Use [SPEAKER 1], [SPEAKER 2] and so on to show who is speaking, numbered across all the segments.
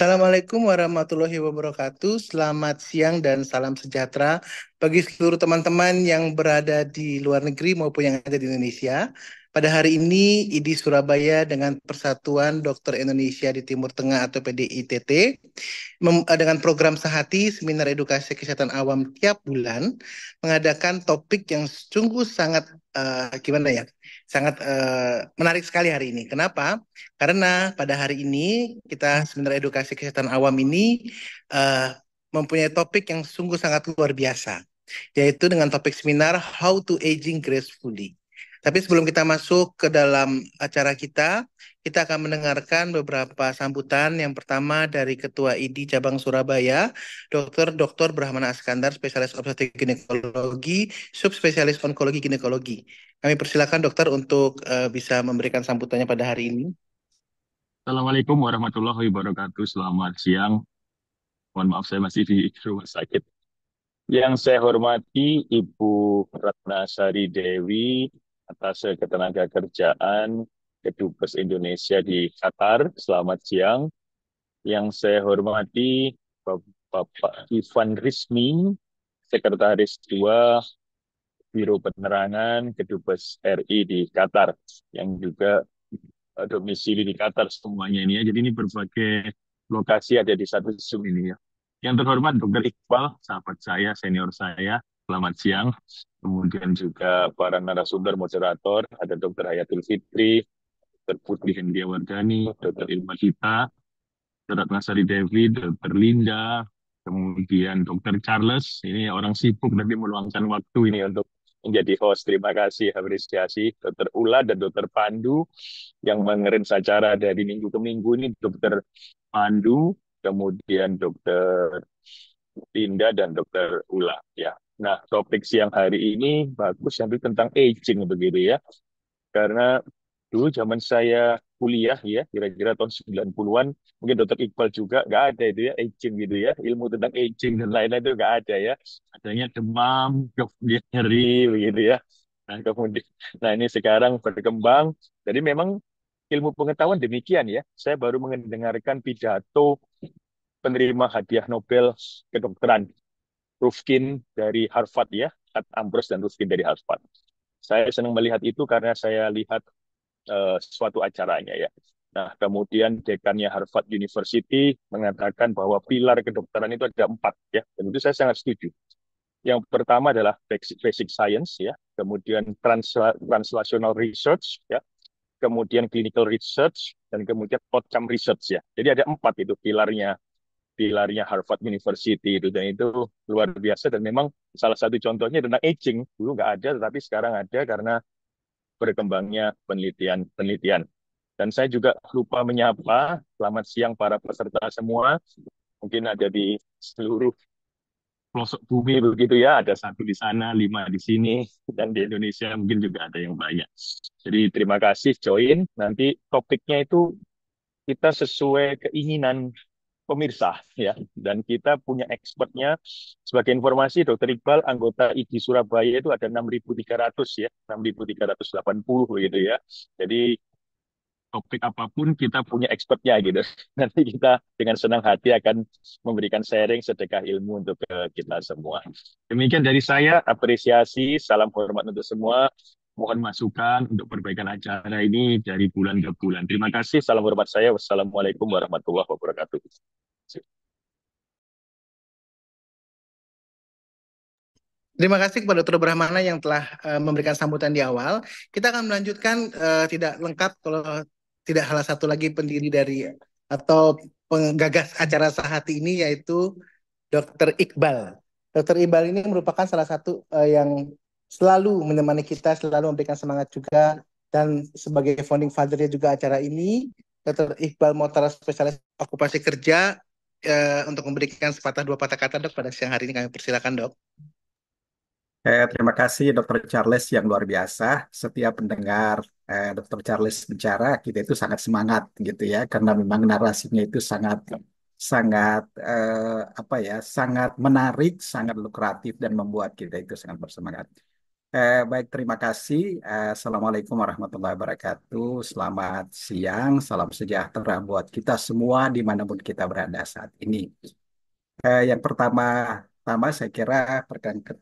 [SPEAKER 1] Assalamualaikum warahmatullahi wabarakatuh. Selamat siang dan salam sejahtera bagi seluruh teman-teman yang berada di luar negeri maupun yang ada di Indonesia. Pada hari ini, IDI Surabaya dengan Persatuan Dokter Indonesia di Timur Tengah atau PDITT eh, dengan program Sehati Seminar Edukasi Kesehatan Awam tiap bulan mengadakan topik yang sungguh sangat uh, gimana ya? Sangat uh, menarik sekali hari ini. Kenapa? Karena pada hari ini kita seminar edukasi kesehatan awam ini uh, mempunyai topik yang sungguh sangat luar biasa, yaitu dengan topik seminar How to Aging Gracefully. Tapi sebelum kita masuk ke dalam acara kita, kita akan mendengarkan beberapa sambutan. Yang pertama dari Ketua ID Cabang Surabaya, Dr. Dr. Brahmana Askandar, spesialis obstetrik ginekologi, subspesialis onkologi ginekologi. Kami persilakan dokter untuk uh, bisa memberikan sambutannya pada hari ini.
[SPEAKER 2] Assalamualaikum warahmatullahi wabarakatuh. Selamat siang. Mohon maaf saya masih di rumah sakit. Yang saya hormati Ibu Ratnasari Dewi, atas Ketenaga Kerjaan Kedubes Indonesia di Qatar. Selamat siang. Yang saya hormati Bapak Ivan Rismi, Sekretaris dua Biro Penerangan Kedubes RI di Qatar, yang juga eh, domisili di Qatar semuanya ini ya. Jadi ini berbagai lokasi ada di satu Zoom ini ya. Yang terhormat Dr. Iqbal, sahabat saya, senior saya, selamat siang. Kemudian juga para narasumber moderator, ada Dr. Hayatul Fitri, Dr. Putri Hendia Wardani, Dr. Ilma Kita, Dr. Nasari Devi, Dr. Linda, kemudian Dr. Charles. Ini orang sibuk tapi meluangkan waktu ini untuk menjadi host. Terima kasih, apresiasi Dr. Ula dan Dr. Pandu yang mengerin acara dari minggu ke minggu ini Dr. Pandu, kemudian Dr. Linda dan Dr. Ula. Ya, Nah, topik siang hari ini bagus sambil tentang aging begitu ya. Karena dulu zaman saya kuliah ya, kira-kira tahun 90-an, mungkin dokter Iqbal juga nggak ada itu ya, aging gitu ya. Ilmu tentang aging dan lain-lain itu nggak ada ya. Adanya demam, nyeri begitu ya. Nah, kemudian, nah ini sekarang berkembang. Jadi memang ilmu pengetahuan demikian ya. Saya baru mendengarkan pidato penerima hadiah Nobel kedokteran Rufkin dari Harvard ya, Kat Ambrose dan Rufkin dari Harvard. Saya senang melihat itu karena saya lihat uh, suatu acaranya ya. Nah, kemudian dekannya Harvard University mengatakan bahwa pilar kedokteran itu ada empat ya, dan itu saya sangat setuju. Yang pertama adalah basic, basic science ya, kemudian transla, translational research ya, kemudian clinical research dan kemudian outcome research ya. Jadi ada empat itu pilarnya pilarnya Harvard University itu dan itu luar biasa dan memang salah satu contohnya tentang aging dulu nggak ada tetapi sekarang ada karena berkembangnya penelitian penelitian dan saya juga lupa menyapa selamat siang para peserta semua mungkin ada di seluruh pelosok bumi begitu ya ada satu di sana lima di sini dan di Indonesia mungkin juga ada yang banyak jadi terima kasih join nanti topiknya itu kita sesuai keinginan pemirsa ya dan kita punya expertnya sebagai informasi dokter Iqbal anggota IG Surabaya itu ada 6.300 ya 6.380 begitu ya jadi topik apapun kita punya expertnya gitu nanti kita dengan senang hati akan memberikan sharing sedekah ilmu untuk eh, kita semua demikian dari saya apresiasi salam hormat untuk semua mohon masukan untuk perbaikan acara ini dari bulan ke bulan. Terima kasih. Salam hormat saya. Wassalamualaikum warahmatullahi wabarakatuh.
[SPEAKER 1] Terima kasih kepada Dr. Brahmana yang telah uh, memberikan sambutan di awal. Kita akan melanjutkan uh, tidak lengkap kalau tidak salah satu lagi pendiri dari atau penggagas acara sehati ini yaitu Dr. Iqbal. Dr. Iqbal ini merupakan salah satu uh, yang selalu menemani kita, selalu memberikan semangat juga dan sebagai founding fathernya juga acara ini Dr. Iqbal Motara spesialis okupasi kerja eh, untuk memberikan sepatah dua patah kata dok pada siang hari ini kami persilakan dok.
[SPEAKER 3] Eh, terima kasih Dr. Charles yang luar biasa. Setiap pendengar eh, Dr. Charles bicara, kita itu sangat semangat gitu ya, karena memang narasinya itu sangat sangat eh, apa ya, sangat menarik, sangat lukratif dan membuat kita itu sangat bersemangat. Eh, baik, terima kasih. Eh, Assalamualaikum warahmatullahi wabarakatuh. Selamat siang, salam sejahtera buat kita semua dimanapun kita berada saat ini. Eh, yang pertama, pertama saya kira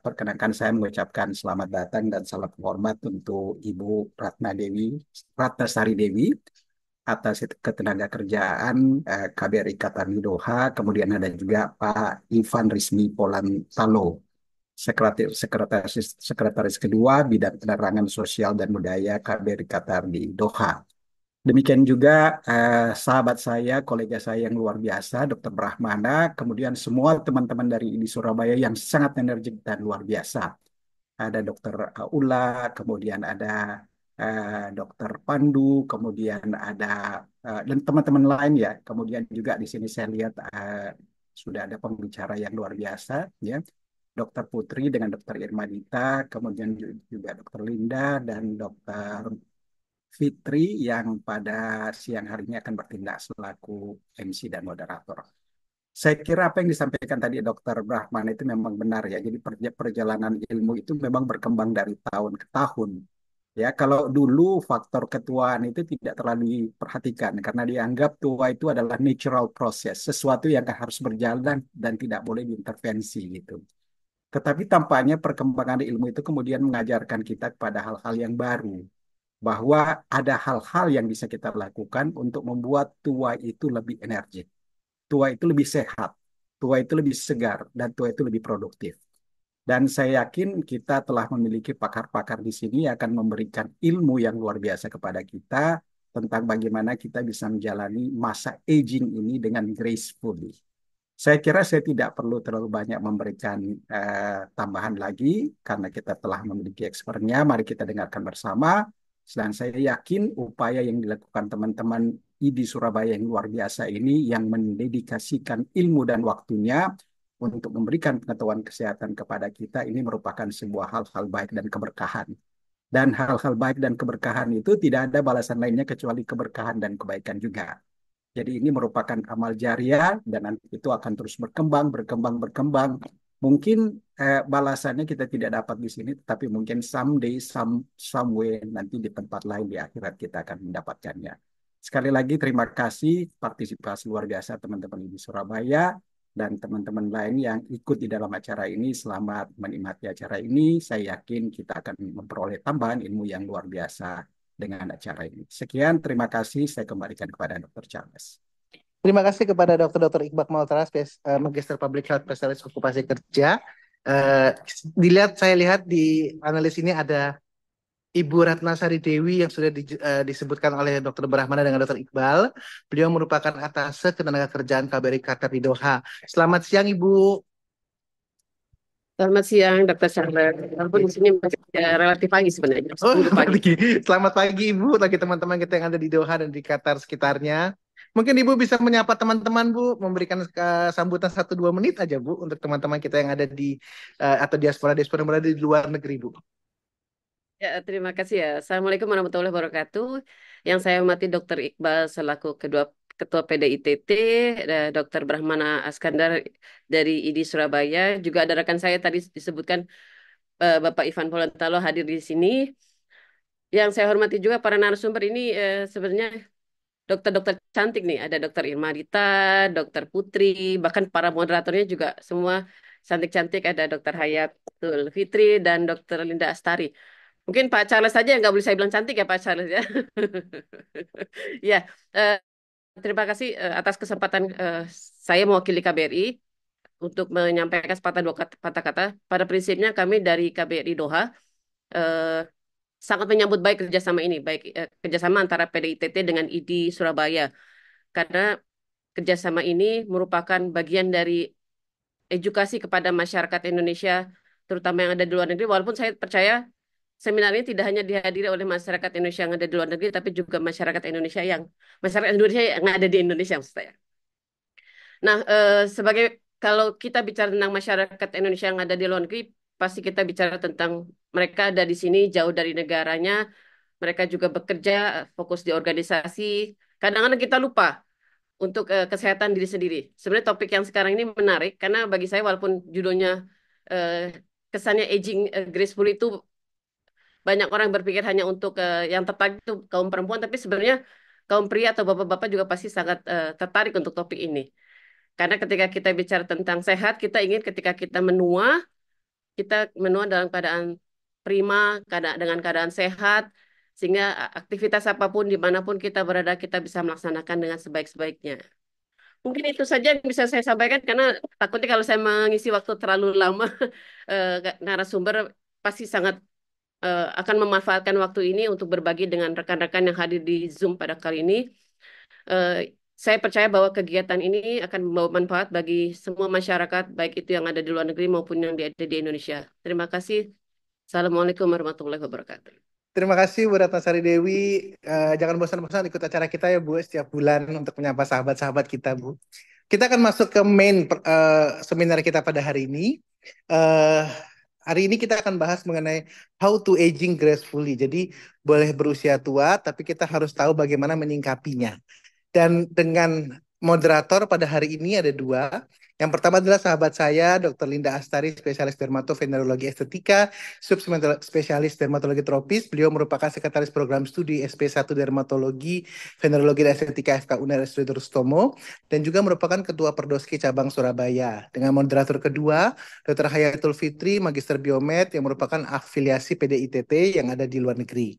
[SPEAKER 3] perkenankan saya mengucapkan selamat datang dan salam hormat untuk Ibu Ratna Dewi, Ratnasari Dewi, atas ketenaga kerjaan eh, KBRI Katan Doha, kemudian ada juga Pak Ivan Rismi Polantalo sekretaris sekretaris sekretaris kedua bidang penerangan sosial dan budaya KBRI Qatar di Doha. Demikian juga eh, sahabat saya, kolega saya yang luar biasa, Dr. Brahmana, kemudian semua teman-teman dari di Surabaya yang sangat energik dan luar biasa. Ada Dr. Eh, Ula, kemudian ada eh, Dr. Pandu, kemudian ada eh, dan teman-teman lain ya. Kemudian juga di sini saya lihat eh, sudah ada pembicara yang luar biasa ya Dokter Putri dengan Dokter Irma Dita, kemudian juga Dokter Linda dan Dokter Fitri yang pada siang hari ini akan bertindak selaku MC dan moderator. Saya kira apa yang disampaikan tadi Dokter Brahman itu memang benar ya. Jadi perjalanan ilmu itu memang berkembang dari tahun ke tahun. Ya, kalau dulu faktor ketuaan itu tidak terlalu diperhatikan karena dianggap tua itu adalah natural process, sesuatu yang harus berjalan dan tidak boleh diintervensi gitu. Tetapi tampaknya perkembangan ilmu itu kemudian mengajarkan kita kepada hal-hal yang baru. Bahwa ada hal-hal yang bisa kita lakukan untuk membuat tua itu lebih energik. Tua itu lebih sehat. Tua itu lebih segar. Dan tua itu lebih produktif. Dan saya yakin kita telah memiliki pakar-pakar di sini yang akan memberikan ilmu yang luar biasa kepada kita tentang bagaimana kita bisa menjalani masa aging ini dengan gracefully saya kira saya tidak perlu terlalu banyak memberikan eh, tambahan lagi karena kita telah memiliki ekspernya. Mari kita dengarkan bersama. Selain saya yakin upaya yang dilakukan teman-teman IDI Surabaya yang luar biasa ini yang mendedikasikan ilmu dan waktunya untuk memberikan pengetahuan kesehatan kepada kita ini merupakan sebuah hal-hal baik dan keberkahan. Dan hal-hal baik dan keberkahan itu tidak ada balasan lainnya kecuali keberkahan dan kebaikan juga. Jadi ini merupakan amal jariah dan nanti itu akan terus berkembang, berkembang, berkembang. Mungkin eh, balasannya kita tidak dapat di sini, tapi mungkin someday, some, somewhere nanti di tempat lain di akhirat kita akan mendapatkannya. Sekali lagi terima kasih partisipasi luar biasa teman-teman di Surabaya dan teman-teman lain yang ikut di dalam acara ini. Selamat menikmati acara ini. Saya yakin kita akan memperoleh tambahan ilmu
[SPEAKER 1] yang luar biasa dengan acara ini. Sekian, terima kasih. Saya kembalikan kepada Dr. Charles. Terima kasih kepada Dr. Dr. Iqbal Maultara, uh, eh, Magister Public Health Specialist Okupasi Kerja. Uh, dilihat saya lihat di analis ini ada Ibu Ratna Sari Dewi yang sudah di, uh, disebutkan oleh Dr. Brahmana dengan Dr. Iqbal. Beliau merupakan atase ketenaga kerjaan KBRI Qatar di Doha. Selamat siang Ibu.
[SPEAKER 4] Selamat siang, Dokter Charlotte. Walaupun di sini masih relatif pagi sebenarnya. Oh,
[SPEAKER 1] pagi. Selamat pagi Ibu, lagi teman-teman kita yang ada di Doha dan di Qatar sekitarnya. Mungkin Ibu bisa menyapa teman-teman Bu, memberikan uh, sambutan 1 2 menit aja Bu untuk teman-teman kita yang ada di uh, atau diaspora-diaspora yang berada di luar negeri Bu.
[SPEAKER 4] Ya, terima kasih ya. Assalamualaikum warahmatullahi wabarakatuh. Yang saya hormati Dr. Iqbal selaku Kedua Ketua PDITT, Dr. Brahmana Askandar dari IDI Surabaya. Juga ada rekan saya tadi disebutkan eh, Bapak Ivan Polentalo hadir di sini. Yang saya hormati juga para narasumber ini eh, sebenarnya dokter-dokter cantik nih. Ada Dokter Irma Rita, Dokter Putri, bahkan para moderatornya juga semua cantik-cantik. Ada Dokter Hayatul Fitri dan Dokter Linda Astari. Mungkin Pak Charles saja yang nggak boleh saya bilang cantik ya Pak Charles ya. ya, uh, terima kasih eh, atas kesempatan eh, saya mewakili KBRI untuk menyampaikan sepatah dua kata kata. Pada prinsipnya kami dari KBRI Doha eh, sangat menyambut baik kerjasama ini, baik eh, kerjasama antara PDITT dengan ID Surabaya, karena kerjasama ini merupakan bagian dari edukasi kepada masyarakat Indonesia, terutama yang ada di luar negeri. Walaupun saya percaya seminarnya tidak hanya dihadiri oleh masyarakat Indonesia yang ada di luar negeri, tapi juga masyarakat Indonesia yang masyarakat Indonesia yang ada di Indonesia maksud saya. Nah, eh, sebagai kalau kita bicara tentang masyarakat Indonesia yang ada di luar negeri, pasti kita bicara tentang mereka ada di sini jauh dari negaranya, mereka juga bekerja fokus di organisasi. Kadang-kadang kita lupa untuk e, kesehatan diri sendiri. Sebenarnya topik yang sekarang ini menarik karena bagi saya walaupun judulnya e, kesannya aging gracefully eh, graceful itu banyak orang berpikir hanya untuk uh, yang tertarik itu kaum perempuan, tapi sebenarnya kaum pria atau bapak-bapak juga pasti sangat uh, tertarik untuk topik ini. Karena ketika kita bicara tentang sehat, kita ingin ketika kita menua, kita menua dalam keadaan prima, dengan keadaan sehat, sehingga aktivitas apapun dimanapun kita berada, kita bisa melaksanakan dengan sebaik-sebaiknya. Mungkin itu saja yang bisa saya sampaikan karena takutnya kalau saya mengisi waktu terlalu lama eh, narasumber pasti sangat Eh, akan memanfaatkan waktu ini untuk berbagi dengan rekan-rekan yang hadir di Zoom pada kali ini. Uh, saya percaya bahwa kegiatan ini akan membawa manfaat bagi semua masyarakat, baik itu yang ada di luar negeri maupun yang ada di Indonesia. Terima kasih. Assalamualaikum warahmatullahi wabarakatuh.
[SPEAKER 1] Terima kasih Bu Ratna Sari Dewi. Uh, jangan bosan-bosan ikut acara kita ya Bu setiap bulan untuk menyapa sahabat-sahabat kita Bu. Kita akan masuk ke main uh, seminar kita pada hari ini. Uh, Hari ini kita akan bahas mengenai how to aging gracefully. Jadi boleh berusia tua, tapi kita harus tahu bagaimana menyingkapinya. Dan dengan moderator pada hari ini ada dua. Yang pertama adalah sahabat saya, Dr. Linda Astari, spesialis dermatovenerologi estetika, subspesialis dermatologi tropis. Beliau merupakan sekretaris program studi SP1 Dermatologi, Venerologi dan Estetika FK UNER Sudir Stomo, dan juga merupakan ketua Perdoski cabang Surabaya. Dengan moderator kedua, Dr. Hayatul Fitri, Magister Biomed, yang merupakan afiliasi PDITT yang ada di luar negeri.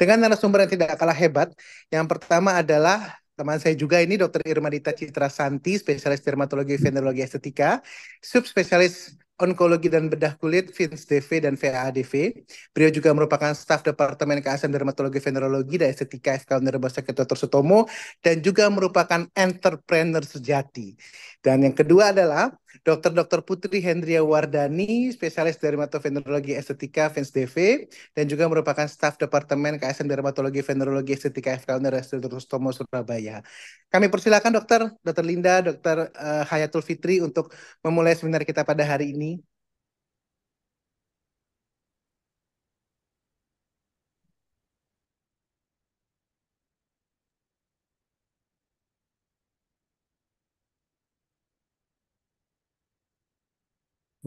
[SPEAKER 1] Dengan narasumber yang tidak kalah hebat, yang pertama adalah teman saya juga ini Dr. Irma Dita Citra Santi, spesialis dermatologi venerologi estetika, subspesialis onkologi dan bedah kulit DV dan VAADV. Beliau juga merupakan staf Departemen KSM Dermatologi Venerologi dan Estetika FK Universitas Dr. Sutomo dan juga merupakan entrepreneur sejati. Dan yang kedua adalah Dr. Dr. Putri Hendria Wardani, spesialis dermatovenerologi estetika FENSDV, dan juga merupakan staf Departemen KSN Dermatologi Venerologi Estetika FK Universitas Stomo Surabaya. Kami persilakan dokter, dokter Linda, dokter eh, Hayatul Fitri untuk memulai seminar kita pada hari ini.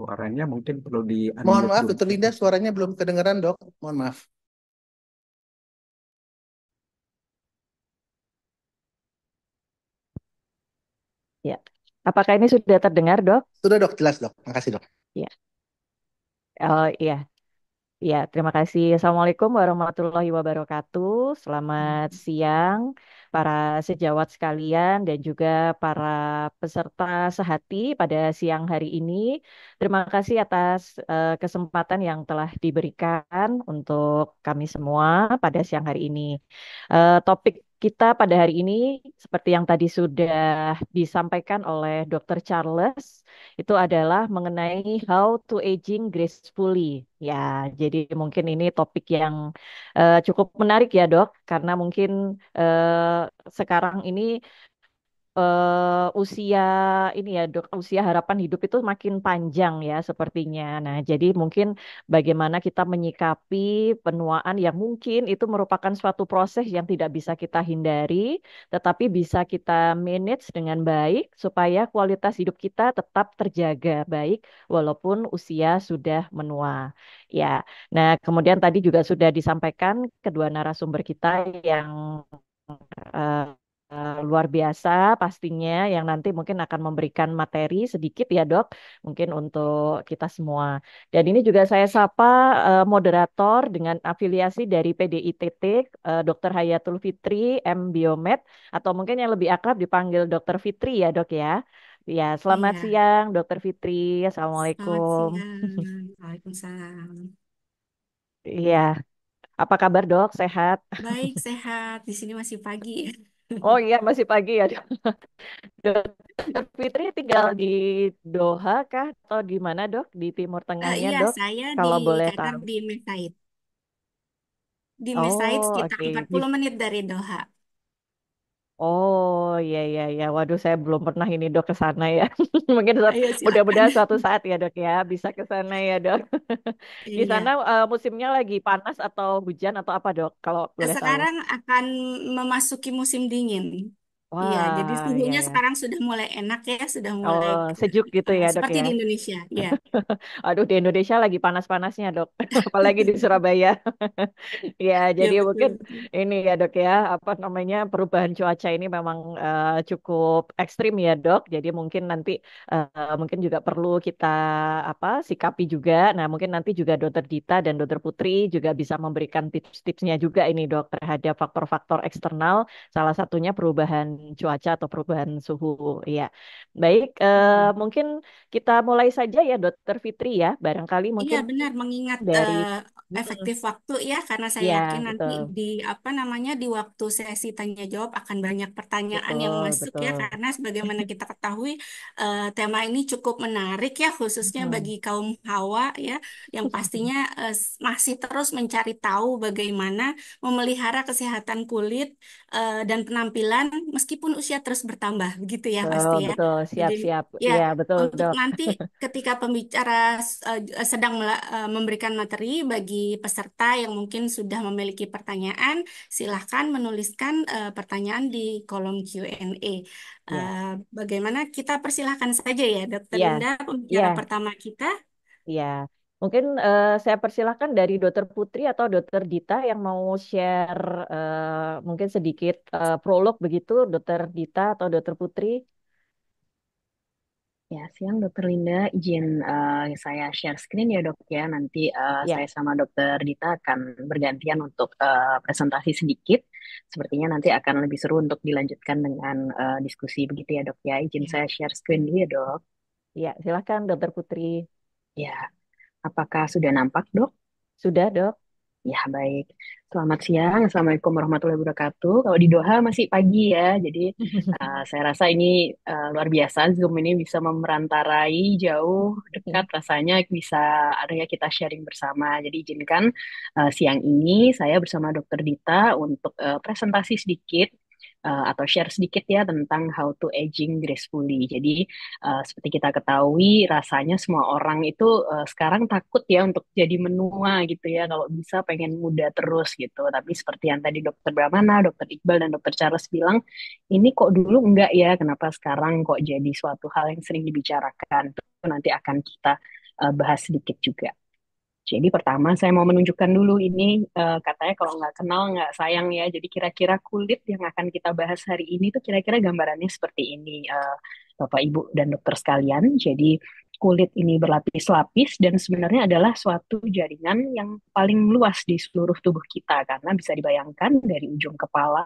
[SPEAKER 3] Suaranya mungkin perlu di Mohon maaf, Dokter
[SPEAKER 1] Linda, suaranya belum kedengeran, Dok. Mohon maaf.
[SPEAKER 5] Ya. Apakah ini sudah terdengar, Dok?
[SPEAKER 1] Sudah, Dok. Jelas, Dok. Makasih, Dok.
[SPEAKER 5] Ya. Oh, iya. Ya, terima kasih. Assalamualaikum warahmatullahi wabarakatuh. Selamat siang para sejawat sekalian dan juga para peserta sehati pada siang hari ini. Terima kasih atas uh, kesempatan yang telah diberikan untuk kami semua pada siang hari ini. Uh, topik kita pada hari ini, seperti yang tadi sudah disampaikan oleh Dr. Charles, itu adalah mengenai how to aging gracefully. Ya, jadi mungkin ini topik yang uh, cukup menarik ya dok, karena mungkin uh, sekarang ini uh, usia ini ya dok, usia harapan hidup itu makin panjang ya sepertinya. Nah, jadi mungkin bagaimana kita menyikapi penuaan yang mungkin itu merupakan suatu proses yang tidak bisa kita hindari, tetapi bisa kita manage dengan baik supaya kualitas hidup kita tetap terjaga baik walaupun usia sudah menua. Ya. Nah, kemudian tadi juga sudah disampaikan kedua narasumber kita yang eh, Eh, luar biasa pastinya yang nanti mungkin akan memberikan materi sedikit ya dok mungkin untuk kita semua. Dan ini juga saya sapa uh, moderator dengan afiliasi dari PDITT uh, eh, Dr. Hayatul Fitri M Biomed atau mungkin yang lebih akrab dipanggil Dr. Fitri ya dok ya. Ya, selamat iya. siang Dokter Fitri. Assalamualaikum. siang.
[SPEAKER 6] Waalaikumsalam.
[SPEAKER 5] Iya. Apa kabar, Dok? Sehat?
[SPEAKER 6] Baik, sehat. Di sini masih pagi.
[SPEAKER 5] Oh iya masih pagi ya. Dok, Dok Fitri tinggal di Doha kah atau di mana dok? Di Timur Eh, Tengahnya iya, dok? saya di Kalau boleh Qatar tahu. di
[SPEAKER 6] Mesaid. Di Mesaid Oh sekitar oke. Di 40 menit dari Doha.
[SPEAKER 5] Oh, iya iya iya. Waduh, saya belum pernah ini, Dok, ke sana ya. Mungkin Ayo iya silakan. mudah-mudahan suatu saat ya, Dok, ya bisa ke sana ya, Dok.
[SPEAKER 6] Di iya. sana
[SPEAKER 5] uh, musimnya lagi panas atau hujan atau apa, Dok? Kalau boleh tahu. Sekarang
[SPEAKER 6] akan memasuki musim dingin.
[SPEAKER 5] Iya, jadi Wah, iya, suhunya iya. sekarang
[SPEAKER 6] sudah mulai enak ya, sudah oh, mulai Oh,
[SPEAKER 5] sejuk gitu ya, Dok seperti ya. di
[SPEAKER 6] Indonesia. Ya,
[SPEAKER 5] Aduh, di Indonesia lagi panas-panasnya, Dok. Apalagi di Surabaya. Ya, jadi betul. mungkin ini ya, Dok ya, apa namanya perubahan cuaca ini memang uh, cukup ekstrim ya, Dok. Jadi mungkin nanti uh, mungkin juga perlu kita apa sikapi juga. Nah, mungkin nanti juga Dokter Dita dan Dokter Putri juga bisa memberikan tips-tipsnya juga ini, Dok, terhadap faktor-faktor eksternal, salah satunya perubahan cuaca atau perubahan suhu. Ya, baik. hmm. mungkin kita mulai saja ya, Dokter Fitri ya. Barangkali iya, mungkin. Iya benar mengingat dari uh,
[SPEAKER 6] efektif waktu ya, karena saya ya, yakin nanti di apa namanya di waktu sesi tanya jawab akan banyak pertanyaan betul, yang masuk ya, betul. ya, karena sebagaimana kita ketahui uh, tema ini cukup menarik ya, khususnya hmm. bagi kaum hawa ya, yang pastinya uh, masih terus mencari tahu bagaimana memelihara kesehatan kulit uh, dan penampilan meski meskipun usia terus bertambah begitu ya pasti ya. Betul,
[SPEAKER 5] siap-siap. Ya. Ya, iya, ya, betul, untuk betul. nanti
[SPEAKER 6] ketika pembicara eh, eh, sedang eh, memberikan materi bagi peserta yang mungkin sudah memiliki pertanyaan, silahkan menuliskan pertanyaan di kolom Q&A. Ya. Bagaimana kita persilahkan saja ya, Dokter ya. Linda, pembicara ya. pertama kita.
[SPEAKER 5] Ya. Mungkin uh, saya persilahkan dari Dokter Putri atau Dokter Dita yang mau share uh, mungkin sedikit uh, prolog begitu, Dokter Dita atau Dokter Putri.
[SPEAKER 7] Ya, siang Dokter Linda, izin uh, saya share screen ya dok ya. Nanti uh, Ya, saya sama Dokter Dita akan bergantian untuk uh, presentasi sedikit. Sepertinya nanti akan lebih seru untuk dilanjutkan dengan uh, diskusi begitu ya dok ya. Izin ya. saya share screen dulu ya dok. ya, silahkan Dokter Putri. Ya, Apakah sudah nampak, dok? Sudah, dok. Ya, baik. Selamat siang. Assalamualaikum warahmatullahi wabarakatuh. Kalau di Doha masih pagi ya, jadi uh, saya rasa ini uh, luar biasa. Zoom ini bisa memerantarai jauh, dekat iya. rasanya bisa ada ya kita sharing bersama. Jadi izinkan uh, siang ini saya bersama Dokter Dita untuk uh, presentasi sedikit uh, atau share sedikit ya tentang how to aging gracefully. Jadi uh, seperti kita ketahui rasanya semua orang itu uh, sekarang takut ya untuk jadi menua gitu ya kalau bisa pengen muda terus gitu. Tapi seperti yang tadi dokter Bramana, dokter Iqbal dan dokter Charles bilang ini kok dulu enggak ya kenapa sekarang kok jadi suatu hal yang sering dibicarakan. Itu nanti akan kita uh, bahas sedikit juga. Jadi pertama saya mau menunjukkan dulu ini uh, katanya kalau nggak kenal nggak sayang ya. Jadi kira-kira kulit yang akan kita bahas hari ini itu kira-kira gambarannya seperti ini uh, Bapak Ibu dan dokter sekalian. Jadi kulit ini berlapis-lapis dan sebenarnya adalah suatu jaringan yang paling luas di seluruh tubuh kita karena bisa dibayangkan dari ujung kepala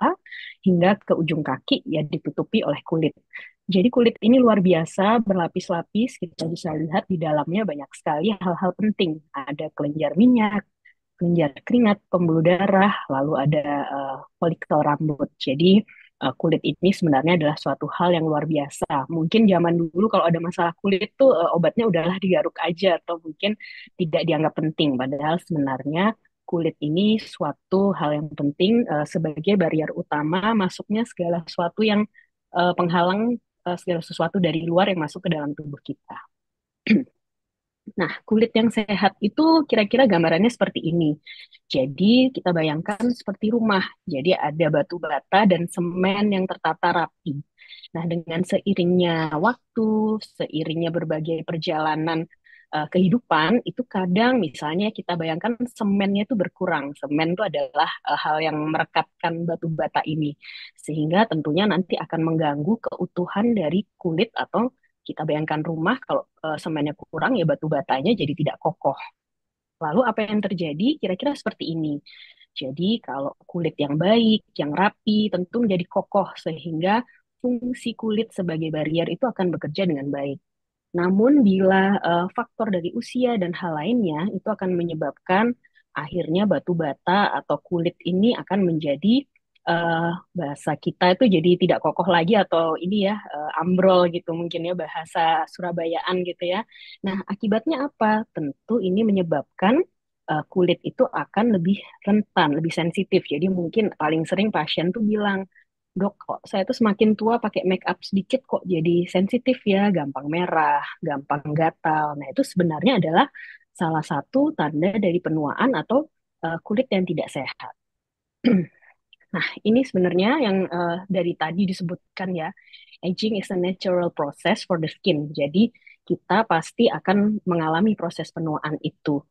[SPEAKER 7] hingga ke ujung kaki ya ditutupi oleh kulit. Jadi kulit ini luar biasa, berlapis-lapis. Kita bisa lihat di dalamnya banyak sekali hal-hal penting. Ada kelenjar minyak, kelenjar keringat, pembuluh darah, lalu ada uh, folikel rambut. Jadi uh, kulit ini sebenarnya adalah suatu hal yang luar biasa. Mungkin zaman dulu kalau ada masalah kulit tuh uh, obatnya udahlah digaruk aja atau mungkin tidak dianggap penting padahal sebenarnya kulit ini suatu hal yang penting uh, sebagai barrier utama masuknya segala sesuatu yang uh, penghalang uh, segala sesuatu dari luar yang masuk ke dalam tubuh kita. Nah, kulit yang sehat itu kira-kira gambarannya seperti ini. Jadi, kita bayangkan seperti rumah. Jadi, ada batu bata dan semen yang tertata rapi. Nah, dengan seiringnya waktu, seiringnya berbagai perjalanan uh, kehidupan itu kadang misalnya kita bayangkan semennya itu berkurang. Semen itu adalah uh, hal yang merekatkan batu bata ini. Sehingga tentunya nanti akan mengganggu keutuhan dari kulit atau kita bayangkan rumah kalau uh, semennya kurang ya batu batanya jadi tidak kokoh. Lalu apa yang terjadi? Kira-kira seperti ini. Jadi kalau kulit yang baik, yang rapi, tentu menjadi kokoh sehingga fungsi kulit sebagai barrier itu akan bekerja dengan baik. Namun bila uh, faktor dari usia dan hal lainnya itu akan menyebabkan akhirnya batu bata atau kulit ini akan menjadi uh, bahasa kita itu jadi tidak kokoh lagi atau ini ya uh, ambrol gitu mungkin ya bahasa Surabayaan gitu ya. Nah, akibatnya apa? Tentu ini menyebabkan uh, kulit itu akan lebih rentan, lebih sensitif. Jadi mungkin paling sering pasien tuh bilang dok kok saya tuh semakin tua pakai make up sedikit kok jadi sensitif ya, gampang merah, gampang gatal. Nah itu sebenarnya adalah salah satu tanda dari penuaan atau uh, kulit yang tidak sehat. nah ini sebenarnya yang uh, dari tadi disebutkan ya, aging is a natural process for the skin. Jadi kita pasti akan mengalami proses penuaan itu.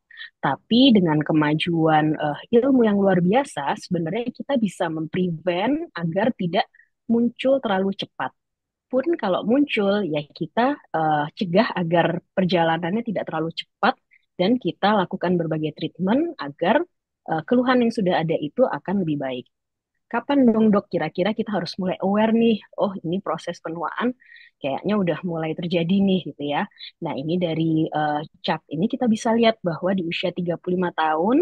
[SPEAKER 7] Tapi dengan kemajuan uh, ilmu yang luar biasa, sebenarnya kita bisa memprevent agar tidak muncul terlalu cepat. Pun kalau muncul, ya kita uh, cegah agar perjalanannya tidak terlalu cepat dan kita lakukan berbagai treatment agar uh, keluhan yang sudah ada itu akan lebih baik. Kapan dong dok kira-kira kita harus mulai aware nih, oh ini proses penuaan kayaknya udah mulai terjadi nih gitu ya. Nah, ini dari uh, chart ini kita bisa lihat bahwa di usia 35 tahun,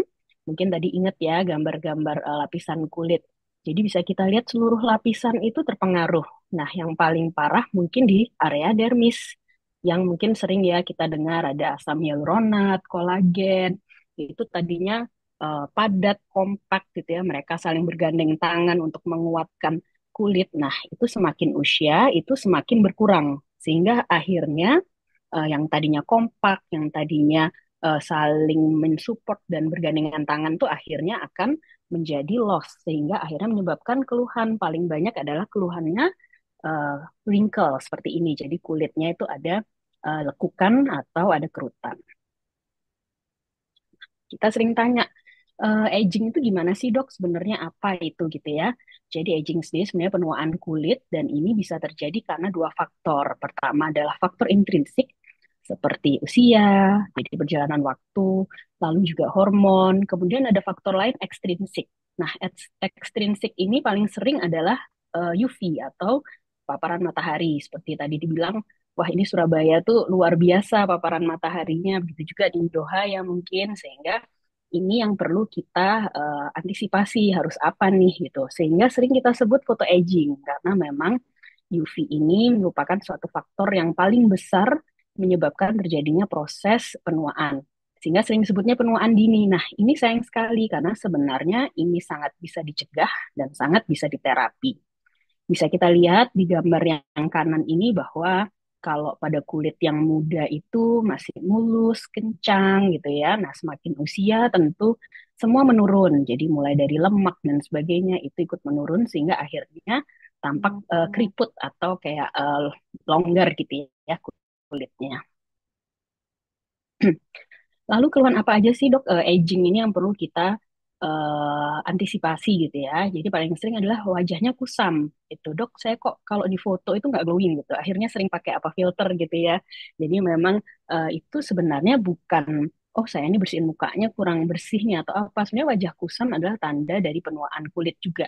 [SPEAKER 7] mungkin tadi ingat ya gambar-gambar uh, lapisan kulit. Jadi bisa kita lihat seluruh lapisan itu terpengaruh. Nah, yang paling parah mungkin di area dermis yang mungkin sering ya kita dengar ada asam hyaluronat, kolagen, itu tadinya uh, padat, kompak gitu ya. Mereka saling bergandeng tangan untuk menguatkan kulit. Nah, itu semakin usia itu semakin berkurang sehingga akhirnya uh, yang tadinya kompak, yang tadinya uh, saling mensupport dan bergandengan tangan tuh akhirnya akan menjadi loss sehingga akhirnya menyebabkan keluhan paling banyak adalah keluhannya uh, wrinkle seperti ini. Jadi kulitnya itu ada uh, lekukan atau ada kerutan. Kita sering tanya, uh, aging itu gimana sih dok sebenarnya apa itu gitu ya. Jadi aging sendiri sebenarnya penuaan kulit dan ini bisa terjadi karena dua faktor. Pertama adalah faktor intrinsik seperti usia, jadi perjalanan waktu, lalu juga hormon. Kemudian ada faktor lain ekstrinsik. Nah, ekstrinsik ini paling sering adalah uh, eh, UV atau paparan matahari seperti tadi dibilang wah ini Surabaya tuh luar biasa paparan mataharinya begitu juga di Doha ya mungkin sehingga ini yang perlu kita uh, antisipasi harus apa nih gitu sehingga sering kita sebut foto aging karena memang UV ini merupakan suatu faktor yang paling besar menyebabkan terjadinya proses penuaan sehingga sering disebutnya penuaan dini. Nah, ini sayang sekali karena sebenarnya ini sangat bisa dicegah dan sangat bisa diterapi. Bisa kita lihat di gambar yang kanan ini bahwa kalau pada kulit yang muda itu masih mulus, kencang gitu ya. Nah, semakin usia tentu semua menurun. Jadi mulai dari lemak dan sebagainya itu ikut menurun sehingga akhirnya tampak uh, keriput atau kayak uh, longgar gitu ya kulitnya. Lalu keluhan apa aja sih dok uh, aging ini yang perlu kita uh, antisipasi gitu ya. Jadi paling sering adalah wajahnya kusam. Itu dok, saya kok kalau di foto itu nggak glowing gitu. Akhirnya sering pakai apa filter gitu ya. Jadi memang uh, itu sebenarnya bukan oh saya ini bersihin mukanya kurang bersihnya atau apa. Sebenarnya wajah kusam adalah tanda dari penuaan kulit juga.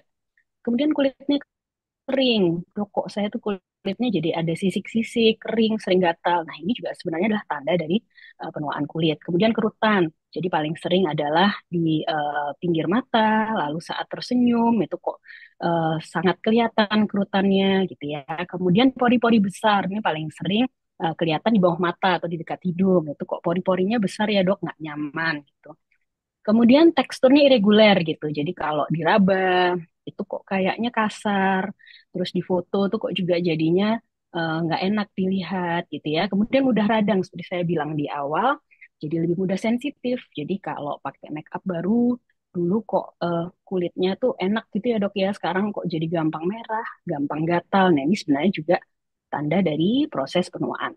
[SPEAKER 7] Kemudian kulitnya kering. Dok, kok saya tuh kulit kulitnya jadi ada sisik-sisik, kering, sering gatal. Nah, ini juga sebenarnya adalah tanda dari uh, penuaan kulit. Kemudian kerutan. Jadi paling sering adalah di uh, pinggir mata, lalu saat tersenyum itu kok uh, sangat kelihatan kerutannya gitu ya. Kemudian pori-pori besar ini paling sering uh, kelihatan di bawah mata atau di dekat hidung itu kok pori-porinya besar ya dok nggak nyaman gitu. Kemudian teksturnya irregular gitu. Jadi kalau diraba itu kok kayaknya kasar, terus di foto itu kok juga jadinya nggak uh, enak dilihat gitu ya. Kemudian mudah radang seperti saya bilang di awal jadi lebih mudah sensitif. Jadi kalau pakai make up baru dulu kok uh, kulitnya tuh enak gitu ya dok ya, sekarang kok jadi gampang merah, gampang gatal. Nah ini sebenarnya juga tanda dari proses penuaan.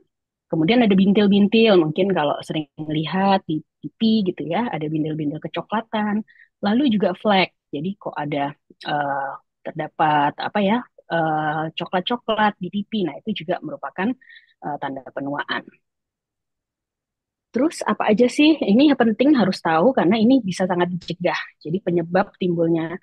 [SPEAKER 7] Kemudian ada bintil-bintil, mungkin kalau sering melihat di pipi gitu ya, ada bintil-bintil kecoklatan. Lalu juga flek, jadi kok ada uh, terdapat apa ya coklat eh, coklat-coklat di pipi. Nah itu juga merupakan uh, tanda penuaan. Terus apa aja sih ini yang penting harus tahu karena ini bisa sangat dicegah. Jadi penyebab timbulnya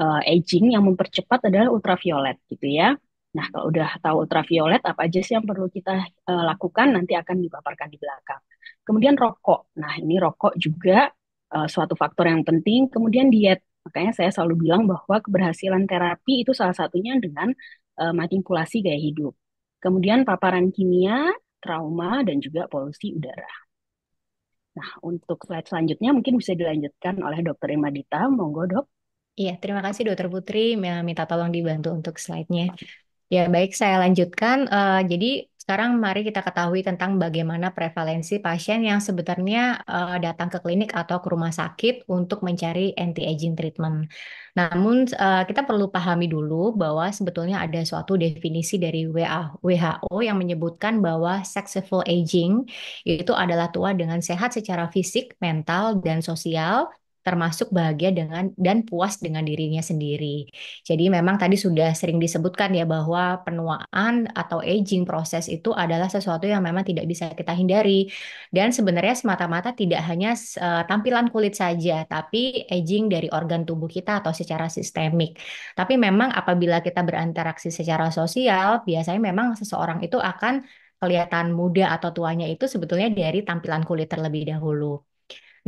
[SPEAKER 7] uh, aging yang mempercepat adalah ultraviolet gitu ya. Nah, kalau udah tahu ultraviolet apa aja sih yang perlu kita uh, lakukan nanti akan dipaparkan di belakang. Kemudian rokok. Nah, ini rokok juga uh, suatu faktor yang penting. Kemudian diet. Makanya saya selalu bilang bahwa keberhasilan terapi itu salah satunya dengan uh, manipulasi gaya hidup. Kemudian paparan kimia, trauma dan juga polusi udara.
[SPEAKER 8] Nah, untuk slide selanjutnya mungkin bisa dilanjutkan oleh Dr. Imadita. Monggo, Dok. Iya, terima kasih Dr. Putri. Minta tolong dibantu untuk slide-nya. Ya, baik, saya lanjutkan. Uh, jadi, sekarang mari kita ketahui tentang bagaimana prevalensi pasien yang sebenarnya uh, datang ke klinik atau ke rumah sakit untuk mencari anti-aging treatment. Namun uh, kita perlu pahami dulu bahwa sebetulnya ada suatu definisi dari WHO yang menyebutkan bahwa successful aging yaitu adalah tua dengan sehat secara fisik, mental, dan sosial termasuk bahagia dengan dan puas dengan dirinya sendiri. Jadi memang tadi sudah sering disebutkan ya bahwa penuaan atau aging proses itu adalah sesuatu yang memang tidak bisa kita hindari dan sebenarnya semata-mata tidak hanya uh, tampilan kulit saja tapi aging dari organ tubuh kita atau secara sistemik. Tapi memang apabila kita berinteraksi secara sosial biasanya memang seseorang itu akan kelihatan muda atau tuanya itu sebetulnya dari tampilan kulit terlebih dahulu.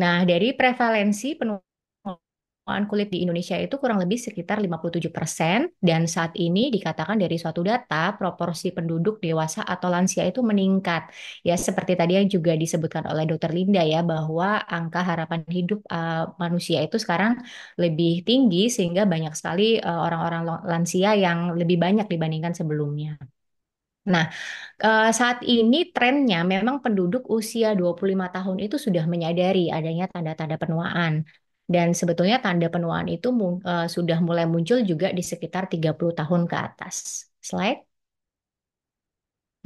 [SPEAKER 8] Nah, dari prevalensi penuaan kulit di Indonesia itu kurang lebih sekitar 57% dan saat ini dikatakan dari suatu data proporsi penduduk dewasa atau lansia itu meningkat. Ya, seperti tadi yang juga disebutkan oleh Dr. Linda ya bahwa angka harapan hidup uh, manusia itu sekarang lebih tinggi sehingga banyak sekali orang eh, orang-orang lansia yang lebih banyak dibandingkan sebelumnya. Nah, eh, saat ini trennya memang penduduk usia 25 tahun itu sudah menyadari adanya tanda-tanda penuaan. Dan sebetulnya tanda penuaan itu eh, sudah mulai muncul juga di sekitar 30 tahun ke atas. Slide.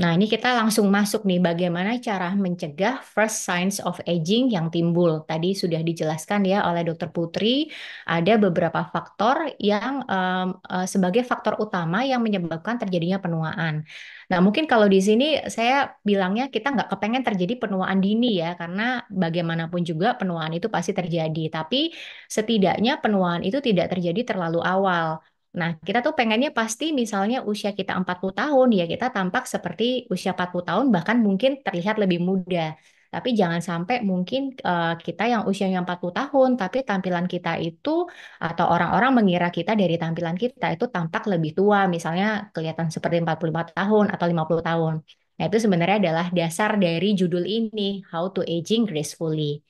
[SPEAKER 8] Nah, ini kita langsung masuk nih bagaimana cara mencegah first signs of aging yang timbul. Tadi sudah dijelaskan ya oleh dokter Putri, ada beberapa faktor yang um, sebagai faktor utama yang menyebabkan terjadinya penuaan. Nah, mungkin kalau di sini saya bilangnya kita nggak kepengen terjadi penuaan dini ya, karena bagaimanapun juga penuaan itu pasti terjadi. Tapi setidaknya penuaan itu tidak terjadi terlalu awal Nah, kita tuh pengennya pasti misalnya usia kita 40 tahun, ya kita tampak seperti usia 40 tahun, bahkan mungkin terlihat lebih muda. Tapi jangan sampai mungkin uh, kita yang usianya 40 tahun, tapi tampilan kita itu atau orang-orang mengira kita dari tampilan kita itu tampak lebih tua, misalnya kelihatan seperti 45 tahun atau 50 tahun. Nah, itu sebenarnya adalah dasar dari judul ini, How to Aging Gracefully.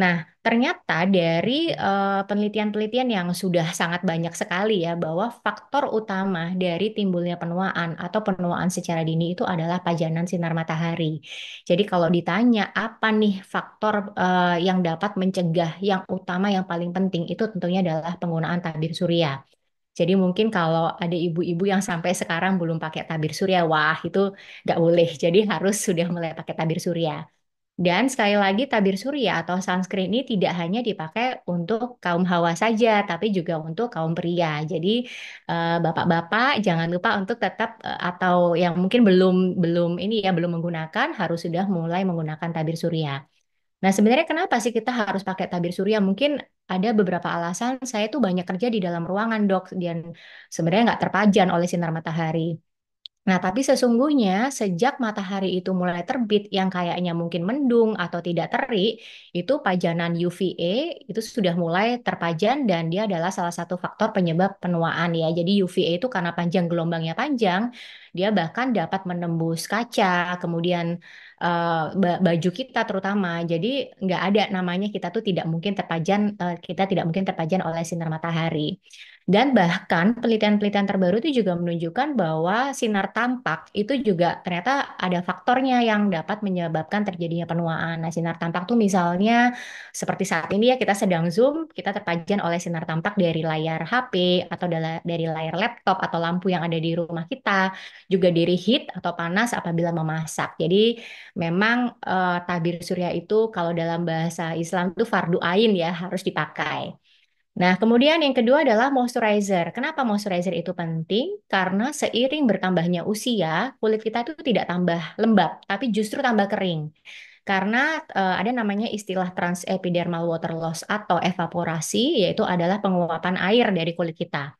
[SPEAKER 8] Nah, ternyata dari penelitian eh, penelitian-penelitian yang sudah sangat banyak sekali ya bahwa faktor utama dari timbulnya penuaan atau penuaan secara dini itu adalah pajanan sinar matahari. Jadi kalau ditanya apa nih faktor uh, yang dapat mencegah yang utama yang paling penting itu tentunya adalah penggunaan tabir surya. Jadi mungkin kalau ada ibu-ibu yang sampai sekarang belum pakai tabir surya, wah itu nggak boleh. Jadi harus sudah mulai pakai tabir surya. Dan sekali lagi tabir surya atau sunscreen ini tidak hanya dipakai untuk kaum hawa saja, tapi juga untuk kaum pria. Jadi eh, bapak-bapak jangan lupa untuk tetap eh, atau yang mungkin belum belum ini ya belum menggunakan harus sudah mulai menggunakan tabir surya. Nah sebenarnya kenapa sih kita harus pakai tabir surya? Mungkin ada beberapa alasan. Saya tuh banyak kerja di dalam ruangan dok dan sebenarnya nggak terpajan oleh sinar matahari. Nah, tapi sesungguhnya sejak matahari itu mulai terbit yang kayaknya mungkin mendung atau tidak terik, itu pajanan UVA itu sudah mulai terpajan dan dia adalah salah satu faktor penyebab penuaan ya. Jadi UVA itu karena panjang gelombangnya panjang, dia bahkan dapat menembus kaca, kemudian uh, baju kita terutama. Jadi nggak ada namanya kita tuh tidak mungkin terpajan, uh, eh, kita tidak mungkin terpajan oleh sinar matahari. Dan bahkan penelitian-penelitian terbaru itu juga menunjukkan bahwa sinar tampak itu juga ternyata ada faktornya yang dapat menyebabkan terjadinya penuaan. Nah, sinar tampak tuh misalnya seperti saat ini ya kita sedang Zoom, kita terpajan oleh sinar tampak dari layar HP atau dari layar laptop atau lampu yang ada di rumah kita, juga dari heat atau panas apabila memasak. Jadi memang eh, tabir surya itu kalau dalam bahasa Islam itu fardu ain ya, harus dipakai. Nah, kemudian yang kedua adalah moisturizer. Kenapa moisturizer itu penting? Karena seiring bertambahnya usia, kulit kita itu tidak tambah lembab, tapi justru tambah kering. Karena uh, ada namanya istilah transepidermal water loss atau evaporasi, yaitu adalah penguapan air dari kulit kita.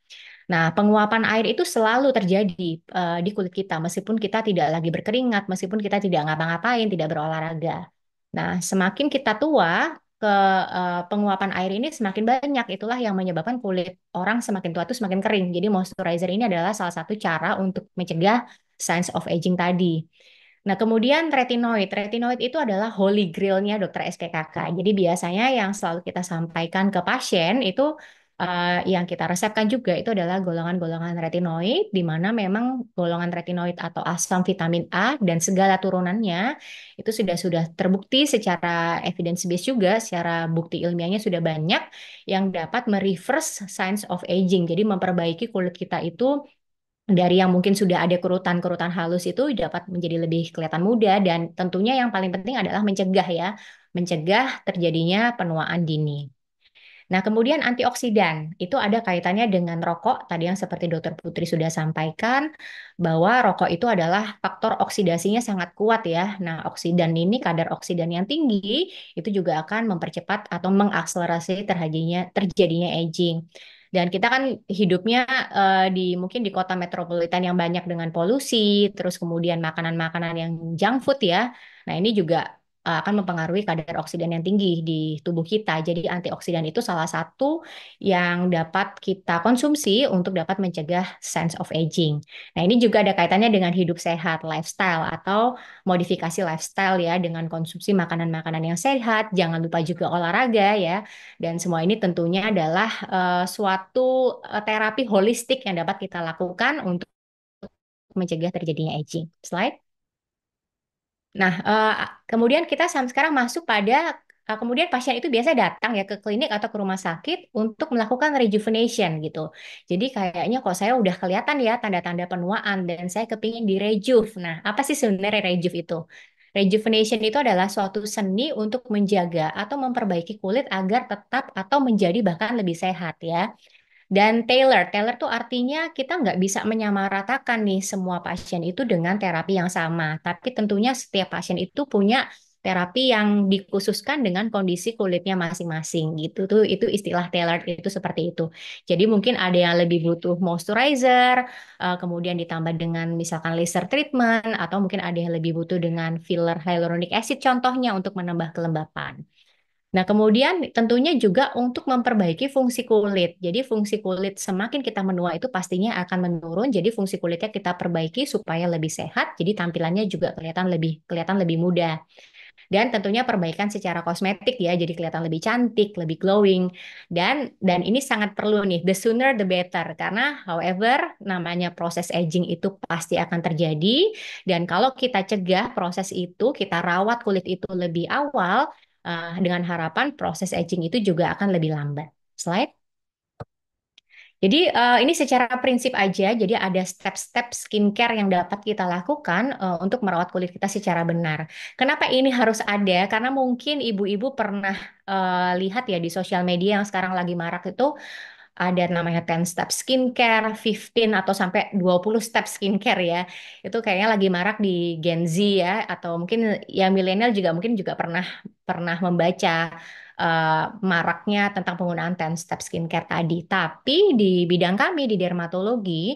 [SPEAKER 8] Nah, penguapan air itu selalu terjadi uh, di kulit kita, meskipun kita tidak lagi berkeringat, meskipun kita tidak ngapa-ngapain, tidak berolahraga. Nah, semakin kita tua, ke uh, penguapan air ini semakin banyak. Itulah yang menyebabkan kulit orang semakin tua itu semakin kering. Jadi moisturizer ini adalah salah satu cara untuk mencegah signs of aging tadi. Nah, kemudian retinoid. Retinoid itu adalah holy grail-nya dokter SPKK. Jadi biasanya yang selalu kita sampaikan ke pasien itu uh, yang kita resepkan juga itu adalah golongan-golongan retinoid, di mana memang golongan retinoid atau asam vitamin A dan segala turunannya itu sudah sudah terbukti secara evidence based juga, secara bukti ilmiahnya sudah banyak yang dapat mereverse signs of aging, jadi memperbaiki kulit kita itu dari yang mungkin sudah ada kerutan-kerutan halus itu dapat menjadi lebih kelihatan muda dan tentunya yang paling penting adalah mencegah ya, mencegah terjadinya penuaan dini. Nah, kemudian antioksidan itu ada kaitannya dengan rokok. Tadi yang seperti Dokter Putri sudah sampaikan bahwa rokok itu adalah faktor oksidasinya sangat kuat ya. Nah, oksidan ini kadar oksidan yang tinggi itu juga akan mempercepat atau mengakselerasi terjadinya terjadinya aging. Dan kita kan hidupnya uh, di mungkin di kota metropolitan yang banyak dengan polusi, terus kemudian makanan-makanan yang junk food ya. Nah, ini juga Eh, akan mempengaruhi kadar oksidan yang tinggi di tubuh kita. Jadi antioksidan itu salah satu yang dapat kita konsumsi untuk dapat mencegah sense of aging. Nah, ini juga ada kaitannya dengan hidup sehat, lifestyle atau modifikasi lifestyle ya dengan konsumsi makanan-makanan yang sehat, jangan lupa juga olahraga ya. Dan semua ini tentunya adalah uh, suatu eh, terapi holistik yang dapat kita lakukan untuk mencegah terjadinya aging. Slide Nah, eh, kemudian kita sampai sekarang masuk pada eh, kemudian pasien itu biasa datang ya ke klinik atau ke rumah sakit untuk melakukan rejuvenation gitu. Jadi kayaknya kok saya udah kelihatan ya tanda-tanda penuaan dan saya kepingin di Nah, apa sih sebenarnya rejuv itu? Rejuvenation itu adalah suatu seni untuk menjaga atau memperbaiki kulit agar tetap atau menjadi bahkan lebih sehat ya. Dan tailor, tailor tuh artinya kita nggak bisa menyamaratakan nih semua pasien itu dengan terapi yang sama. Tapi tentunya setiap pasien itu punya terapi yang dikhususkan dengan kondisi kulitnya masing-masing gitu tuh itu istilah tailored itu seperti itu jadi mungkin ada yang lebih butuh moisturizer eh, kemudian ditambah dengan misalkan laser treatment atau mungkin ada yang lebih butuh dengan filler hyaluronic acid contohnya untuk menambah kelembapan Nah, kemudian tentunya juga untuk memperbaiki fungsi kulit. Jadi fungsi kulit semakin kita menua itu pastinya akan menurun. Jadi fungsi kulitnya kita perbaiki supaya lebih sehat. Jadi tampilannya juga kelihatan lebih kelihatan lebih muda. Dan tentunya perbaikan secara kosmetik ya, jadi kelihatan lebih cantik, lebih glowing. Dan dan ini sangat perlu nih, the sooner the better. Karena however, namanya proses aging itu pasti akan terjadi. Dan kalau kita cegah proses itu, kita rawat kulit itu lebih awal, uh, dengan harapan proses aging itu juga akan lebih lambat. Slide. Jadi uh, ini secara prinsip aja, jadi ada step-step skincare yang dapat kita lakukan uh, untuk merawat kulit kita secara benar. Kenapa ini harus ada? Karena mungkin ibu-ibu pernah uh, lihat ya di sosial media yang sekarang lagi marak itu ada namanya 10 step skincare, 15 atau sampai 20 step skincare ya. Itu kayaknya lagi marak di Gen Z ya atau mungkin yang milenial juga mungkin juga pernah pernah membaca uh, maraknya tentang penggunaan 10 step skincare tadi. Tapi di bidang kami di dermatologi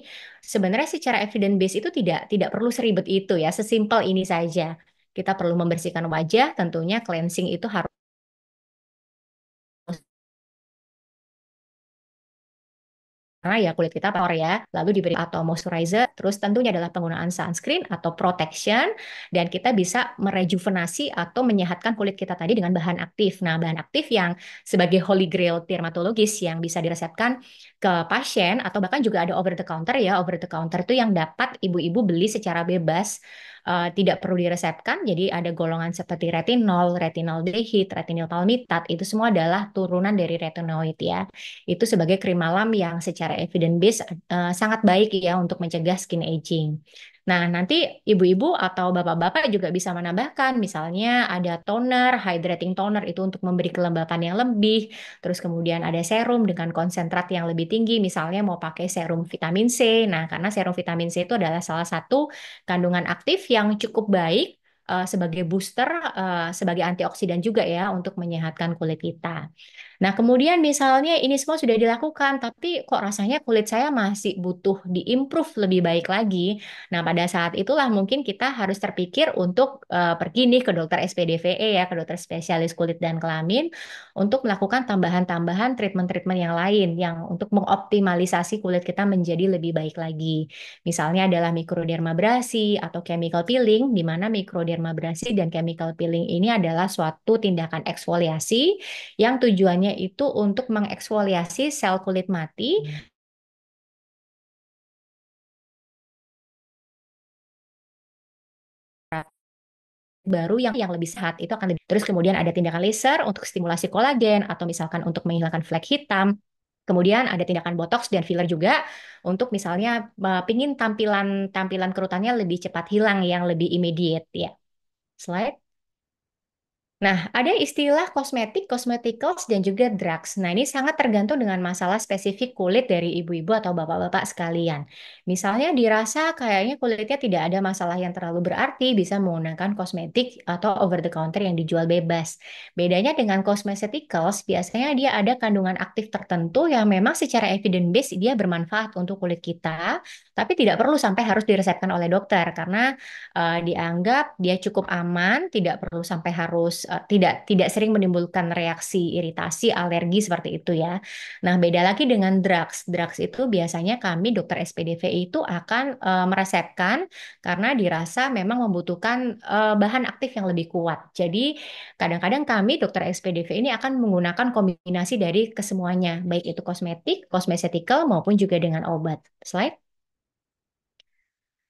[SPEAKER 8] sebenarnya secara evidence base itu tidak tidak perlu seribet itu ya, sesimpel ini saja. Kita perlu membersihkan wajah, tentunya cleansing itu harus karena ya kulit kita power ya, lalu diberi atau moisturizer, terus tentunya adalah penggunaan sunscreen atau protection, dan kita bisa merejuvenasi atau menyehatkan kulit kita tadi dengan bahan aktif. Nah, bahan aktif yang sebagai holy grail dermatologis yang bisa diresepkan ke pasien atau bahkan juga ada over the counter ya, over the counter itu yang dapat ibu-ibu beli secara bebas uh, tidak perlu diresepkan. Jadi ada golongan seperti retinol, retinol dehid, retinol palmitat itu semua adalah turunan dari retinoid ya. Itu sebagai krim malam yang secara evidence based uh, eh, sangat baik ya untuk mencegah skin aging. Nah, nanti ibu-ibu atau bapak-bapak juga bisa menambahkan, misalnya ada toner, hydrating toner itu untuk memberi kelembapan yang lebih, terus kemudian ada serum dengan konsentrat yang lebih tinggi, misalnya mau pakai serum vitamin C. Nah, karena serum vitamin C itu adalah salah satu kandungan aktif yang cukup baik uh, sebagai booster, uh, sebagai antioksidan juga ya untuk menyehatkan kulit kita. Nah, kemudian misalnya ini semua sudah dilakukan, tapi kok rasanya kulit saya masih butuh diimprove lebih baik lagi. Nah, pada saat itulah mungkin kita harus terpikir untuk uh, pergi nih ke dokter SPDVE ya, ke dokter spesialis kulit dan kelamin untuk melakukan tambahan-tambahan treatment-treatment yang lain yang untuk mengoptimalisasi kulit kita menjadi lebih baik lagi. Misalnya adalah mikrodermabrasi atau chemical peeling di mana mikrodermabrasi dan chemical peeling ini adalah suatu tindakan eksfoliasi yang tujuannya gunanya itu untuk mengeksfoliasi sel kulit mati baru yang yang lebih sehat itu akan lebih. Terus kemudian ada tindakan laser untuk stimulasi kolagen atau misalkan untuk menghilangkan flek hitam. Kemudian ada tindakan botox dan filler juga untuk misalnya uh, pingin tampilan tampilan kerutannya lebih cepat hilang yang lebih immediate ya. Slide. Nah, ada istilah kosmetik, cosmeticals, dan juga drugs. Nah, ini sangat tergantung dengan masalah spesifik kulit dari ibu-ibu atau bapak-bapak sekalian. Misalnya dirasa kayaknya kulitnya tidak ada masalah yang terlalu berarti, bisa menggunakan kosmetik atau over the counter yang dijual bebas. Bedanya dengan cosmeticals biasanya dia ada kandungan aktif tertentu yang memang secara evidence based dia bermanfaat untuk kulit kita, tapi tidak perlu sampai harus diresepkan oleh dokter karena uh, dianggap dia cukup aman, tidak perlu sampai harus uh, tidak tidak sering menimbulkan reaksi iritasi, alergi seperti itu ya. Nah, beda lagi dengan drugs. Drugs itu biasanya kami dokter spdv itu akan uh, meresepkan karena dirasa memang membutuhkan uh, bahan aktif yang lebih kuat. Jadi, kadang-kadang kami dokter spdv ini akan menggunakan kombinasi dari kesemuanya, baik itu kosmetik, kosmetikal maupun juga dengan obat. Slide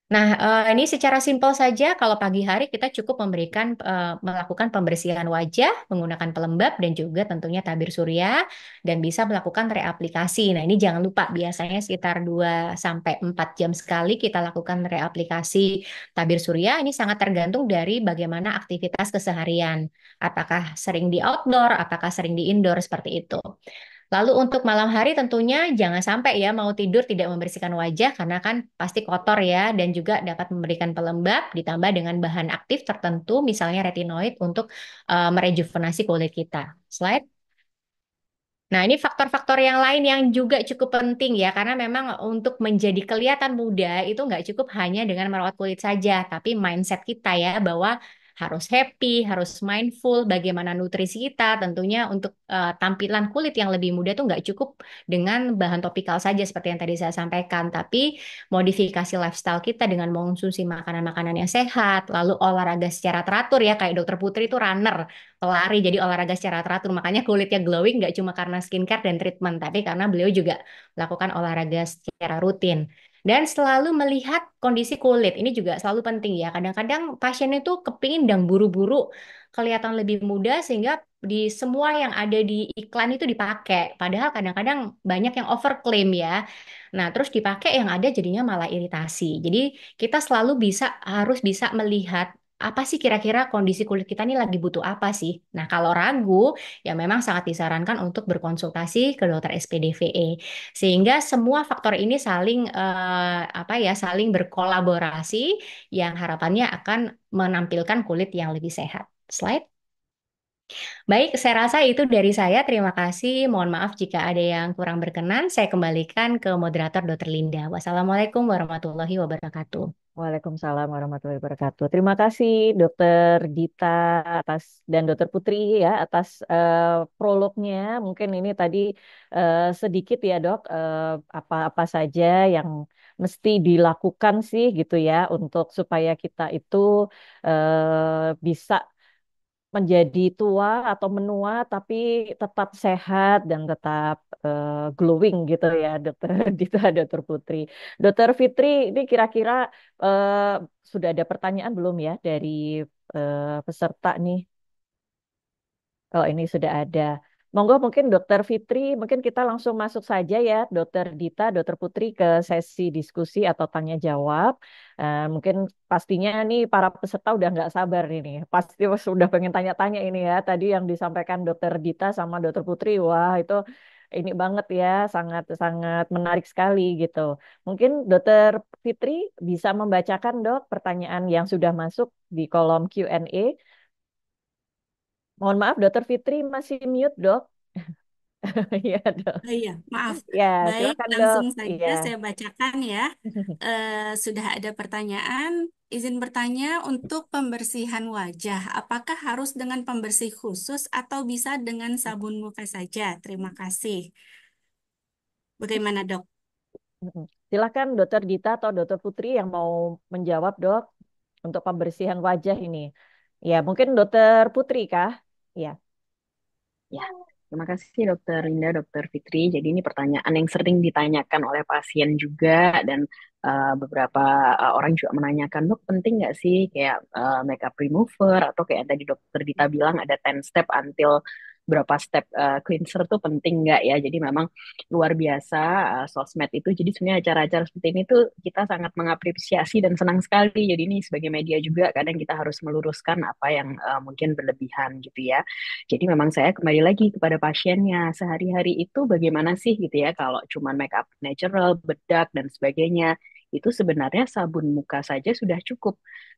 [SPEAKER 8] Nah, eh, ini secara simpel saja, kalau pagi hari kita cukup memberikan eh, melakukan pembersihan wajah menggunakan pelembab dan juga tentunya tabir surya dan bisa melakukan reaplikasi. Nah, ini jangan lupa biasanya sekitar 2 sampai 4 jam sekali kita lakukan reaplikasi tabir surya. Ini sangat tergantung dari bagaimana aktivitas keseharian. Apakah sering di outdoor, apakah sering di indoor seperti itu. Lalu untuk malam hari tentunya jangan sampai ya mau tidur tidak membersihkan wajah karena kan pasti kotor ya dan juga dapat memberikan pelembab ditambah dengan bahan aktif tertentu misalnya retinoid untuk uh, merejuvenasi kulit kita. Slide. Nah, ini faktor-faktor yang lain yang juga cukup penting ya, karena memang untuk menjadi kelihatan muda itu nggak cukup hanya dengan merawat kulit saja, tapi mindset kita ya, bahwa harus happy, harus mindful bagaimana nutrisi kita. Tentunya untuk uh, tampilan kulit yang lebih muda tuh nggak cukup dengan bahan topikal saja seperti yang tadi saya sampaikan, tapi modifikasi lifestyle kita dengan mengonsumsi makanan-makanan yang sehat, lalu olahraga secara teratur ya kayak dokter Putri itu runner, lari. jadi olahraga secara teratur. Makanya kulitnya glowing nggak cuma karena skincare dan treatment, tapi karena beliau juga melakukan olahraga secara rutin. Dan selalu melihat kondisi kulit. Ini juga selalu penting ya. Kadang-kadang pasien itu kepingin dan buru-buru kelihatan lebih muda sehingga di semua yang ada di iklan itu dipakai. Padahal kadang-kadang banyak yang overclaim ya. Nah, terus dipakai yang ada jadinya malah iritasi. Jadi kita selalu bisa harus bisa melihat apa sih kira-kira kondisi kulit kita ini lagi butuh apa sih? Nah, kalau ragu, ya memang sangat disarankan untuk berkonsultasi ke dokter SPDVE. Sehingga semua faktor ini saling eh, apa ya, saling berkolaborasi yang harapannya akan menampilkan kulit yang lebih sehat. Slide. Baik, saya rasa itu dari saya. Terima kasih. Mohon maaf jika ada yang kurang berkenan. Saya kembalikan ke moderator Dr. Linda. Wassalamualaikum warahmatullahi wabarakatuh. Waalaikumsalam warahmatullahi
[SPEAKER 5] wabarakatuh. Terima kasih Dokter Dita atas dan Dokter Putri ya atas uh, prolognya. Mungkin ini tadi uh, sedikit ya dok eh, apa-apa uh, saja yang mesti dilakukan sih gitu ya untuk supaya kita itu uh, bisa menjadi tua atau menua tapi tetap sehat dan tetap uh, glowing gitu ya dokter Dita dokter Putri dokter Fitri ini kira-kira uh, sudah ada pertanyaan belum ya dari uh, peserta nih kalau ini sudah ada Monggo mungkin Dokter Fitri, mungkin kita langsung masuk saja ya, Dokter Dita, Dokter Putri ke sesi diskusi atau tanya jawab. Uh, mungkin pastinya nih para peserta udah nggak sabar ini, pasti sudah pengen tanya-tanya ini ya. Tadi yang disampaikan Dokter Dita sama Dokter Putri, wah itu ini banget ya, sangat sangat menarik sekali gitu. Mungkin Dokter Fitri bisa membacakan dok pertanyaan yang sudah masuk di kolom Q&A Mohon maaf, Dokter Fitri masih mute, Dok.
[SPEAKER 6] Iya, Dok. Oh, iya, maaf. Ya, Baik, silakan, langsung dok. saja ya. saya bacakan ya. uh, sudah ada pertanyaan. Izin bertanya untuk pembersihan wajah, apakah harus dengan pembersih khusus atau bisa dengan sabun muka saja? Terima kasih. Bagaimana, Dok?
[SPEAKER 5] Silakan Dokter Gita atau Dokter Putri yang mau menjawab, Dok, untuk pembersihan wajah ini. Ya, mungkin Dokter Putri kah?
[SPEAKER 7] Ya. Ya, terima kasih Dokter Rinda, Dokter Fitri. Jadi ini pertanyaan yang sering ditanyakan oleh pasien juga dan uh, beberapa uh, orang juga menanyakan, dok penting nggak sih kayak uh, makeup remover atau kayak tadi Dokter Dita bilang ada 10 step until berapa step uh, cleanser tuh penting nggak ya. Jadi memang luar biasa uh, sosmed itu. Jadi sebenarnya acara-acara seperti ini tuh kita sangat mengapresiasi dan senang sekali. Jadi ini sebagai media juga kadang kita harus meluruskan apa yang uh, mungkin berlebihan gitu ya. Jadi memang saya kembali lagi kepada pasiennya sehari-hari itu bagaimana sih gitu ya kalau cuman makeup natural, bedak dan sebagainya itu sebenarnya sabun muka saja sudah cukup.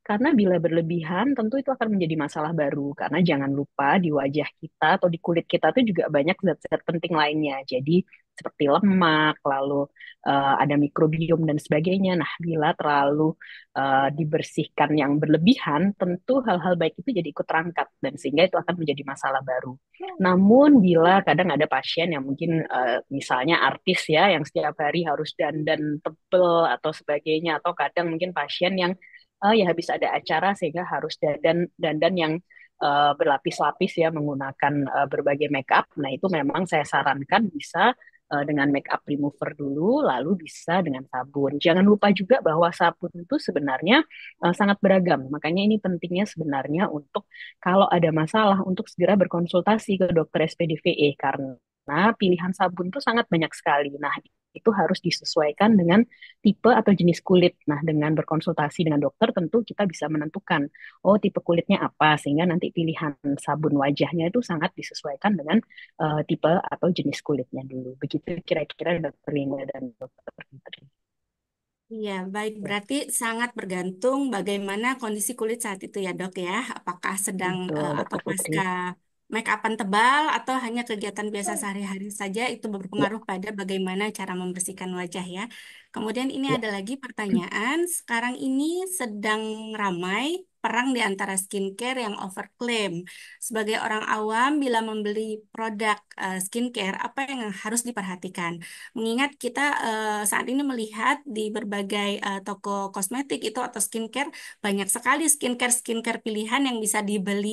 [SPEAKER 7] Karena bila berlebihan tentu itu akan menjadi masalah baru. Karena jangan lupa di wajah kita atau di kulit kita itu juga banyak zat-zat penting lainnya. Jadi seperti lemak, lalu uh, ada mikrobiom dan sebagainya. Nah, bila terlalu uh, dibersihkan yang berlebihan, tentu hal-hal baik itu jadi ikut terangkat dan sehingga itu akan menjadi masalah baru. Hmm. Namun bila kadang ada pasien yang mungkin uh, misalnya artis ya yang setiap hari harus dandan tebel atau sebagainya atau kadang mungkin pasien yang uh, ya habis ada acara sehingga harus dandan dandan yang berlapis-lapis ya menggunakan uh, berbagai makeup. Nah, itu memang saya sarankan bisa Eh, dengan make up remover dulu, lalu bisa dengan sabun. Jangan lupa juga bahwa sabun itu sebenarnya uh, sangat beragam. Makanya ini pentingnya sebenarnya untuk kalau ada masalah untuk segera berkonsultasi ke dokter SPDVE karena pilihan sabun itu sangat banyak sekali. Nah, itu harus disesuaikan dengan tipe atau jenis kulit. Nah, dengan berkonsultasi dengan dokter tentu kita bisa menentukan, oh tipe kulitnya apa, sehingga nanti pilihan sabun wajahnya itu sangat disesuaikan dengan uh, tipe atau jenis kulitnya dulu. Begitu kira-kira dokter Inga dan dokter Fitri.
[SPEAKER 6] Iya, baik. Berarti sangat bergantung bagaimana kondisi kulit saat itu ya dok ya. Apakah sedang Betul, uh, make upan tebal atau hanya kegiatan biasa hmm. sehari-hari saja itu ya. berpengaruh pada bagaimana cara membersihkan wajah ya. Kemudian ini ya. ada lagi pertanyaan, sekarang ini sedang ramai perang di antara skincare yang overclaim. Sebagai orang awam, bila membeli produk uh, skincare, apa yang harus diperhatikan? Mengingat kita uh, saat ini melihat di berbagai uh, toko kosmetik itu atau skincare, banyak sekali skincare-skincare pilihan yang bisa dibeli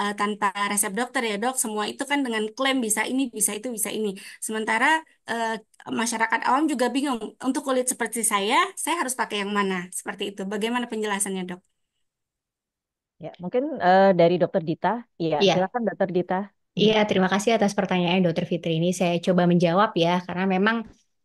[SPEAKER 6] uh, tanpa resep dokter ya dok. Semua itu kan dengan klaim bisa ini, bisa itu, bisa ini. Sementara uh, masyarakat awam juga bingung, untuk kulit seperti saya, saya harus pakai yang mana? Seperti itu. Bagaimana penjelasannya dok?
[SPEAKER 8] Ya, mungkin uh, dari Dokter Dita. Iya, Iya. silakan Dokter Dita. Iya, terima kasih atas pertanyaan Dokter Fitri ini. Saya coba menjawab ya, karena memang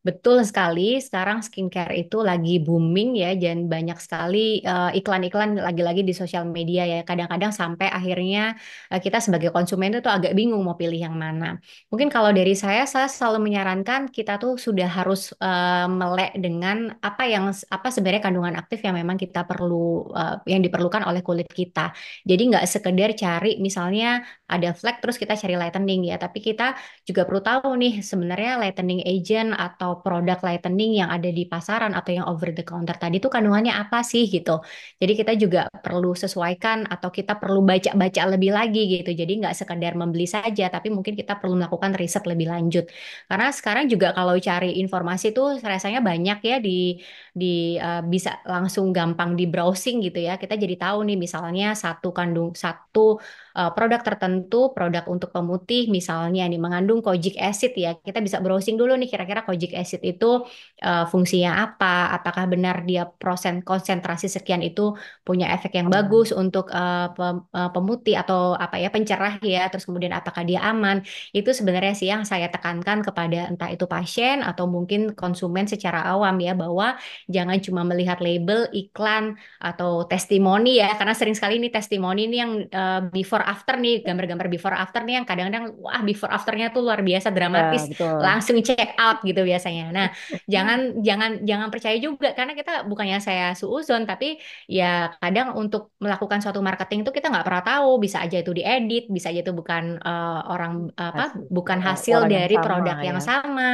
[SPEAKER 8] Betul sekali, sekarang skincare itu lagi booming ya, dan banyak sekali eh, iklan-iklan lagi-lagi di sosial media ya. Kadang-kadang sampai akhirnya uh, kita sebagai konsumen itu agak bingung mau pilih yang mana. Mungkin kalau dari saya, saya selalu menyarankan kita tuh sudah harus uh, melek dengan apa yang apa sebenarnya kandungan aktif yang memang kita perlu uh, yang diperlukan oleh kulit kita. Jadi nggak sekedar cari misalnya ada flek terus kita cari lightening ya, tapi kita juga perlu tahu nih sebenarnya lightening agent atau atau produk lightening yang ada di pasaran atau yang over the counter tadi itu kandungannya apa sih gitu. Jadi kita juga perlu sesuaikan atau kita perlu baca-baca lebih lagi gitu. Jadi nggak sekedar membeli saja, tapi mungkin kita perlu melakukan riset lebih lanjut. Karena sekarang juga kalau cari informasi tuh rasanya banyak ya di di uh, bisa langsung gampang di browsing gitu ya. Kita jadi tahu nih misalnya satu kandung satu Eh, produk tertentu, produk untuk pemutih misalnya nih mengandung kojic acid ya. Kita bisa browsing dulu nih kira-kira kojic acid itu uh, fungsinya apa? Apakah benar dia prosen konsentrasi sekian itu punya efek yang bagus untuk uh, pem, pemutih atau apa ya pencerah ya. Terus kemudian apakah dia aman? Itu sebenarnya sih yang saya tekankan kepada entah itu pasien atau mungkin konsumen secara awam ya bahwa jangan cuma melihat label iklan atau testimoni ya karena sering sekali ini testimoni ini yang uh, before before after nih gambar-gambar before after nih yang kadang-kadang wah before afternya tuh luar biasa dramatis ya, langsung check out gitu biasanya nah jangan jangan jangan percaya juga karena kita bukannya saya suuzon tapi ya kadang untuk melakukan suatu marketing tuh kita nggak pernah tahu bisa aja itu diedit bisa aja itu bukan uh, orang apa eh, hasil, bukan hasil dari ya. yang produk sama, yang ya. sama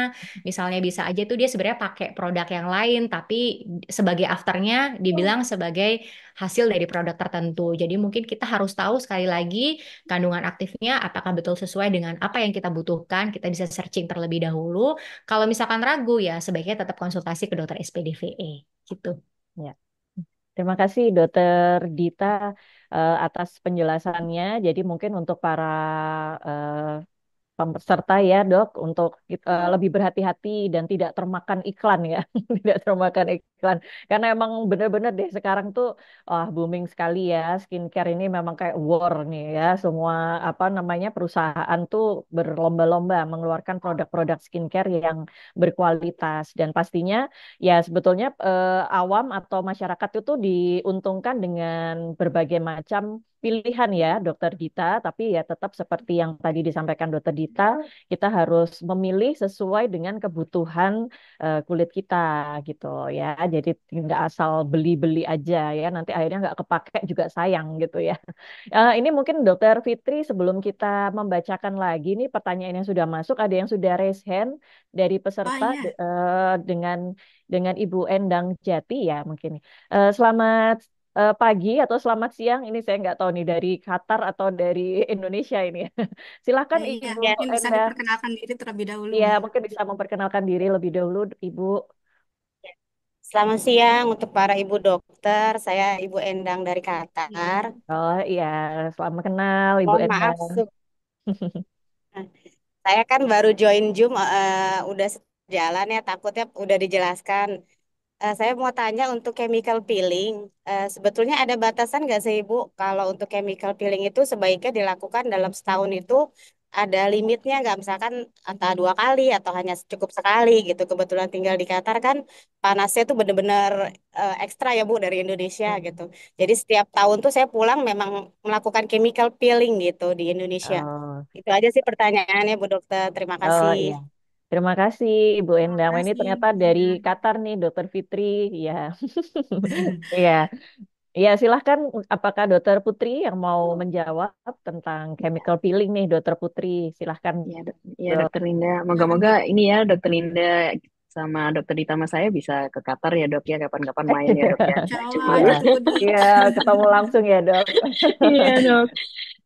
[SPEAKER 8] misalnya bisa aja itu dia sebenarnya pakai produk yang lain tapi sebagai afternya dibilang oh. sebagai hasil dari produk tertentu. Jadi mungkin kita harus tahu sekali lagi kandungan aktifnya apakah betul sesuai dengan apa yang kita butuhkan. Kita bisa searching terlebih dahulu. Kalau misalkan ragu ya sebaiknya tetap konsultasi ke dokter SPDVE gitu. Ya.
[SPEAKER 5] Terima kasih Dokter Dita uh, atas penjelasannya. Jadi mungkin untuk para uh, peserta ya dok untuk uh, lebih berhati-hati dan tidak termakan iklan ya tidak termakan iklan karena emang benar-benar deh sekarang tuh wah booming sekali ya skincare ini memang kayak war nih ya semua apa namanya perusahaan tuh berlomba-lomba mengeluarkan produk-produk skincare yang berkualitas dan pastinya ya sebetulnya uh, awam atau masyarakat itu tuh diuntungkan dengan berbagai macam pilihan ya dokter Dita tapi ya tetap seperti yang tadi disampaikan dokter Dita kita harus memilih sesuai dengan kebutuhan uh, kulit kita gitu ya jadi nggak asal beli-beli aja ya nanti akhirnya nggak kepake juga sayang gitu ya uh, ini mungkin dokter Fitri sebelum kita membacakan lagi nih pertanyaan yang sudah masuk ada yang sudah raise hand dari peserta uh, dengan dengan Ibu Endang Jati ya mungkin uh, selamat uh, pagi atau selamat siang ini saya nggak tahu nih dari Qatar atau dari Indonesia ini. Silakan iya, Ibu
[SPEAKER 6] iya, mungkin bisa Enda. diri terlebih dahulu. Iya, mungkin
[SPEAKER 5] bisa memperkenalkan diri lebih dahulu Ibu.
[SPEAKER 9] Selamat siang untuk para ibu dokter. Saya Ibu Endang dari
[SPEAKER 5] Qatar. Oh iya, selamat kenal Ibu oh, Endang. Maaf,
[SPEAKER 9] saya kan baru join Zoom uh, udah jalan ya takutnya udah dijelaskan Uh, saya mau tanya untuk chemical peeling, uh, sebetulnya ada batasan nggak sih Ibu kalau untuk chemical peeling itu sebaiknya dilakukan dalam setahun itu ada limitnya nggak misalkan antara dua kali atau hanya cukup sekali gitu kebetulan tinggal di Qatar kan panasnya tuh bener-bener uh, ekstra ya Bu dari Indonesia hmm. gitu jadi setiap tahun tuh saya pulang memang melakukan chemical peeling gitu di Indonesia Oh, itu aja sih pertanyaannya Bu Dokter terima oh kasih iya.
[SPEAKER 5] Terima kasih Ibu Endang. Ini ternyata dari Qatar nih, Dokter Fitri. Ya, ya, ya. Silahkan. Apakah Dokter Putri yang mau menjawab tentang chemical peeling nih, Dokter Putri? Silahkan. Ya, ya Dokter Linda. Moga-moga ini ya, Dokter Linda sama dokter Dita taman
[SPEAKER 7] saya bisa ke Qatar ya dok ya kapan-kapan main ya dok ya. Cuma ya iya. iya,
[SPEAKER 5] ketemu langsung ya dok. Iya dok.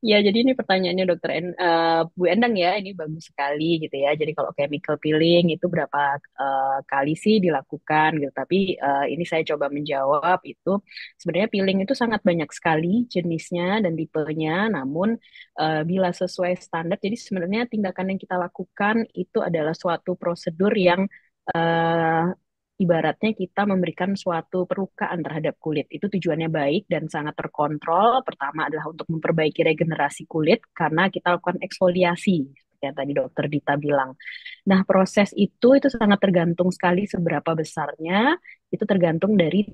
[SPEAKER 7] Ya, jadi ini pertanyaannya dokter En eh, Bu Endang ya, ini bagus sekali gitu ya. Jadi kalau chemical peeling itu berapa uh, kali sih dilakukan gitu. Tapi uh, ini saya coba menjawab itu sebenarnya peeling itu sangat banyak sekali jenisnya dan tipenya. Namun bila sesuai standar, jadi sebenarnya tindakan yang kita lakukan itu adalah suatu prosedur yang ibaratnya kita memberikan suatu perukaan terhadap kulit. Itu tujuannya baik dan sangat terkontrol. Pertama adalah untuk memperbaiki regenerasi kulit karena kita lakukan eksfoliasi yang tadi dokter Dita bilang. Nah, proses itu itu sangat tergantung sekali seberapa besarnya, itu tergantung dari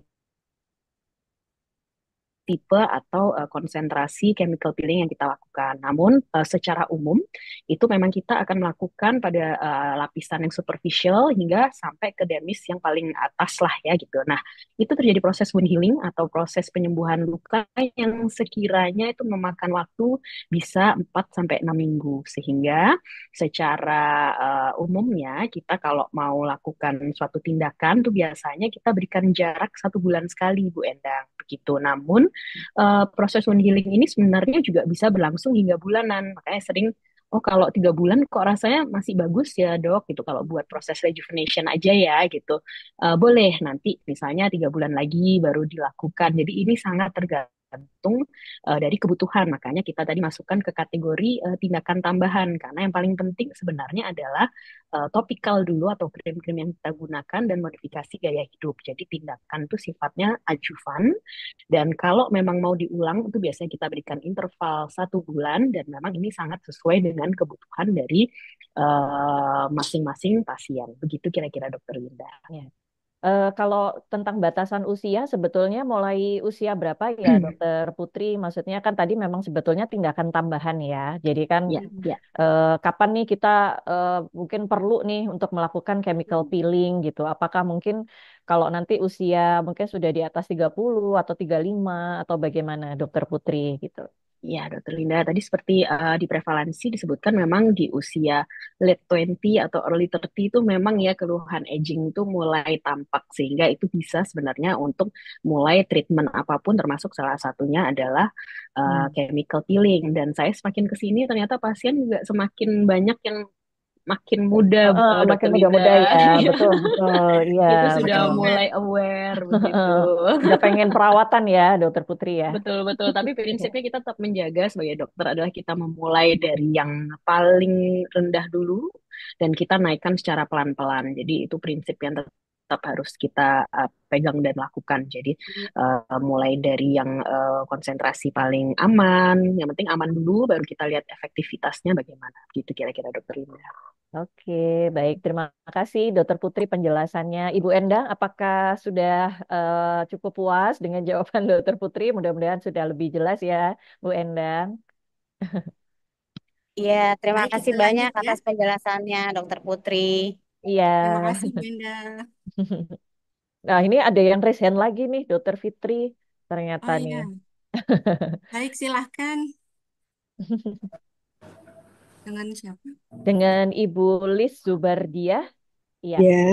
[SPEAKER 7] tipe atau uh, konsentrasi chemical peeling yang kita lakukan. Namun uh, secara umum itu memang kita akan melakukan pada uh, lapisan yang superficial hingga sampai ke dermis yang paling atas lah ya gitu. Nah, itu terjadi proses wound healing atau proses penyembuhan luka yang sekiranya itu memakan waktu bisa 4 sampai enam minggu sehingga secara uh, umumnya kita kalau mau lakukan suatu tindakan tuh biasanya kita berikan jarak satu bulan sekali Bu Endang begitu. Namun uh, proses wound healing ini sebenarnya juga bisa berlangsung hingga bulanan. Makanya sering oh kalau tiga bulan kok rasanya masih bagus ya dok gitu kalau buat proses rejuvenation aja ya gitu uh, boleh nanti misalnya tiga bulan lagi baru dilakukan jadi ini sangat tergantung tergantung uh, dari kebutuhan. Makanya kita tadi masukkan ke kategori uh, tindakan tambahan karena yang paling penting sebenarnya adalah uh, eh, topikal dulu atau krim-krim yang kita gunakan dan modifikasi gaya hidup. Jadi tindakan itu sifatnya ajuvan dan kalau memang mau diulang itu biasanya kita berikan interval satu bulan dan memang ini sangat sesuai dengan kebutuhan dari masing-masing uh, pasien. Begitu kira-kira dokter Linda.
[SPEAKER 10] Ya.
[SPEAKER 5] Uh, kalau tentang batasan usia, sebetulnya mulai usia berapa ya, hmm. Dokter Putri? Maksudnya kan tadi memang sebetulnya tindakan tambahan ya. Jadi kan ya, ya. Uh, kapan nih kita uh, mungkin perlu nih untuk melakukan chemical hmm. peeling gitu? Apakah mungkin kalau nanti usia mungkin sudah di atas 30 atau 35 atau bagaimana, Dokter Putri gitu? Ya, Dokter Linda, tadi seperti uh, di prevalensi disebutkan memang di
[SPEAKER 7] usia late 20 atau early 30 itu memang ya keluhan aging itu mulai tampak sehingga itu bisa sebenarnya untuk mulai treatment apapun termasuk salah satunya adalah uh, hmm. chemical peeling dan saya semakin ke sini ternyata pasien juga semakin
[SPEAKER 5] banyak yang makin muda uh, makin muda-muda ya betul betul iya itu sudah betul. mulai
[SPEAKER 7] aware begitu
[SPEAKER 5] sudah pengen perawatan ya dokter Putri ya betul
[SPEAKER 7] betul tapi prinsipnya kita tetap menjaga sebagai dokter adalah kita memulai dari yang
[SPEAKER 5] paling
[SPEAKER 7] rendah dulu dan kita naikkan secara pelan-pelan jadi itu prinsip yang tetap tetap harus kita uh, pegang dan lakukan. Jadi uh, mulai dari yang uh,
[SPEAKER 5] konsentrasi paling aman, yang penting aman dulu, baru kita lihat efektivitasnya bagaimana. Gitu kira-kira dokter Oke, Oke, baik. Terima kasih, Dokter Putri, penjelasannya. Ibu Endang, apakah sudah uh, cukup puas dengan jawaban Dokter Putri? Mudah-mudahan sudah lebih jelas ya, Bu Endang.
[SPEAKER 9] Iya, terima Baik, kasih banyak ya. atas penjelasannya, Dokter Putri.
[SPEAKER 5] Iya. Terima kasih, Bu Endang. Nah, ini ada yang raise lagi nih, Dokter Fitri. Ternyata Oh nih. iya,
[SPEAKER 6] baik silahkan. Dengan siapa?
[SPEAKER 5] Dengan Ibu Lis Zubardia. Iya. Ya.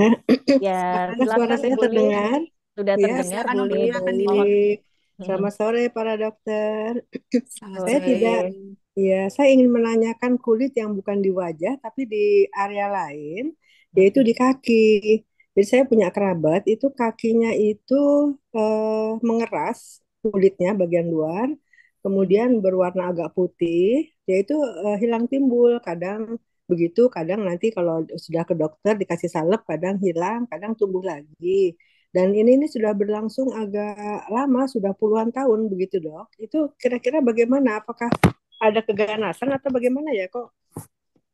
[SPEAKER 5] Ya, ya suara saya terdengar. Sudah ya, terdengar, Bu Lis. Hmm. Selamat sore
[SPEAKER 11] para dokter. Selamat saya tidak Ya, saya ingin menanyakan kulit yang bukan di wajah tapi di area lain, yaitu di kaki. Jadi saya punya kerabat itu kakinya itu eh, mengeras kulitnya bagian luar, kemudian berwarna agak putih, yaitu uh, hilang timbul. Kadang begitu, kadang nanti kalau sudah ke dokter dikasih salep, kadang hilang, kadang tumbuh lagi. Dan ini ini sudah berlangsung agak lama, sudah puluhan tahun begitu dok. Itu kira-kira bagaimana? Apakah ada keganasan atau bagaimana ya kok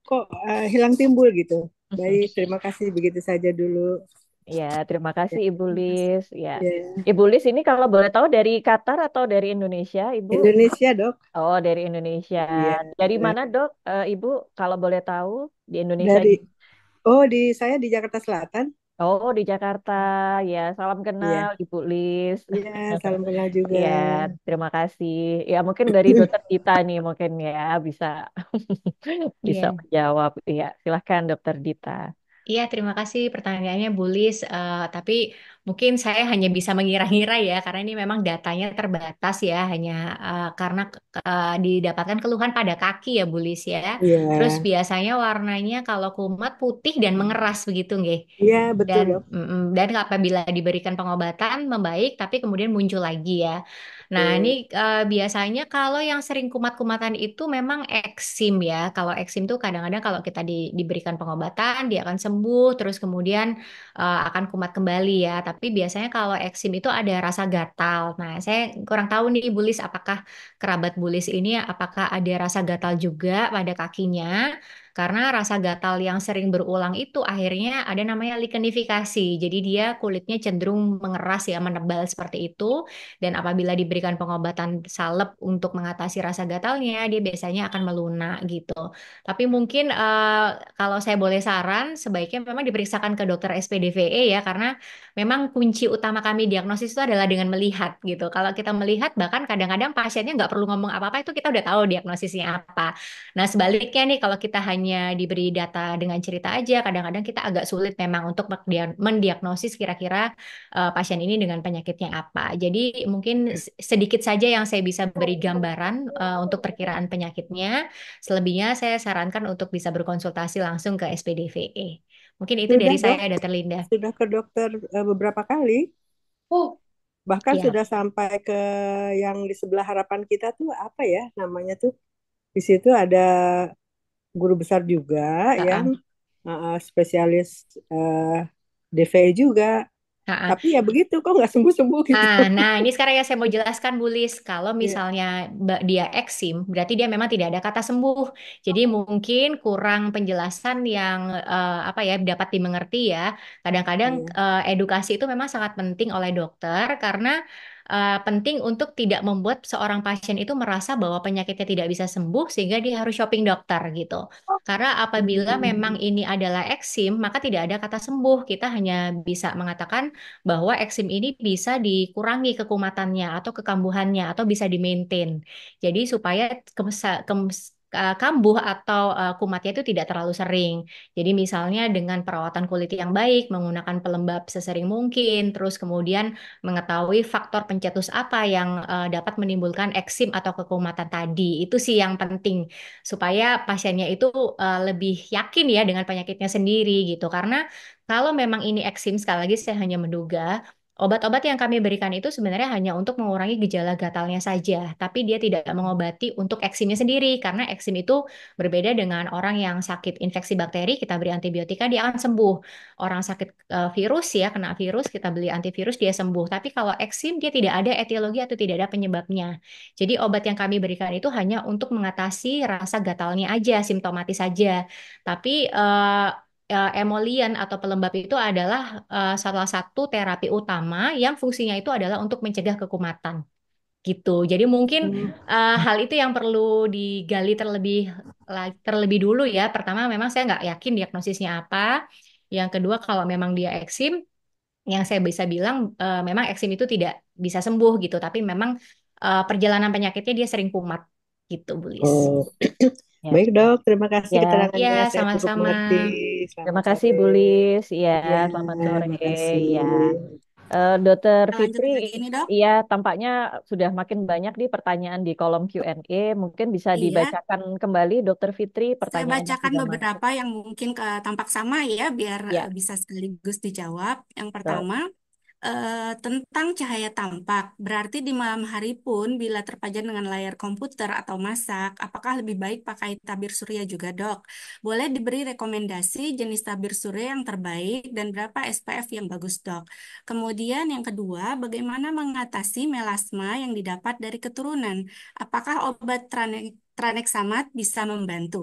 [SPEAKER 11] kok uh, hilang timbul gitu? Baik, terima kasih begitu saja dulu. Ya, terima
[SPEAKER 5] kasih Ibu Lis. Ya. Yeah. Ibu Lis ini kalau boleh tahu dari Qatar atau dari Indonesia, Ibu? Indonesia, Dok. Oh, dari Indonesia. Yeah. Dari iya. mana, Dok? Eh, Ibu kalau boleh tahu di Indonesia. Dari Oh, di saya di Jakarta Selatan. Oh, di Jakarta. Ya, salam kenal yeah. Ibu Lis. Iya, yeah, salam kenal juga. Ya, terima kasih. Ya, mungkin dari dokter Dita nih mungkin ya bisa
[SPEAKER 8] bisa iya.
[SPEAKER 5] menjawab. Iya silahkan dokter Dita.
[SPEAKER 8] Iya, terima kasih pertanyaannya bulis, Uh, eh, tapi Mungkin saya hanya bisa mengira-ngira ya, karena ini memang datanya terbatas ya, hanya uh, karena uh, didapatkan keluhan pada kaki ya, bulis Lis ya. Yeah. Terus biasanya warnanya kalau kumat putih dan mengeras begitu nggih. Iya, yeah, betul. Dan Mm, dan apabila diberikan pengobatan membaik tapi kemudian muncul lagi ya. Nah, hmm. ini uh, biasanya kalau yang sering kumat-kumatan itu memang eksim ya. Kalau eksim tuh kadang-kadang kalau kita di, diberikan pengobatan dia akan sembuh terus kemudian uh, akan kumat kembali ya tapi biasanya kalau eksim itu ada rasa gatal. Nah, saya kurang tahu nih bulis apakah kerabat bulis ini apakah ada rasa gatal juga pada kakinya karena rasa gatal yang sering berulang itu akhirnya ada namanya likenifikasi. Jadi dia kulitnya cenderung mengeras ya, menebal seperti itu. Dan apabila diberikan pengobatan salep untuk mengatasi rasa gatalnya, dia biasanya akan melunak gitu. Tapi mungkin uh, kalau saya boleh saran, sebaiknya memang diperiksakan ke dokter SPDVE ya, karena memang kunci utama kami diagnosis itu adalah dengan melihat gitu. Kalau kita melihat bahkan kadang-kadang pasiennya nggak perlu ngomong apa-apa itu kita udah tahu diagnosisnya apa. Nah sebaliknya nih kalau kita hanya hanya diberi data dengan cerita aja, kadang-kadang kita agak sulit memang untuk mendiagnosis kira-kira uh, pasien ini dengan penyakitnya apa. Jadi mungkin sedikit saja yang saya bisa beri gambaran uh, untuk perkiraan penyakitnya. Selebihnya saya sarankan untuk bisa berkonsultasi langsung ke SPDVE. Mungkin itu sudah dari dok, saya, Dr. Linda. Sudah ke dokter uh, beberapa kali. Oh, bahkan ya. sudah sampai ke yang di sebelah
[SPEAKER 11] harapan kita tuh apa ya namanya tuh di situ ada guru besar juga uh-uh. yang uh, spesialis uh, eh, DVI juga.
[SPEAKER 8] Ha-ha. Tapi ya begitu, kok nggak sembuh-sembuh gitu. Nah, nah, ini sekarang ya saya mau jelaskan, Bu Lis. Kalau iya. misalnya yeah. dia eksim, berarti dia memang tidak ada kata sembuh. Jadi mungkin kurang penjelasan yang uh, apa ya dapat dimengerti ya. Kadang-kadang yeah. Iya. uh, edukasi itu memang sangat penting oleh dokter karena uh, penting untuk tidak membuat seorang pasien itu merasa bahwa penyakitnya tidak bisa sembuh sehingga dia harus shopping dokter gitu. Oh. Karena apabila hmm. memang ini adalah eksim, maka tidak ada kata sembuh. Kita hanya bisa mengatakan bahwa eksim ini bisa dikurangi kekumatannya atau kekambuhannya atau bisa di-maintain. Jadi supaya ke, ke Eh, kambuh atau eh, kumatnya itu tidak terlalu sering. Jadi misalnya dengan perawatan kulit yang baik, menggunakan pelembab sesering mungkin, terus kemudian mengetahui faktor pencetus apa yang eh, dapat menimbulkan eksim atau kekumatan tadi. Itu sih yang penting supaya pasiennya itu lebih yakin ya dengan penyakitnya sendiri gitu. Karena kalau memang ini eksim sekali lagi saya hanya menduga Obat-obat yang kami berikan itu sebenarnya hanya untuk mengurangi gejala gatalnya saja, tapi dia tidak mengobati untuk eksimnya sendiri karena eksim itu berbeda dengan orang yang sakit infeksi bakteri kita beri antibiotika dia akan sembuh. Orang sakit eh, virus ya kena virus kita beli antivirus dia sembuh. Tapi kalau eksim dia tidak ada etiologi atau tidak ada penyebabnya. Jadi obat yang kami berikan itu hanya untuk mengatasi rasa gatalnya aja, simptomatis saja. Tapi eh, uh, eh, emolien atau pelembab itu adalah uh, salah satu terapi utama yang fungsinya itu adalah untuk mencegah kekumatan gitu. Jadi mungkin hmm. uh, hal itu yang perlu digali terlebih terlebih dulu ya. Pertama memang saya nggak yakin diagnosisnya apa. Yang kedua kalau memang dia eksim, yang saya bisa bilang uh, memang eksim itu tidak bisa sembuh gitu. Tapi memang uh, perjalanan penyakitnya dia sering kumat gitu, Lis. Oh.
[SPEAKER 11] Ya. Baik dok, terima kasih ya. keterangannya. Ya,
[SPEAKER 8] sama-sama. Terima
[SPEAKER 5] kasih Bu Lis. Ya, ya selamat sore. Ya. Uh, Dokter Fitri, iya tampaknya sudah makin banyak di pertanyaan di kolom Q&A. Mungkin bisa iya. dibacakan kembali, Dokter Fitri. Pertanyaan Saya bacakan
[SPEAKER 6] beberapa masuk. yang mungkin uh, tampak sama ya, biar ya. bisa sekaligus dijawab. Yang pertama, so eh, tentang cahaya tampak. Berarti di malam hari pun bila terpajang dengan layar komputer atau masak, apakah lebih baik pakai tabir surya juga, Dok? Boleh diberi rekomendasi jenis tabir surya yang terbaik dan berapa SPF yang bagus, Dok? Kemudian yang kedua, bagaimana mengatasi melasma yang didapat dari keturunan? Apakah obat tranek tranexamat bisa membantu?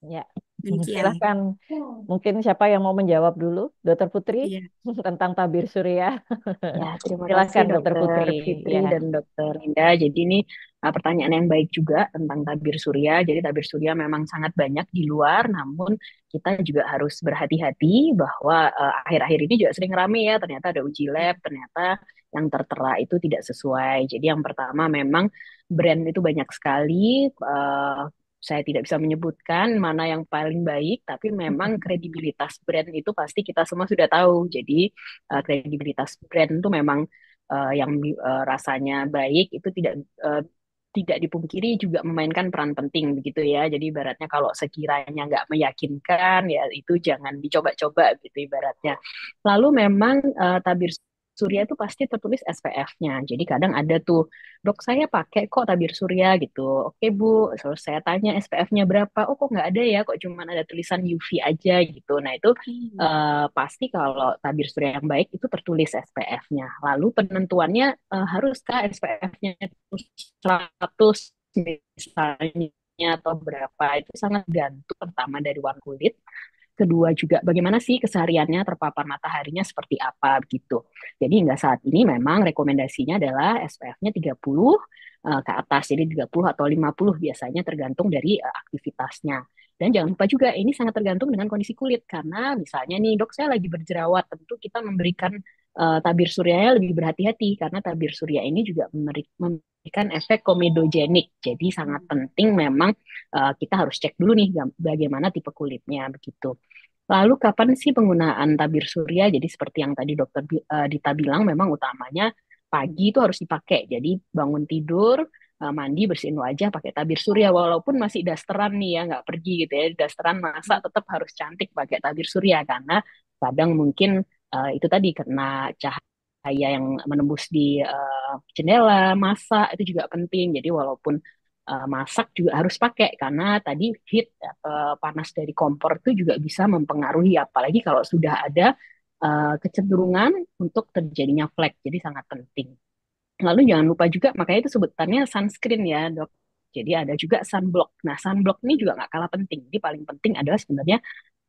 [SPEAKER 5] Ya, Silahkan. Mungkin siapa yang mau menjawab dulu, Dokter Putri ya. tentang tabir surya. Ya, terima Silahkan Dokter Putri, Putri ya. dan Dokter Linda. Jadi ini
[SPEAKER 7] eh, pertanyaan yang baik juga tentang tabir surya. Jadi tabir surya memang sangat banyak di luar, namun kita juga harus berhati-hati bahwa eh, akhir-akhir uh, ini juga sering rame ya. Ternyata ada uji lab, ternyata yang tertera itu tidak sesuai. Jadi yang pertama memang brand itu banyak sekali uh, saya tidak bisa menyebutkan mana yang paling baik, tapi memang kredibilitas brand itu pasti kita semua sudah tahu. Jadi uh, kredibilitas brand itu memang uh, yang uh, rasanya baik itu tidak uh, tidak dipungkiri juga memainkan peran penting begitu ya. Jadi ibaratnya kalau sekiranya nggak meyakinkan ya itu jangan dicoba-coba gitu ibaratnya. Lalu memang uh, tabir surya itu pasti tertulis SPF-nya. Jadi kadang ada tuh, dok saya pakai kok tabir surya gitu. Oke bu, selalu saya tanya SPF-nya berapa? Oh kok nggak ada ya, kok cuma ada tulisan UV aja gitu. Nah itu hmm. uh, pasti kalau tabir surya yang baik itu tertulis SPF-nya. Lalu penentuannya uh, eh, haruskah SPF-nya 100 misalnya atau berapa itu sangat gantung pertama dari warna kulit kedua juga bagaimana sih kesehariannya terpapar mataharinya seperti apa begitu. Jadi hingga saat ini memang rekomendasinya adalah SPF-nya 30 uh, eh, ke atas, jadi 30 atau 50 biasanya tergantung dari eh, aktivitasnya. Dan jangan lupa juga ini sangat tergantung dengan kondisi kulit karena misalnya nih dok saya lagi berjerawat tentu kita memberikan uh, tabir surya lebih berhati-hati karena tabir surya ini juga memberikan efek komedogenik. Jadi sangat penting memang uh, kita harus cek dulu nih bagaimana tipe kulitnya begitu. Lalu kapan sih penggunaan tabir surya? Jadi seperti yang tadi dokter uh, Dita bilang memang utamanya pagi itu harus dipakai. Jadi bangun tidur, mandi bersihin wajah pakai tabir surya walaupun masih dasteran nih ya nggak pergi gitu ya dasteran masa tetap harus cantik pakai tabir surya karena kadang mungkin uh, itu tadi karena cahaya yang menembus di uh, jendela, masak itu juga penting. Jadi walaupun uh, masak juga harus pakai karena tadi heat uh, panas dari kompor itu juga bisa mempengaruhi apalagi kalau sudah ada uh, kecenderungan untuk terjadinya flek jadi sangat penting lalu jangan lupa juga makanya itu sebutannya sunscreen ya dok jadi ada juga sunblock nah sunblock ini juga nggak kalah penting jadi paling penting adalah sebenarnya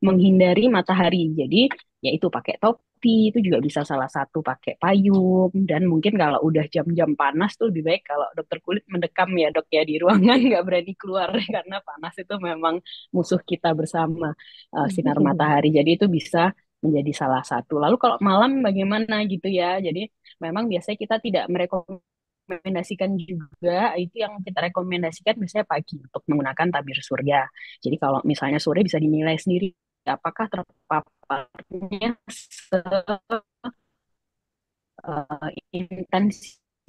[SPEAKER 7] menghindari matahari. Jadi yaitu pakai topi itu juga bisa salah satu pakai payung dan mungkin kalau udah jam-jam panas tuh lebih baik kalau dokter kulit mendekam ya dok ya di ruangan nggak berani keluar karena panas itu memang musuh kita bersama uh, sinar matahari. Jadi itu bisa menjadi salah satu. Lalu kalau malam bagaimana gitu ya? Jadi memang biasanya kita tidak merekomendasikan juga itu yang kita rekomendasikan biasanya pagi untuk menggunakan tabir surya. Jadi kalau misalnya sore bisa dinilai sendiri apakah
[SPEAKER 10] terpaparnya se
[SPEAKER 7] uh, intens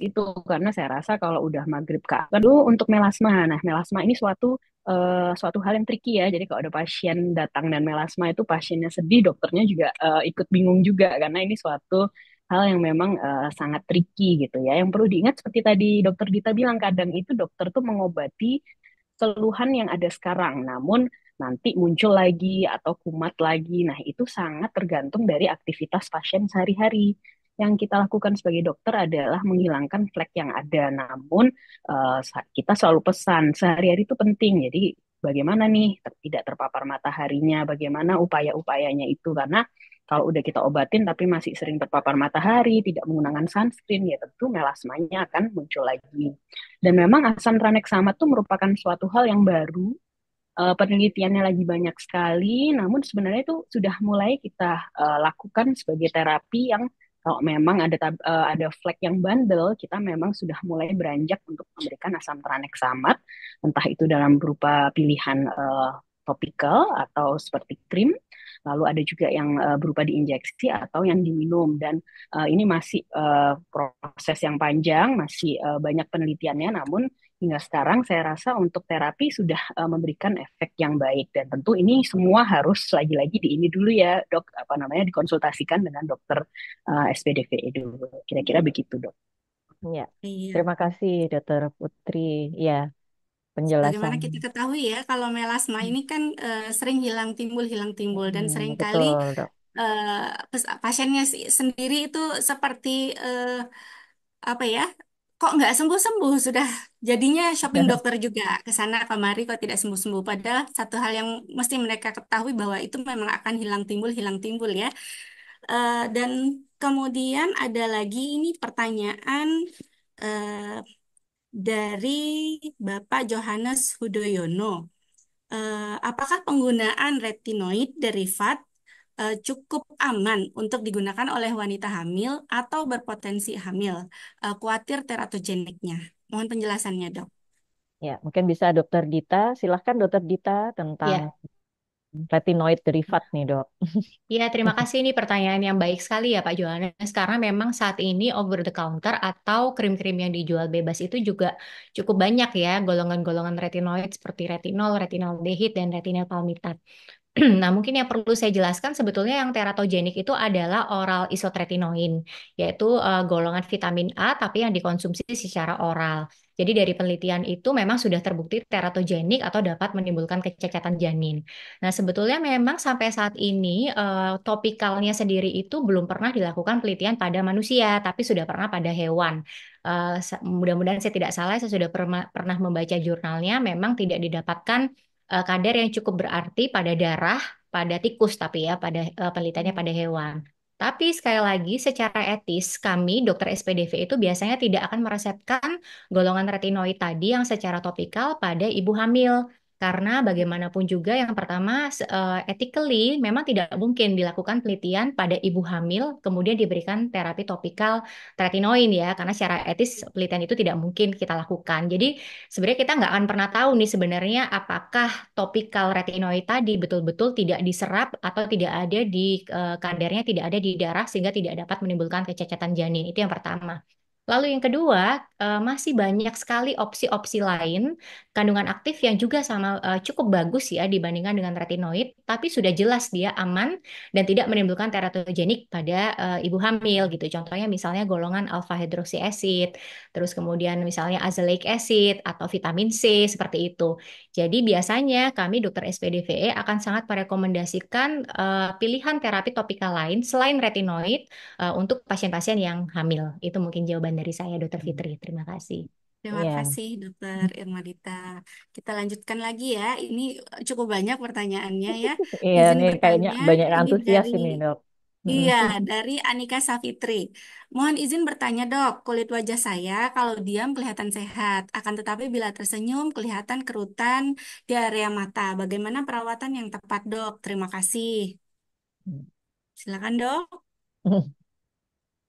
[SPEAKER 7] itu karena saya rasa kalau udah maghrib kak. lalu untuk melasma nah melasma ini suatu uh, suatu hal yang tricky ya jadi kalau ada pasien datang dan melasma itu pasiennya sedih dokternya juga uh, ikut bingung juga karena ini suatu hal yang memang uh, sangat tricky gitu ya yang perlu diingat seperti tadi dokter Dita bilang kadang itu dokter tuh mengobati keluhan yang ada sekarang namun nanti muncul lagi atau kumat lagi. Nah, itu sangat tergantung dari aktivitas pasien sehari-hari. Yang kita lakukan sebagai dokter adalah menghilangkan flek yang ada. Namun, uh, kita selalu pesan, sehari-hari itu penting. Jadi, bagaimana nih ter tidak terpapar mataharinya, bagaimana upaya-upayanya itu. Karena kalau udah kita obatin tapi masih sering terpapar matahari, tidak menggunakan sunscreen, ya tentu melasmanya akan muncul lagi. Dan memang asam tranexamat itu merupakan suatu hal yang baru uh, penelitiannya lagi banyak sekali, namun sebenarnya itu sudah mulai kita uh, lakukan sebagai terapi yang kalau memang ada tab, uh, ada flag yang bandel, kita memang sudah mulai beranjak untuk memberikan asam traneksamat, entah itu dalam berupa pilihan uh, topikal atau seperti krim, lalu ada juga yang uh, berupa diinjeksi atau yang diminum dan uh, ini masih uh, proses yang panjang, masih uh, banyak penelitiannya, namun hingga sekarang saya rasa untuk terapi sudah uh, memberikan efek yang baik dan tentu ini semua harus lagi-lagi di ini dulu ya dok apa namanya dikonsultasikan dengan dokter uh,
[SPEAKER 5] eh, SPDVE dulu kira-kira begitu dok. Ya, iya. terima kasih dokter Putri. Ya, penjelasan. Bagaimana kita
[SPEAKER 6] ketahui ya kalau melasma ini kan uh, sering hilang timbul hilang timbul dan hmm, sering kali pasiennya sendiri itu seperti uh, apa ya kok nggak sembuh-sembuh sudah jadinya shopping dokter juga ke sana kemari kok tidak sembuh-sembuh padahal satu hal yang mesti mereka ketahui bahwa itu memang akan hilang timbul hilang timbul ya eh, dan kemudian ada lagi ini pertanyaan eh, dari Bapak Johannes Hudoyono eh, apakah penggunaan retinoid derivat uh, cukup aman untuk digunakan oleh wanita hamil atau berpotensi hamil, uh, eh, kuatir teratogeniknya. Mohon penjelasannya,
[SPEAKER 8] dok.
[SPEAKER 5] Ya, mungkin bisa dokter Dita. Silahkan dokter Dita tentang ya. retinoid derivat nih, dok.
[SPEAKER 8] Iya terima kasih. Ini pertanyaan yang baik sekali ya, Pak Johan. Sekarang memang saat ini over the counter atau krim-krim yang dijual bebas itu juga cukup banyak ya golongan-golongan retinoid seperti retinol, retinol dehid dan retinol palmitat. Nah, mungkin yang perlu saya jelaskan sebetulnya yang teratogenik itu adalah oral isotretinoin, yaitu uh, golongan vitamin A tapi yang dikonsumsi secara oral. Jadi dari penelitian itu memang sudah terbukti teratogenik atau dapat menimbulkan kecacatan janin. Nah, sebetulnya memang sampai saat ini uh, topikalnya sendiri itu belum pernah dilakukan penelitian pada manusia, tapi sudah pernah pada hewan. Uh, mudah-mudahan saya tidak salah, saya sudah pernah pernah membaca jurnalnya memang tidak didapatkan uh, kadar yang cukup berarti pada darah, pada tikus tapi ya, pada uh, penelitiannya pada hewan. Tapi sekali lagi secara etis kami dokter SPDV itu biasanya tidak akan meresepkan golongan retinoid tadi yang secara topikal pada ibu hamil. Karena bagaimanapun juga yang pertama uh, ethically memang tidak mungkin dilakukan penelitian pada ibu hamil kemudian diberikan terapi topikal tretinoin ya karena secara etis penelitian itu tidak mungkin kita lakukan. Jadi sebenarnya kita nggak akan pernah tahu nih sebenarnya apakah topikal retinoid tadi betul-betul tidak diserap atau tidak ada di uh, eh, kadarnya tidak ada di darah sehingga tidak dapat menimbulkan kecacatan janin. Itu yang pertama. Lalu yang kedua, uh, masih banyak sekali opsi-opsi lain kandungan aktif yang juga sama uh, cukup bagus ya dibandingkan dengan retinoid, tapi sudah jelas dia aman dan tidak menimbulkan teratogenik pada uh, ibu hamil gitu. Contohnya misalnya golongan alpha hydroxy acid, terus kemudian misalnya azelaic acid atau vitamin C seperti itu. Jadi biasanya kami dokter SPDVE akan sangat merekomendasikan uh, pilihan terapi topikal lain selain retinoid uh, untuk pasien-pasien yang hamil. Itu mungkin jawaban dari saya, Dokter hmm. Fitri. Terima kasih. Terima yeah. kasih
[SPEAKER 6] Dokter Irma Dita. Kita lanjutkan lagi ya. Ini cukup banyak pertanyaannya ya. Iya yeah, nih
[SPEAKER 5] kayaknya banyak antusias ini, dari, Iya,
[SPEAKER 6] dari Anika Safitri. Mohon izin bertanya, Dok, kulit wajah saya kalau diam kelihatan sehat, akan tetapi bila tersenyum kelihatan kerutan di area mata. Bagaimana perawatan yang tepat, Dok? Terima kasih. Mm. Silakan, Dok.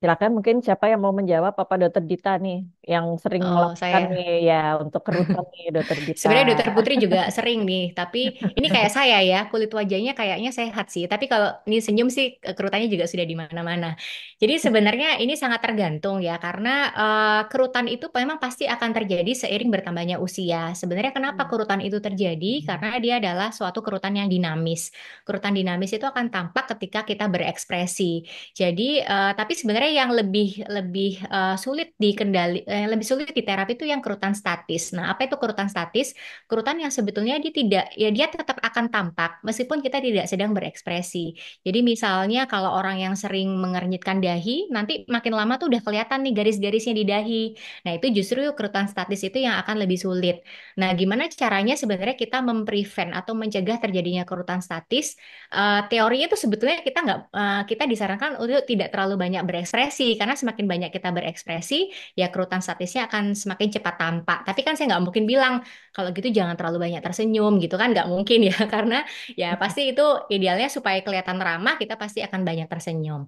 [SPEAKER 5] Silakan mungkin siapa yang mau menjawab apa Dokter Dita nih yang sering oh, melakukan saya. nih ya
[SPEAKER 8] untuk kerutan nih Dokter Dita. Sebenarnya Dokter Putri juga sering nih, tapi ini kayak saya ya kulit wajahnya kayaknya sehat sih, tapi kalau ini senyum sih kerutannya juga sudah di mana-mana. Jadi sebenarnya ini sangat tergantung ya karena uh, kerutan itu memang pasti akan terjadi seiring bertambahnya usia. Sebenarnya kenapa hmm. kerutan itu terjadi? Hmm. Karena dia adalah suatu kerutan yang dinamis. Kerutan dinamis itu akan tampak ketika kita berekspresi. Jadi uh, tapi sebenarnya yang lebih lebih uh, sulit dikendali eh, lebih sulit di terapi itu yang kerutan statis. Nah, apa itu kerutan statis? Kerutan yang sebetulnya dia tidak ya dia tetap akan tampak meskipun kita tidak sedang berekspresi. Jadi misalnya kalau orang yang sering mengernyitkan dahi, nanti makin lama tuh udah kelihatan nih garis-garisnya di dahi. Nah, itu justru kerutan statis itu yang akan lebih sulit. Nah, gimana caranya sebenarnya kita memprevent atau mencegah terjadinya kerutan statis? Uh, teorinya itu sebetulnya kita nggak uh, kita disarankan untuk tidak terlalu banyak berekspresi berekspresi karena semakin banyak kita berekspresi ya kerutan statisnya akan semakin cepat tampak tapi kan saya nggak mungkin bilang kalau gitu jangan terlalu banyak tersenyum gitu kan nggak mungkin ya karena ya pasti itu idealnya supaya kelihatan ramah kita pasti akan banyak tersenyum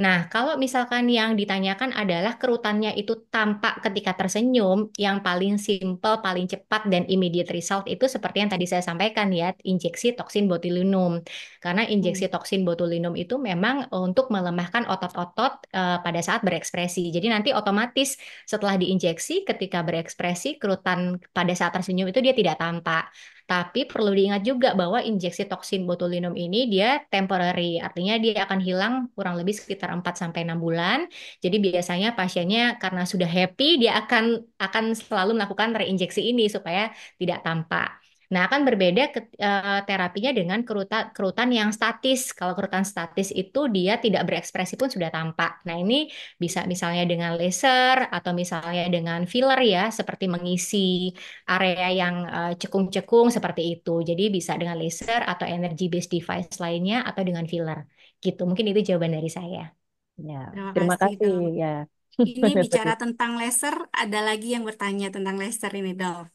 [SPEAKER 8] Nah, kalau misalkan yang ditanyakan adalah kerutannya itu tampak ketika tersenyum, yang paling simple, paling cepat, dan immediate result itu seperti yang tadi saya sampaikan ya, injeksi toksin botulinum. Karena injeksi hmm. toksin botulinum itu memang untuk melemahkan otot-otot uh, pada saat berekspresi. Jadi nanti otomatis setelah diinjeksi, ketika berekspresi, kerutan pada saat tersenyum itu dia tidak tampak. Tapi perlu diingat juga bahwa injeksi toksin botulinum ini dia temporary, artinya dia akan hilang kurang lebih sekitar 4 sampai 6 bulan. Jadi biasanya pasiennya karena sudah happy dia akan akan selalu melakukan reinjeksi ini supaya tidak tampak. Nah, akan berbeda ke, e, terapinya dengan kerutan, kerutan yang statis. Kalau kerutan statis itu dia tidak berekspresi pun sudah tampak. Nah, ini bisa misalnya dengan laser atau misalnya dengan filler ya, seperti mengisi area yang eh, cekung-cekung seperti itu. Jadi bisa dengan laser atau energy based device lainnya atau dengan filler. Gitu. Mungkin itu jawaban dari saya. Ya, terima, terima
[SPEAKER 5] kasih, ya.
[SPEAKER 8] Ini
[SPEAKER 6] bicara tentang laser, ada lagi yang bertanya tentang laser ini, Dok.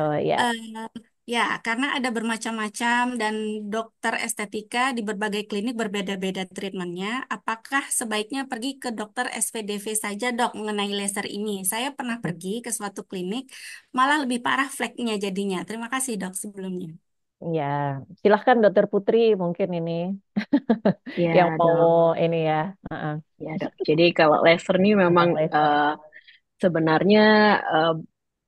[SPEAKER 6] Oh ya. Uh, Ya, karena ada bermacam-macam dan dokter estetika di berbagai klinik berbeda-beda treatmentnya. Apakah sebaiknya pergi ke dokter SPDV saja dok mengenai laser ini? Saya pernah hmm. pergi ke suatu klinik, malah lebih parah fleknya jadinya. Terima kasih dok sebelumnya.
[SPEAKER 5] Ya, silahkan Dokter Putri mungkin ini Ya, yang mau ini ya. Uh-uh. Ya, dok. Jadi
[SPEAKER 7] kalau laser ini memang Laser. uh, sebenarnya uh,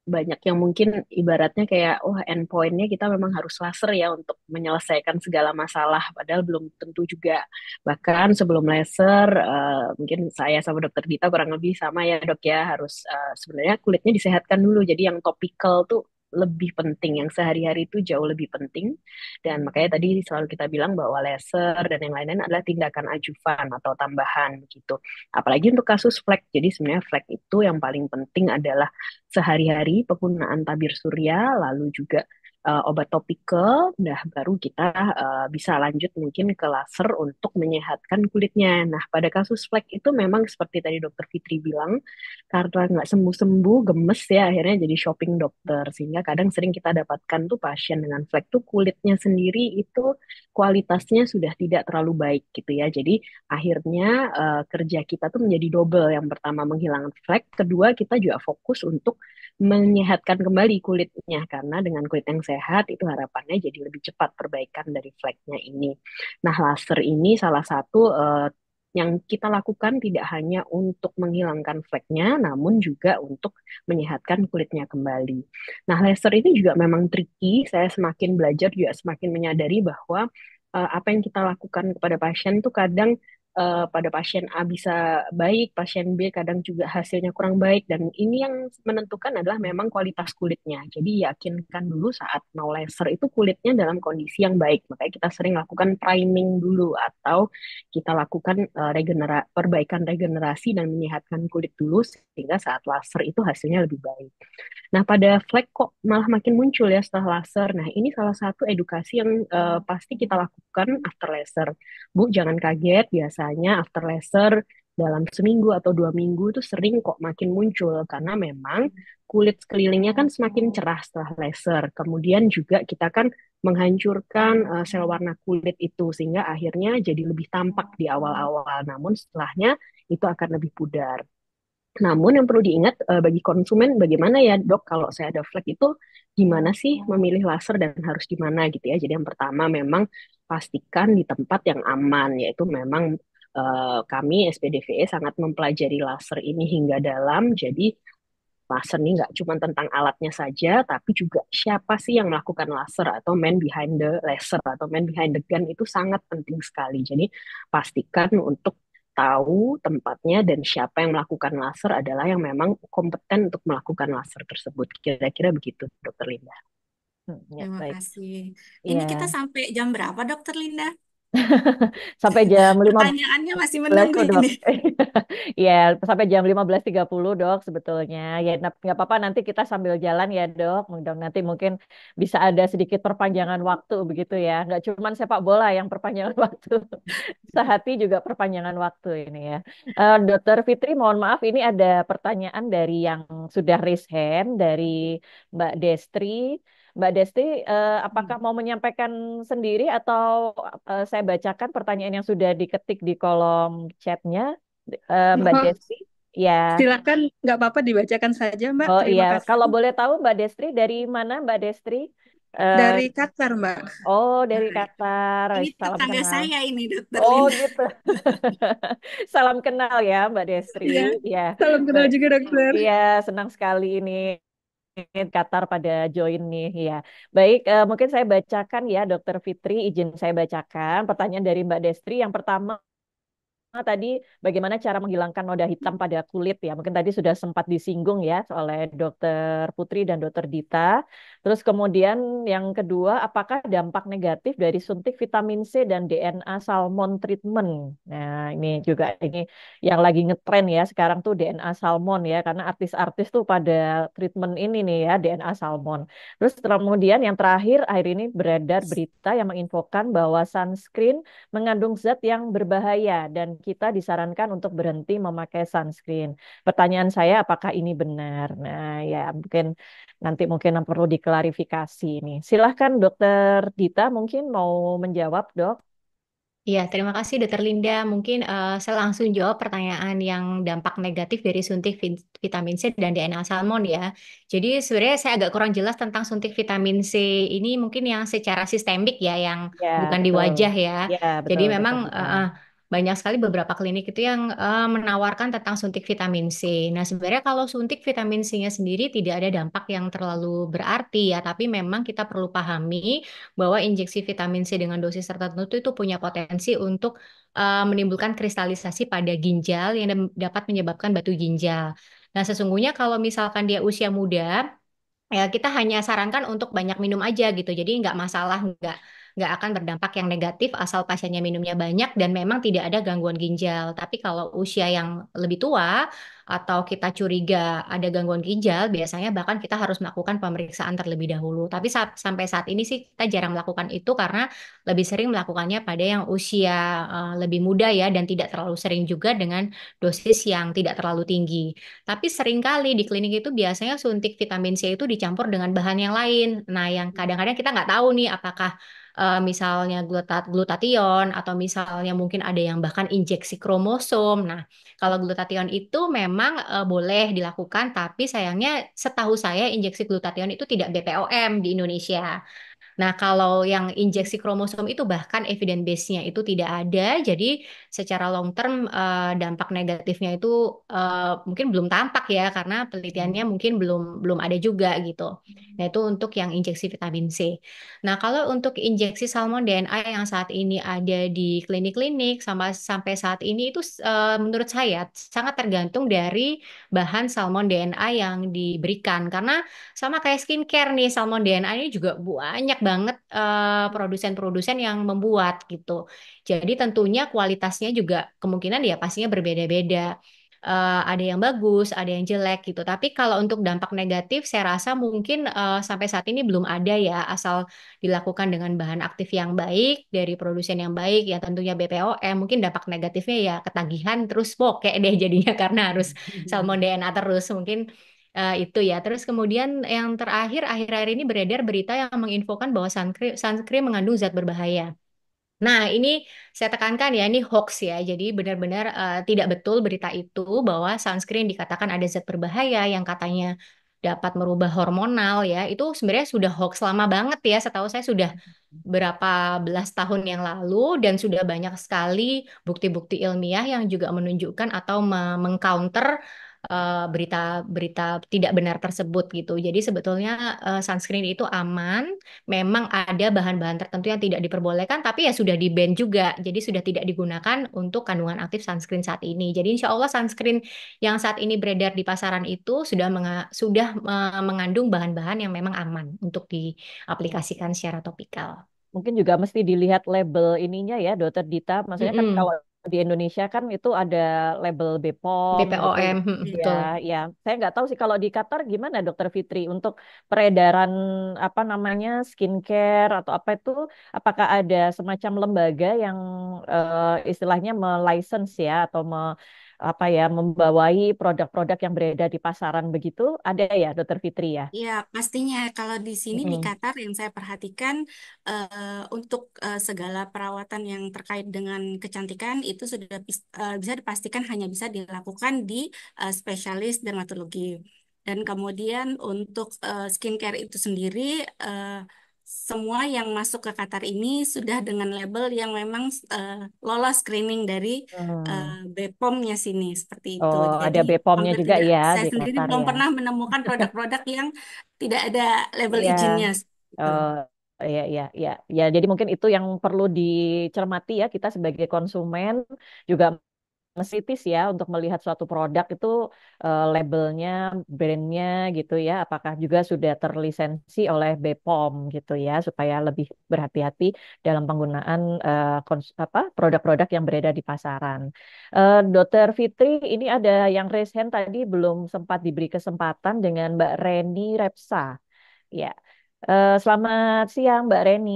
[SPEAKER 7] banyak yang mungkin ibaratnya kayak oh oh, endpointnya kita memang harus laser ya untuk menyelesaikan segala masalah padahal belum tentu juga bahkan sebelum laser uh, mungkin saya sama dokter Dita kurang lebih sama ya dok ya harus uh, sebenarnya kulitnya disehatkan dulu jadi yang topical tuh lebih penting, yang sehari-hari itu jauh lebih penting. Dan makanya tadi selalu kita bilang bahwa laser dan yang lain-lain adalah tindakan ajuvan atau tambahan gitu. Apalagi untuk kasus flek, jadi sebenarnya flek itu yang paling penting adalah sehari-hari penggunaan tabir surya, lalu juga uh, obat topikal, nah baru kita uh, bisa lanjut mungkin ke laser untuk menyehatkan kulitnya. Nah pada kasus flek itu memang seperti tadi dokter Fitri bilang, karena nggak sembuh-sembuh, gemes ya akhirnya jadi shopping dokter. Sehingga kadang sering kita dapatkan tuh pasien dengan flek tuh kulitnya sendiri itu kualitasnya sudah tidak terlalu baik gitu ya. Jadi akhirnya uh, kerja kita tuh menjadi double. Yang pertama menghilangkan flek, kedua kita juga fokus untuk menyehatkan kembali kulitnya karena dengan kulit yang sehat sehat itu harapannya jadi lebih cepat perbaikan dari fleknya ini. Nah, laser ini salah satu uh, yang kita lakukan tidak hanya untuk menghilangkan fleknya, namun juga untuk menyehatkan kulitnya kembali. Nah, laser ini juga memang tricky. Saya semakin belajar juga semakin menyadari bahwa uh, apa yang kita lakukan kepada pasien itu kadang uh, pada pasien A bisa baik, pasien B kadang juga hasilnya kurang baik dan ini yang menentukan adalah memang kualitas kulitnya. Jadi yakinkan dulu saat mau laser itu kulitnya dalam kondisi yang baik. Makanya kita sering lakukan priming dulu atau kita lakukan uh, regenera perbaikan regenerasi dan menyehatkan kulit dulu sehingga saat laser itu hasilnya lebih baik. Nah, pada flag kok malah makin muncul ya setelah laser. Nah, ini salah satu edukasi yang uh, pasti kita lakukan after laser. Bu, jangan kaget, biasanya after laser dalam seminggu atau dua minggu itu sering kok makin muncul karena memang kulit sekelilingnya kan semakin cerah setelah laser. Kemudian juga kita kan menghancurkan uh, sel warna kulit itu sehingga akhirnya jadi lebih tampak di awal-awal. Namun setelahnya itu akan lebih pudar. Namun yang perlu diingat uh, bagi konsumen bagaimana ya dok kalau saya ada flek itu gimana sih memilih laser dan harus di mana gitu ya. Jadi yang pertama memang pastikan di tempat yang aman yaitu memang uh, kami SPDVE sangat mempelajari laser ini hingga dalam. Jadi laser ini nggak cuma tentang alatnya saja tapi juga siapa sih yang melakukan laser atau man behind the laser atau man behind the gun itu sangat penting sekali. Jadi pastikan untuk tahu tempatnya dan siapa yang melakukan laser adalah yang memang kompeten untuk melakukan laser tersebut. Kira-kira begitu, Dokter Linda. Hmm, ya, Terima
[SPEAKER 6] kasih. Ini ya. kita sampai jam berapa, Dokter Linda?
[SPEAKER 5] sampai jam lima Pertanyaannya masih menunggu dok. ya, sampai jam lima belas tiga puluh, dok sebetulnya. Ya nggak apa-apa nanti kita sambil jalan ya dok. Mudah nanti mungkin bisa ada sedikit perpanjangan waktu begitu ya. Nggak cuma sepak bola yang perpanjangan waktu. Sehati juga perpanjangan waktu ini ya. Uh, Dokter Fitri mohon maaf ini ada pertanyaan dari yang sudah raise hand dari Mbak Destri. Mbak Desti, eh, hmm. apakah mau menyampaikan sendiri atau eh, saya bacakan pertanyaan yang sudah diketik di kolom chatnya, eh, Mbak oh, Desti? Ya. Silakan, nggak apa-apa dibacakan saja, Mbak. Oh Terima iya, kasih. kalau boleh tahu Mbak Destri dari mana Mbak Destri? Dari eh, Qatar, Mbak. Oh, dari Qatar. Ini Salam tetangga kenal. saya ini, Dokter. Oh, Lina. gitu. Salam kenal ya, Mbak Destri. Iya. Ya. Salam kenal juga, Dokter. Iya, senang sekali ini Qatar pada join nih ya. Baik, uh, mungkin saya bacakan ya Dokter Fitri, izin saya bacakan pertanyaan dari Mbak Destri. Yang pertama Ah, tadi bagaimana cara menghilangkan noda hitam pada kulit ya. Mungkin tadi sudah sempat disinggung ya oleh Dokter Putri dan Dokter Dita. Terus kemudian yang kedua, apakah dampak negatif dari suntik vitamin C dan DNA salmon treatment? Nah ini juga ini yang lagi ngetren ya sekarang tuh DNA salmon ya karena artis-artis tuh pada treatment ini nih ya DNA salmon. Terus kemudian yang terakhir akhir ini beredar berita yang menginfokan bahwa sunscreen mengandung zat yang berbahaya dan kita disarankan untuk berhenti memakai sunscreen. Pertanyaan saya apakah ini benar? Nah, ya mungkin nanti mungkin perlu diklarifikasi ini. Silahkan Dokter Dita mungkin mau menjawab, Dok.
[SPEAKER 8] Iya, terima kasih Dokter Linda. Mungkin uh, saya langsung jawab pertanyaan yang dampak negatif dari suntik vitamin C dan DNA salmon ya. Jadi sebenarnya saya agak kurang jelas tentang suntik vitamin C ini mungkin yang secara sistemik ya, yang ya, bukan betul. di wajah ya. ya betul, Jadi memang betul. Uh, eh, banyak sekali beberapa klinik itu yang uh, menawarkan tentang suntik vitamin C. Nah, sebenarnya kalau suntik vitamin C-nya sendiri tidak ada dampak yang terlalu berarti ya, tapi memang kita perlu pahami bahwa injeksi vitamin C dengan dosis tertentu itu punya potensi untuk uh, menimbulkan kristalisasi pada ginjal yang dapat menyebabkan batu ginjal. Nah, sesungguhnya kalau misalkan dia usia muda, ya kita hanya sarankan untuk banyak minum aja gitu. Jadi nggak masalah, nggak nggak akan berdampak yang negatif asal pasiennya minumnya banyak dan memang tidak ada gangguan ginjal. Tapi kalau usia yang lebih tua atau kita curiga ada gangguan ginjal, biasanya bahkan kita harus melakukan pemeriksaan terlebih dahulu. Tapi sa sampai saat ini sih kita jarang melakukan itu karena lebih sering melakukannya pada yang usia uh, lebih muda ya dan tidak terlalu sering juga dengan dosis yang tidak terlalu tinggi. Tapi seringkali di klinik itu biasanya suntik vitamin C itu dicampur dengan bahan yang lain. Nah, yang kadang-kadang kita nggak tahu nih apakah uh, misalnya glutat glutation atau misalnya mungkin ada yang bahkan injeksi kromosom. Nah, kalau glutation itu memang uh, boleh dilakukan tapi sayangnya setahu saya injeksi glutation itu tidak BPOM di Indonesia. Nah, kalau yang injeksi kromosom itu bahkan evidence base-nya itu tidak ada, jadi secara long term uh, dampak negatifnya itu uh, mungkin belum tampak ya karena penelitiannya hmm. mungkin belum belum ada juga gitu. Hmm. Nah, itu untuk yang injeksi vitamin C. Nah, kalau untuk injeksi salmon DNA yang saat ini ada di klinik-klinik sama sampai saat ini itu uh, menurut saya sangat tergantung dari bahan salmon DNA yang diberikan karena sama kayak skincare nih, salmon DNA ini juga banyak banget uh, produsen-produsen yang membuat gitu. Jadi tentunya kualitasnya juga kemungkinan ya pastinya berbeda-beda. Uh, ada yang bagus, ada yang jelek gitu. Tapi kalau untuk dampak negatif, saya rasa mungkin uh, sampai saat ini belum ada ya, asal dilakukan dengan bahan aktif yang baik dari produsen yang baik, ya tentunya BPOM. Mungkin dampak negatifnya ya ketagihan terus bokeh deh jadinya karena harus salmon DNA terus mungkin Uh, itu ya. Terus kemudian yang terakhir akhir-akhir ini beredar berita yang menginfokan bahwa sunscreen, sunscreen mengandung zat berbahaya. Nah, ini saya tekankan ya, ini hoax ya. Jadi benar-benar uh, tidak betul berita itu bahwa sunscreen dikatakan ada zat berbahaya yang katanya dapat merubah hormonal ya. Itu sebenarnya sudah hoax lama banget ya. Setahu saya sudah berapa belas tahun yang lalu dan sudah banyak sekali bukti-bukti ilmiah yang juga menunjukkan atau mengcounter berita-berita eh, uh, tidak benar tersebut gitu. Jadi sebetulnya uh, sunscreen itu aman, memang ada bahan-bahan tertentu yang tidak diperbolehkan, tapi ya sudah di ban juga. Jadi sudah tidak digunakan untuk kandungan aktif sunscreen saat ini. Jadi insya Allah sunscreen yang saat ini beredar di pasaran itu sudah menga sudah uh, mengandung bahan-bahan yang memang aman untuk diaplikasikan secara topikal
[SPEAKER 5] mungkin juga mesti dilihat label ininya ya, Dokter Dita. Maksudnya mm -hmm. kan kalau di Indonesia kan itu ada label BPOM, gitu. BPOM, hmm, iya, betul. ya, ya. Saya nggak tahu sih kalau di Qatar gimana, Dokter Fitri, untuk peredaran apa namanya skincare atau apa itu, apakah ada semacam lembaga yang uh, istilahnya melicense ya atau me, apa ya membawai produk-produk yang beredar di pasaran begitu ada ya Dokter Fitri ya?
[SPEAKER 6] Iya pastinya kalau di sini mm di Qatar yang saya perhatikan uh, untuk uh, segala perawatan yang terkait dengan kecantikan itu sudah uh, bisa dipastikan hanya bisa dilakukan di uh, spesialis dermatologi dan kemudian untuk uh, skincare itu sendiri uh, semua yang masuk ke Qatar ini sudah dengan label yang memang uh, lolos screening dari hmm. uh, eh, BPOM-nya sini seperti itu. Oh, Jadi, ada BPOM-nya juga ya saya sendiri Qatar, belum ya. pernah menemukan produk-produk yang tidak ada label yeah. izinnya.
[SPEAKER 5] Oh. Ya, ya, ya, ya. Jadi mungkin itu yang perlu dicermati ya kita sebagai konsumen juga mesitis ya untuk melihat suatu produk itu uh, labelnya, brandnya gitu ya, apakah juga sudah terlisensi oleh BPOM gitu ya, supaya lebih berhati-hati dalam penggunaan uh, produk-produk yang beredar di pasaran. Uh, Dokter Fitri, ini ada yang raise tadi belum sempat diberi kesempatan dengan Mbak Reni Repsa. Ya, uh, selamat siang Mbak Reni.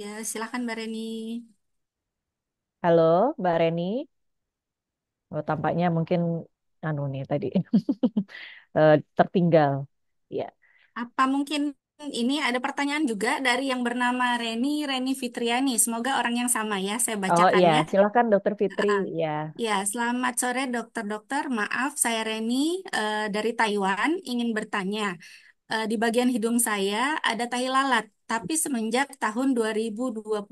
[SPEAKER 6] Ya, silakan Mbak Reni.
[SPEAKER 5] Halo, Mbak Reni. Oh, tampaknya mungkin anu nih tadi eh, tertinggal.
[SPEAKER 6] Ya. Apa mungkin ini ada pertanyaan juga dari yang bernama Reni, Reni Fitriani. Semoga orang yang sama ya, saya Oh iya. bacakan ya, ya.
[SPEAKER 5] silakan Dokter Fitri. Ah, Ya.
[SPEAKER 6] Ya, selamat sore dokter-dokter. Maaf, saya Reni eh, dari Taiwan ingin bertanya uh, di bagian hidung saya ada tahi lalat, tapi semenjak tahun 2022.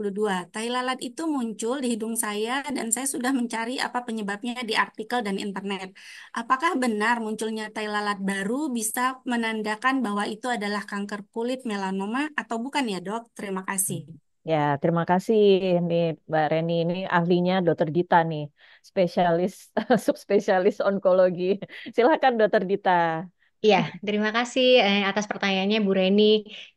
[SPEAKER 6] tahi lalat itu muncul di hidung saya dan saya sudah mencari apa penyebabnya di artikel dan internet. Apakah benar munculnya tahi lalat baru bisa menandakan bahwa itu adalah kanker kulit melanoma atau bukan ya, Dok? Terima kasih.
[SPEAKER 5] Ya, terima kasih nih Mbak Reni ini ahlinya Dokter Dita nih, spesialis subspesialis
[SPEAKER 8] onkologi. Silakan Dokter Dita. Iya, terima kasih eh, atas pertanyaannya Bu Reni.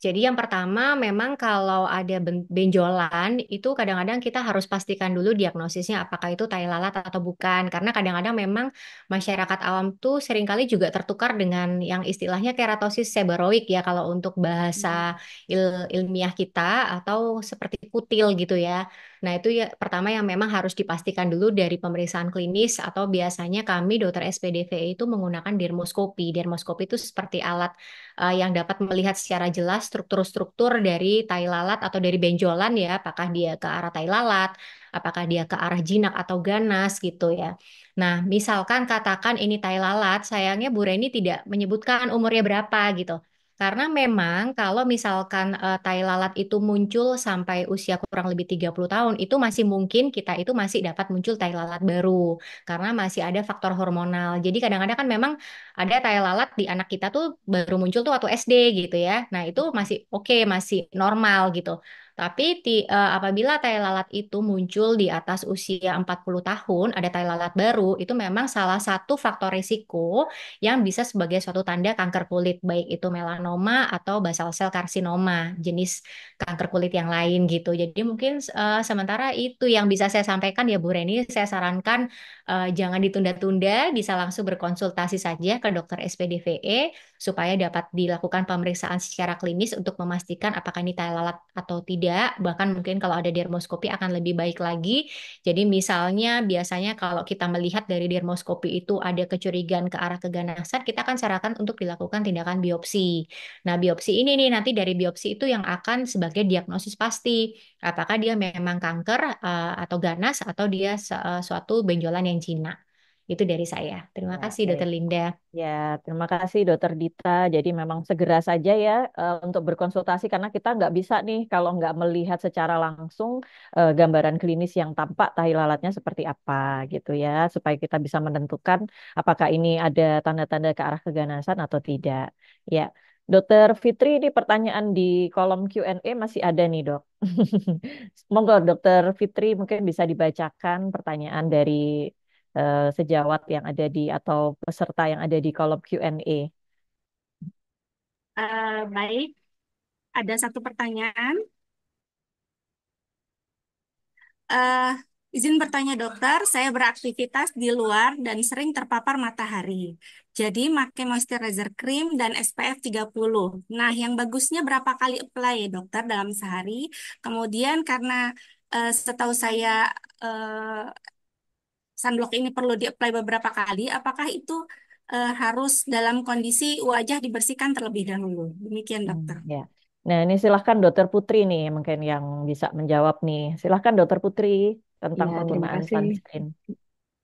[SPEAKER 8] Jadi yang pertama memang kalau ada benjolan itu kadang-kadang kita harus pastikan dulu diagnosisnya apakah itu tai lalat atau bukan. Karena kadang-kadang memang masyarakat awam tuh seringkali juga tertukar dengan yang istilahnya keratosis seboroik ya kalau untuk bahasa hmm. il- ilmiah kita atau seperti kutil gitu ya. Nah, itu ya pertama yang memang harus dipastikan dulu dari pemeriksaan klinis atau biasanya kami dokter SPDV e itu menggunakan dermoskopi. Dermoskopi itu seperti alat uh, yang dapat melihat secara jelas struktur-struktur dari tai lalat atau dari benjolan ya, apakah dia ke arah tai lalat, apakah dia ke arah jinak atau ganas gitu ya. Nah, misalkan katakan ini tai lalat, sayangnya Bu Reni tidak menyebutkan umurnya berapa gitu. Karena memang kalau misalkan eh, tai lalat itu muncul sampai usia kurang lebih 30 tahun, itu masih mungkin kita itu masih dapat muncul tai lalat baru karena masih ada faktor hormonal. Jadi kadang-kadang kan memang ada tai lalat di anak kita tuh baru muncul tuh waktu SD gitu ya. Nah, itu masih oke, okay, masih normal gitu. Tapi ti, uh, apabila tai lalat itu muncul di atas usia 40 tahun, ada tai lalat baru, itu memang salah satu faktor risiko yang bisa sebagai suatu tanda kanker kulit, baik itu melanoma atau basal cell karsinoma, jenis kanker kulit yang lain gitu. Jadi mungkin uh, sementara itu yang bisa saya sampaikan ya Bu Reni, saya sarankan uh, jangan ditunda-tunda, bisa langsung berkonsultasi saja ke dokter SPDVE supaya dapat dilakukan pemeriksaan secara klinis untuk memastikan apakah ini tai lalat atau tidak. Bahkan mungkin kalau ada dermoskopi akan lebih baik lagi. Jadi misalnya biasanya kalau kita melihat dari dermoskopi itu ada kecurigaan ke arah keganasan, kita akan sarankan untuk dilakukan tindakan biopsi. Nah, biopsi ini nih nanti dari biopsi itu yang akan sebagai diagnosis pasti apakah dia memang kanker uh, atau ganas atau dia uh, suatu benjolan yang yang Cina. Itu dari saya. Terima kasih, Dokter Linda.
[SPEAKER 5] Ya, terima kasih, Dokter Dita. Jadi memang segera saja ya uh, untuk berkonsultasi karena kita nggak bisa nih kalau nggak melihat secara langsung uh, gambaran klinis yang tampak tahi lalatnya seperti apa gitu ya, supaya kita bisa menentukan apakah ini ada tanda-tanda ke arah keganasan atau tidak. Ya. Dokter Fitri, ini pertanyaan di kolom Q&A masih ada nih dok. Monggo dokter Fitri mungkin bisa dibacakan pertanyaan dari Eh, sejawat yang ada di atau peserta yang ada di kolom Q&A.
[SPEAKER 6] Uh, eh, baik, ada satu pertanyaan. Uh, izin bertanya dokter, saya beraktivitas di luar dan sering terpapar matahari. Jadi pakai moisturizer cream dan SPF 30. Nah, yang bagusnya berapa kali apply ya, dokter dalam sehari? Kemudian karena uh, setahu saya uh, sunblock ini perlu di beberapa kali, apakah itu uh, harus dalam kondisi wajah dibersihkan terlebih dahulu? Demikian, hmm, dokter. Hmm, ya.
[SPEAKER 5] Nah, ini silahkan dokter Putri nih mungkin yang bisa menjawab nih. Silahkan dokter Putri tentang ya, penggunaan sunscreen.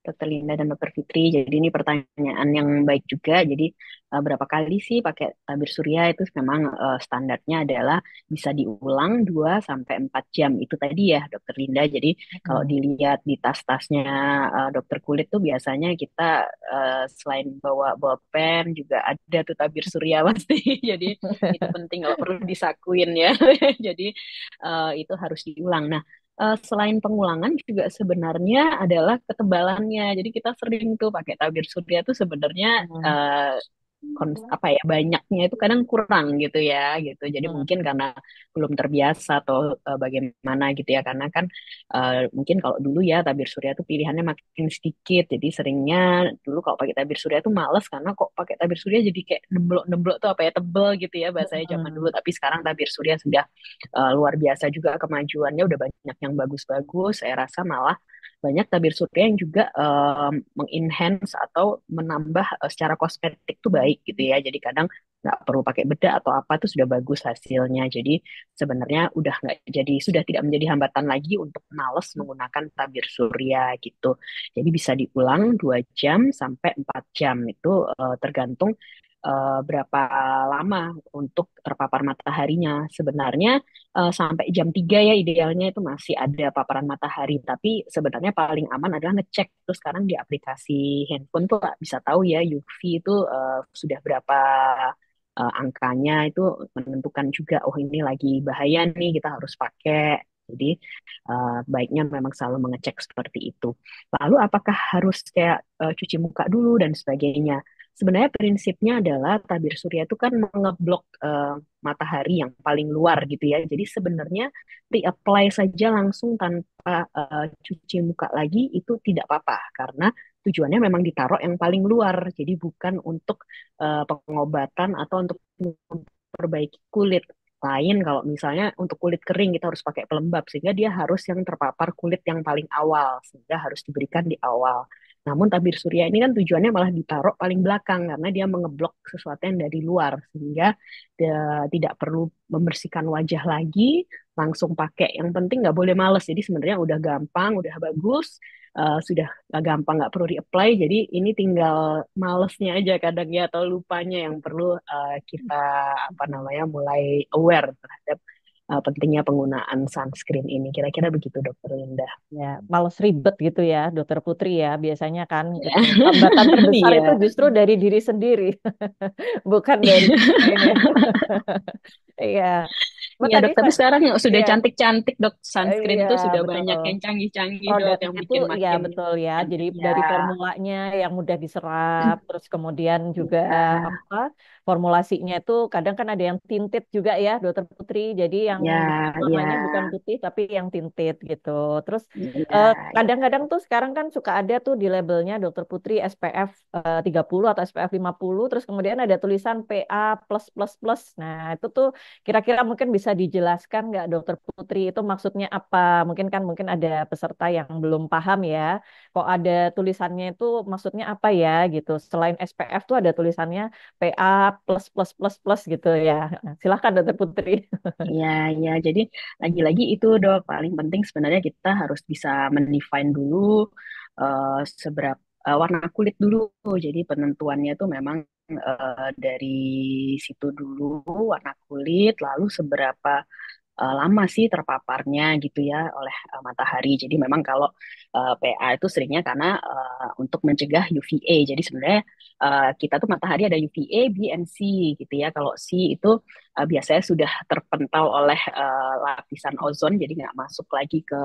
[SPEAKER 5] Dr. Linda dan dokter Fitri. Jadi ini
[SPEAKER 7] pertanyaan yang baik juga. Jadi uh, berapa kali sih pakai tabir surya itu memang uh, standarnya adalah bisa diulang 2 sampai 4 jam. Itu tadi ya Dr. Linda. Jadi hmm. kalau dilihat di tas-tasnya uh, dokter kulit tuh biasanya kita uh, selain bawa bolpen juga ada tuh tabir surya pasti. Jadi itu penting kalau perlu disakuin ya. Jadi uh, itu harus diulang. Nah, uh, selain pengulangan juga sebenarnya adalah ketebalannya. Jadi kita sering tuh pakai tabir surya tuh sebenarnya hmm. uh, kons hmm. apa ya banyaknya itu kadang kurang gitu ya gitu jadi hmm. mungkin karena belum terbiasa atau uh, bagaimana gitu ya karena kan uh, mungkin kalau dulu ya tabir surya tuh pilihannya makin sedikit jadi seringnya dulu kalau pakai tabir surya tuh males karena kok pakai tabir surya jadi kayak nemblok nemblok tuh apa ya tebel gitu ya bahasanya zaman hmm. dulu tapi sekarang tabir surya sudah uh, luar biasa juga kemajuannya udah banyak yang bagus-bagus saya rasa malah banyak tabir surya yang juga um, mengenhance atau menambah uh, secara kosmetik tuh baik gitu ya. Jadi kadang nggak perlu pakai bedak atau apa tuh sudah bagus hasilnya. Jadi sebenarnya udah nggak jadi sudah tidak menjadi hambatan lagi untuk males menggunakan tabir surya gitu. Jadi bisa diulang dua jam sampai empat jam itu uh, tergantung uh, berapa lama untuk terpapar mataharinya. Sebenarnya uh, sampai jam 3 ya idealnya itu masih ada paparan matahari, tapi sebenarnya paling aman adalah ngecek. Terus sekarang di aplikasi handphone tuh bisa tahu ya UV itu uh, sudah berapa uh, angkanya itu menentukan juga oh ini lagi bahaya nih kita harus pakai jadi uh, baiknya memang selalu mengecek seperti itu. Lalu apakah harus kayak uh, cuci muka dulu dan sebagainya? sebenarnya prinsipnya adalah tabir surya itu kan mengeblok uh, eh, matahari yang paling luar gitu ya. Jadi sebenarnya di apply saja langsung tanpa uh, cuci muka lagi itu tidak apa-apa karena tujuannya memang ditaruh yang paling luar. Jadi bukan untuk uh, pengobatan atau untuk memperbaiki kulit. Lain kalau misalnya untuk kulit kering kita harus pakai pelembab sehingga dia harus yang terpapar kulit yang paling awal sehingga harus diberikan di awal. Namun tabir surya ini kan tujuannya malah ditaruh paling belakang karena dia mengeblok sesuatu yang dari luar sehingga tidak perlu membersihkan wajah lagi, langsung pakai. Yang penting nggak boleh males. Jadi sebenarnya udah gampang, udah bagus, uh, sudah gampang nggak perlu di-apply. Jadi ini tinggal malesnya aja kadang ya atau lupanya yang perlu uh, kita apa namanya mulai aware terhadap uh, pentingnya penggunaan sunscreen ini. Kira-kira begitu, Dokter Linda.
[SPEAKER 5] Ya, males ribet gitu ya, Dokter Putri ya. Biasanya kan ya. hambatan terbesar iya. itu justru dari diri sendiri, bukan dari. Ya. Iya. Iya dok, tapi sekarang yang sudah iya. cantik-cantik dok sunscreen iya, tuh sudah betul. banyak yang canggih-canggih oh, dok yang bikin iya, makin. Iya betul ya. Jadi ya. dari formulanya yang mudah diserap, terus kemudian juga ya. apa formulasinya itu kadang kan ada yang tinted juga ya, dokter Putri. Jadi yang ya, warnanya ya. bukan putih tapi yang tinted gitu. Terus ya, kadang-kadang ya. tuh sekarang kan suka ada tuh di labelnya dokter Putri SPF uh, 30 atau SPF 50, terus kemudian ada tulisan PA Nah itu tuh kira-kira mungkin bisa dijelaskan nggak dokter Putri itu maksudnya apa? Mungkin kan mungkin ada peserta yang belum paham ya. Kok ada tulisannya itu maksudnya apa ya gitu. Selain SPF tuh ada tulisannya PA plus plus plus plus gitu ya. Nah, silahkan dokter Putri. Iya, iya. Jadi lagi-lagi itu dok paling penting sebenarnya kita
[SPEAKER 7] harus bisa mendefine dulu uh, eh, seberapa uh, eh, warna kulit dulu. Jadi penentuannya itu memang uh, dari situ dulu warna kulit, lalu seberapa uh, lama sih terpaparnya gitu ya oleh uh, matahari. Jadi memang kalau uh, PA itu seringnya karena uh, untuk mencegah UVA. Jadi sebenarnya uh, kita tuh matahari ada UVA, B, and C gitu ya. Kalau C itu uh, biasanya sudah terpental oleh uh, lapisan ozon, jadi nggak masuk lagi ke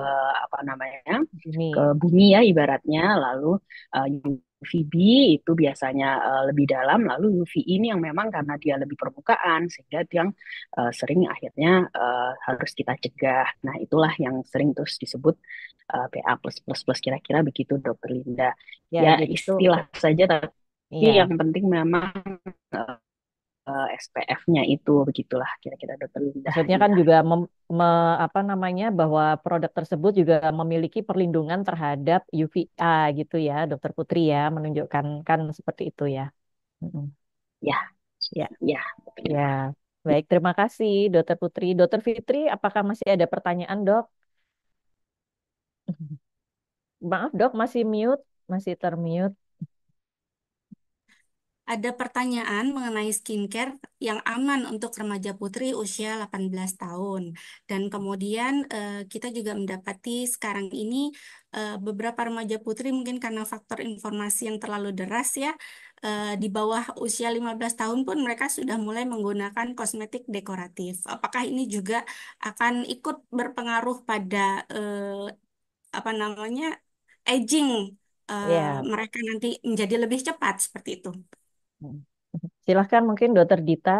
[SPEAKER 7] apa namanya bumi. ke bumi ya ibaratnya. Lalu uh, UVB itu biasanya uh, lebih dalam, lalu UV ini yang memang karena dia lebih permukaan sehingga yang uh, sering akhirnya uh, harus kita cegah. Nah itulah yang sering terus disebut uh, PA plus plus plus kira-kira begitu Dokter Linda. Ya, ya istilah saja tapi ya. yang penting
[SPEAKER 5] memang uh, uh, eh, SPF-nya itu begitulah kira-kira dokter Linda. Maksudnya kan iya. juga mem, me, apa namanya bahwa produk tersebut juga memiliki perlindungan terhadap UVA gitu ya, dokter Putri ya menunjukkan kan seperti itu ya. Ya, ya, ya, ya. Baik, terima kasih dokter Putri. Dokter Fitri, apakah masih ada pertanyaan dok? Maaf dok, masih mute, masih termute
[SPEAKER 6] ada pertanyaan mengenai skincare yang aman untuk remaja putri usia 18 tahun. Dan kemudian eh, kita juga mendapati sekarang ini eh, beberapa remaja putri mungkin karena faktor informasi yang terlalu deras ya, eh, di bawah usia 15 tahun pun mereka sudah mulai menggunakan kosmetik dekoratif. Apakah ini juga akan ikut berpengaruh pada apa namanya aging yeah. Iya. mereka nanti menjadi lebih cepat
[SPEAKER 5] seperti itu? Hmm. Silahkan mungkin Dokter Dita.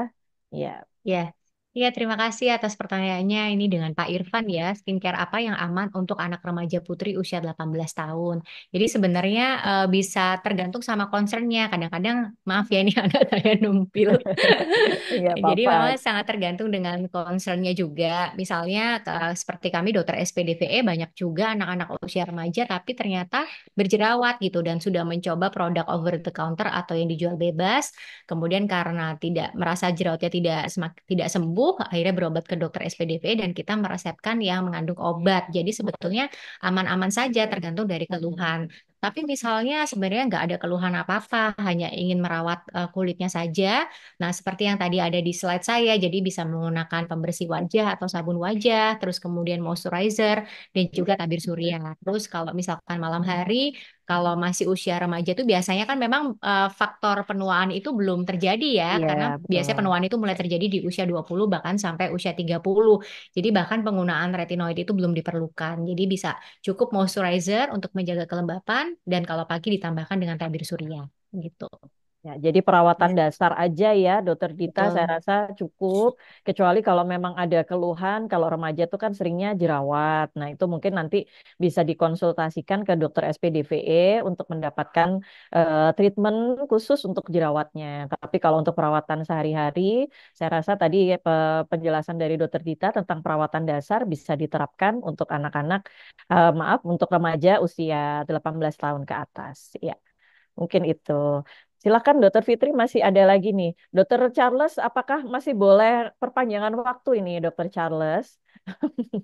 [SPEAKER 5] Ya.
[SPEAKER 8] Ya. Iya, terima kasih atas pertanyaannya. Ini dengan Pak Irfan ya, skincare apa yang aman untuk anak remaja putri usia 18 tahun? Jadi sebenarnya eh, bisa tergantung sama concernnya. Kadang-kadang, maaf ya ini anak saya numpil. Iya, Jadi memang sangat tergantung dengan concernnya juga. Misalnya ke, eh, seperti kami dokter SPDVE banyak juga anak-anak usia remaja tapi ternyata berjerawat gitu dan sudah mencoba produk over the counter atau yang dijual bebas. Kemudian karena tidak merasa jerawatnya tidak tidak sembuh akhirnya berobat ke dokter SPDP dan kita meresepkan yang mengandung obat. Jadi sebetulnya aman-aman saja tergantung dari hmm. keluhan. Tapi misalnya sebenarnya nggak ada keluhan apa-apa, hanya ingin merawat eh, kulitnya saja. Nah, seperti yang tadi ada di slide saya, jadi bisa menggunakan pembersih wajah atau sabun wajah, terus kemudian moisturizer dan juga tabir surya. Terus kalau misalkan malam hari kalau masih usia remaja itu biasanya kan memang uh, faktor penuaan itu belum terjadi ya, yeah, karena betul. biasanya penuaan itu mulai terjadi di usia 20 bahkan sampai usia 30. Jadi bahkan penggunaan retinoid itu belum diperlukan. Jadi bisa cukup moisturizer untuk menjaga kelembapan dan kalau pagi ditambahkan dengan tabir surya gitu. Ya,
[SPEAKER 5] jadi perawatan ya. dasar aja ya, Dokter Dita, Betul. saya rasa cukup. Kecuali kalau memang ada keluhan, kalau remaja itu kan seringnya jerawat. Nah, itu mungkin nanti bisa dikonsultasikan ke dokter SPDVE untuk mendapatkan uh, treatment khusus untuk jerawatnya. Tapi kalau untuk perawatan sehari-hari, saya rasa tadi ya, penjelasan dari Dokter Dita tentang perawatan dasar bisa diterapkan untuk anak-anak, uh, maaf, untuk remaja usia 18 tahun ke atas. Ya. Mungkin itu. Silakan Dokter Fitri masih ada lagi nih. Dokter Charles, apakah masih boleh perpanjangan waktu ini, Dokter Charles?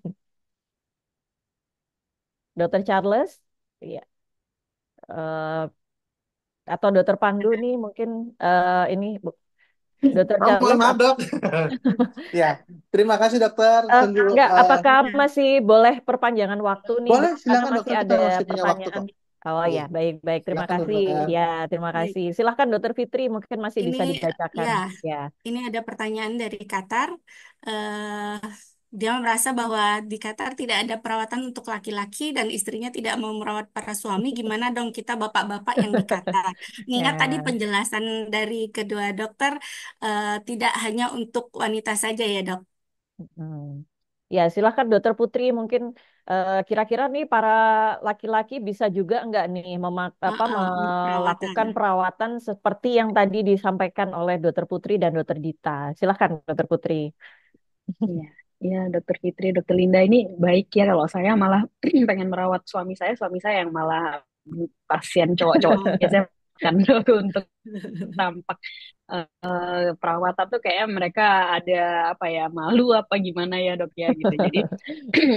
[SPEAKER 5] Dokter Charles, iya. Uh, atau Dokter Pandu nih mungkin uh, ini Dokter Charles maaf dok. ya, terima kasih dokter. Uh, enggak, apakah masih boleh perpanjangan waktu nih? Boleh, silakan Dokter. masih dokter. Ada pertanyaan. waktu Oh iya. ya, baik-baik. Terima Silakan, kasih. Dokter. Ya, terima kasih. Silahkan Dokter Fitri, mungkin masih Ini bisa dibacakan. ya, Ya.
[SPEAKER 6] ini ada pertanyaan dari Qatar. Uh, dia merasa bahwa di Qatar tidak ada perawatan untuk laki-laki dan istrinya tidak mau merawat para suami. Gimana dong kita bapak-bapak yang di Qatar? Ya. Ingat tadi penjelasan dari kedua dokter, uh, tidak hanya untuk wanita saja ya
[SPEAKER 5] dok. Hmm. Ya, silahkan Dokter Putri mungkin eh, kira-kira nih para laki-laki bisa juga enggak nih memak apa uh, melakukan perawatan seperti yang tadi disampaikan oleh Dokter Putri dan Dokter Dita. Silahkan Dokter Putri.
[SPEAKER 7] Iya. Ya, Dokter Fitri, Dokter Linda ini baik ya kalau saya malah pengen merawat suami saya, suami saya yang malah pasien cowok-cowok biasanya kan untuk tampak uh, perawatan tuh kayak mereka ada apa ya malu apa gimana ya dok ya gitu. Jadi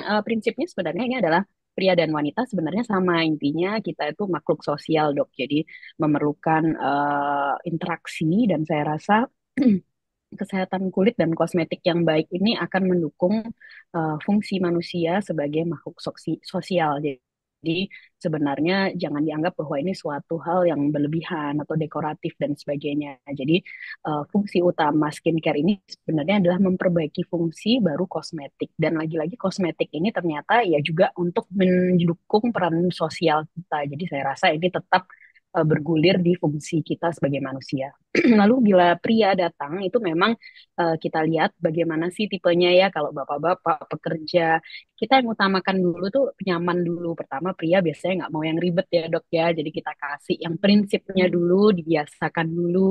[SPEAKER 7] uh, prinsipnya sebenarnya ini adalah pria dan wanita sebenarnya sama intinya kita itu makhluk sosial dok. Jadi memerlukan uh, interaksi dan saya rasa kesehatan kulit dan kosmetik yang baik ini akan mendukung uh, fungsi manusia sebagai makhluk sosial. Jadi sebenarnya jangan dianggap bahwa ini suatu hal yang berlebihan atau dekoratif dan sebagainya. Jadi uh, fungsi utama skincare ini sebenarnya adalah memperbaiki fungsi baru kosmetik dan lagi-lagi kosmetik ini ternyata ya juga untuk mendukung peran sosial kita. Jadi saya rasa ini tetap Eh, bergulir di fungsi kita sebagai manusia. Lalu bila pria datang itu memang uh, kita lihat bagaimana sih tipenya ya kalau bapak-bapak pekerja kita yang utamakan dulu tuh nyaman dulu pertama pria biasanya nggak mau yang ribet ya dok ya jadi kita kasih yang prinsipnya dulu dibiasakan dulu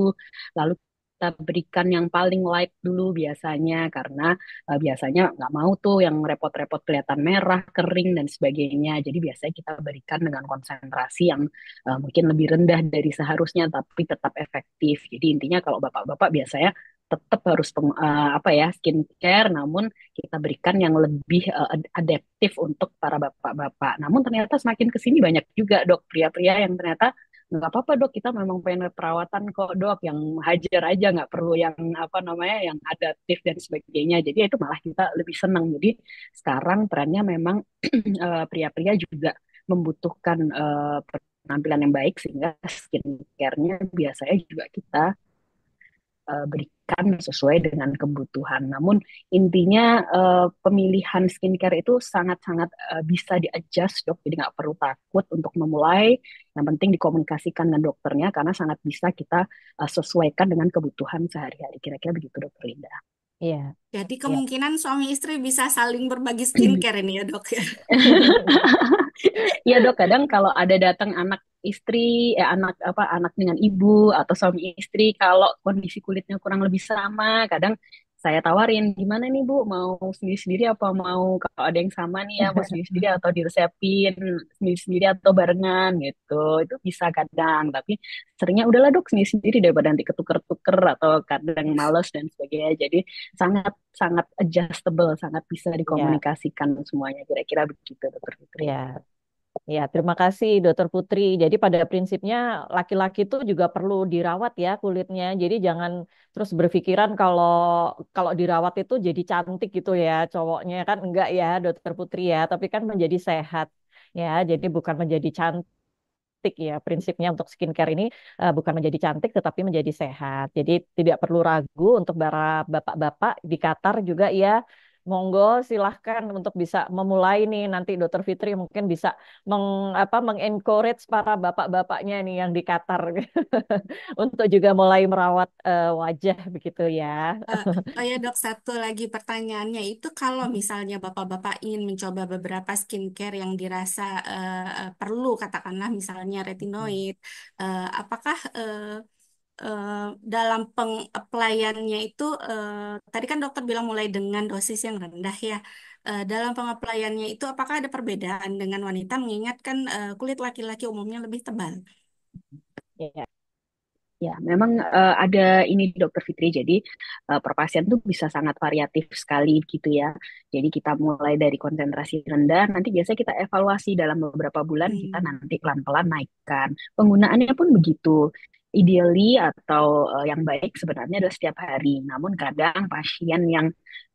[SPEAKER 7] lalu kita berikan yang paling light dulu biasanya karena uh, biasanya nggak mau tuh yang repot-repot kelihatan merah, kering dan sebagainya. Jadi biasanya kita berikan dengan konsentrasi yang uh, mungkin lebih rendah dari seharusnya tapi tetap efektif. Jadi intinya kalau bapak-bapak biasanya tetap harus peng, uh, apa ya skincare namun kita berikan yang lebih uh, adaptif untuk para bapak-bapak. Namun ternyata semakin ke sini banyak juga dok pria-pria yang ternyata nggak apa-apa dok kita memang pengen perawatan kok dok yang hajar aja nggak perlu yang apa namanya yang adaptif dan sebagainya jadi ya itu malah kita lebih senang jadi sekarang trennya memang eh, pria-pria juga membutuhkan uh, penampilan yang baik sehingga skincare-nya biasanya juga kita uh, eh, berikan diberikan sesuai dengan kebutuhan. Namun intinya uh, pemilihan skincare itu sangat-sangat uh, bisa diadjust dok, jadi nggak perlu takut untuk memulai. Yang penting dikomunikasikan dengan dokternya karena sangat bisa kita uh, sesuaikan dengan kebutuhan sehari-hari. Kira-kira begitu dokter Linda.
[SPEAKER 10] Iya.
[SPEAKER 6] Jadi iya. kemungkinan suami istri bisa saling berbagi skincare ini ya dok ya.
[SPEAKER 7] Iya dok, kadang kalau ada datang anak istri, eh, anak apa anak dengan ibu atau suami istri, kalau kondisi kulitnya kurang lebih sama, kadang saya tawarin gimana nih Bu mau sendiri-sendiri apa mau kalau ada yang sama nih ya mau sendiri-sendiri atau diresepin sendiri-sendiri atau barengan gitu itu bisa kadang tapi seringnya udahlah dok sendiri-sendiri daripada nanti ketuker-tuker atau kadang males dan sebagainya jadi sangat sangat
[SPEAKER 5] adjustable sangat bisa iya. dikomunikasikan
[SPEAKER 7] semuanya kira-kira begitu dokter
[SPEAKER 5] Fitri. Yeah. Ya, terima kasih Dokter Putri. Jadi pada prinsipnya laki-laki itu juga perlu dirawat ya kulitnya. Jadi jangan terus berpikiran kalau kalau dirawat itu jadi cantik gitu ya cowoknya kan enggak ya Dokter Putri ya, tapi kan menjadi sehat ya. Jadi bukan menjadi cantik cantik ya prinsipnya untuk skincare ini uh, bukan menjadi cantik tetapi menjadi sehat jadi tidak perlu ragu untuk para bapak-bapak di Qatar juga ya monggo silahkan untuk bisa memulai nih nanti Dokter Fitri mungkin bisa meng apa mengencourage para bapak-bapaknya nih yang di Qatar untuk juga mulai merawat uh, wajah begitu ya. Uh, oh ya dok satu
[SPEAKER 6] lagi pertanyaannya itu kalau misalnya bapak-bapak ingin mencoba beberapa skincare yang dirasa uh, perlu katakanlah misalnya retinoid, uh, apakah uh, Eh, dalam pengapliannya itu uh, tadi kan dokter bilang mulai dengan dosis yang rendah ya. Uh, dalam pengapliannya itu apakah ada perbedaan dengan wanita mengingatkan kulit laki-laki umumnya lebih tebal?
[SPEAKER 10] Ya.
[SPEAKER 7] Ya, memang uh, ada ini Dokter Fitri. Jadi uh, per pasien tuh bisa sangat variatif sekali gitu ya. Jadi kita mulai dari konsentrasi rendah, nanti biasanya kita evaluasi dalam beberapa bulan hmm. kita nanti pelan-pelan naikkan. Penggunaannya pun begitu ideally atau uh, yang baik sebenarnya adalah setiap hari. Namun kadang pasien yang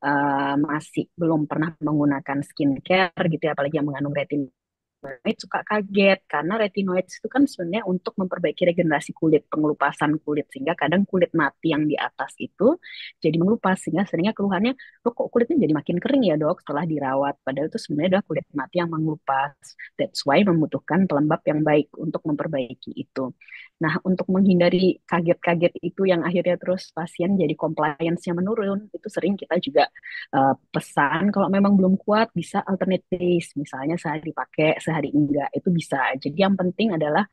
[SPEAKER 7] uh, masih belum pernah menggunakan skincare gitu ya, apalagi yang mengandung retinol retinoid suka kaget karena retinoid itu kan sebenarnya untuk memperbaiki regenerasi kulit, pengelupasan kulit sehingga kadang kulit mati yang di atas itu jadi mengelupas sehingga seringnya keluhannya lo kok kulitnya jadi makin kering ya dok setelah dirawat padahal itu sebenarnya adalah kulit mati yang mengelupas. That's why membutuhkan pelembab yang baik untuk memperbaiki itu. Nah, untuk menghindari kaget-kaget itu yang akhirnya terus pasien jadi compliance-nya menurun, itu sering kita juga uh, pesan kalau memang belum kuat bisa alternatif misalnya saya dipakai hari enggak itu bisa jadi yang penting adalah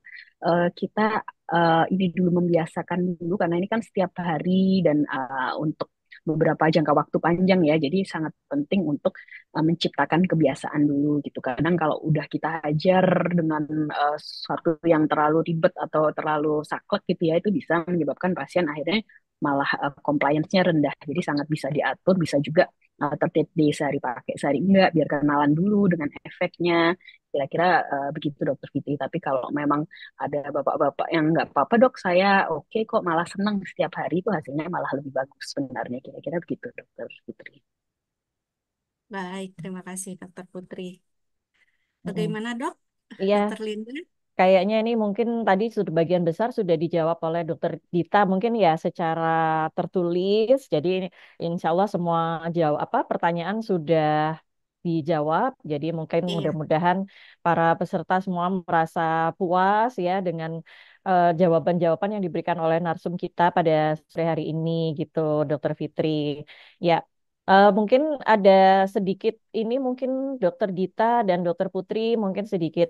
[SPEAKER 7] uh, kita uh, ini dulu membiasakan dulu karena ini kan setiap hari dan uh, untuk beberapa jangka waktu panjang ya. Jadi sangat penting untuk uh, menciptakan kebiasaan dulu gitu. Kadang kalau udah kita ajar dengan uh, sesuatu yang terlalu ribet atau terlalu saklek gitu ya, itu bisa menyebabkan pasien akhirnya malah uh, compliance-nya rendah. Jadi sangat bisa diatur, bisa juga uh, tertib di sehari pakai sehari enggak biar kenalan dulu dengan efeknya kira-kira uh, begitu dokter Fitri tapi kalau memang ada bapak-bapak yang enggak apa-apa dok saya oke okay kok malah senang setiap hari itu hasilnya malah lebih bagus sebenarnya kira-kira begitu dokter Fitri
[SPEAKER 6] baik terima kasih dokter Putri
[SPEAKER 5] bagaimana dok Iya. dokter Linda Kayaknya ini mungkin tadi sudah bagian besar sudah dijawab oleh Dokter Dita mungkin ya secara tertulis. Jadi insya Allah semua jawab apa pertanyaan sudah dijawab. Jadi mungkin iya. mudah-mudahan para peserta semua merasa puas ya dengan jawaban eh, jawaban-jawaban yang diberikan oleh narsum kita pada sore hari ini gitu, Dokter Fitri. Ya, Uh, mungkin ada sedikit ini mungkin Dokter Dita dan Dokter Putri mungkin sedikit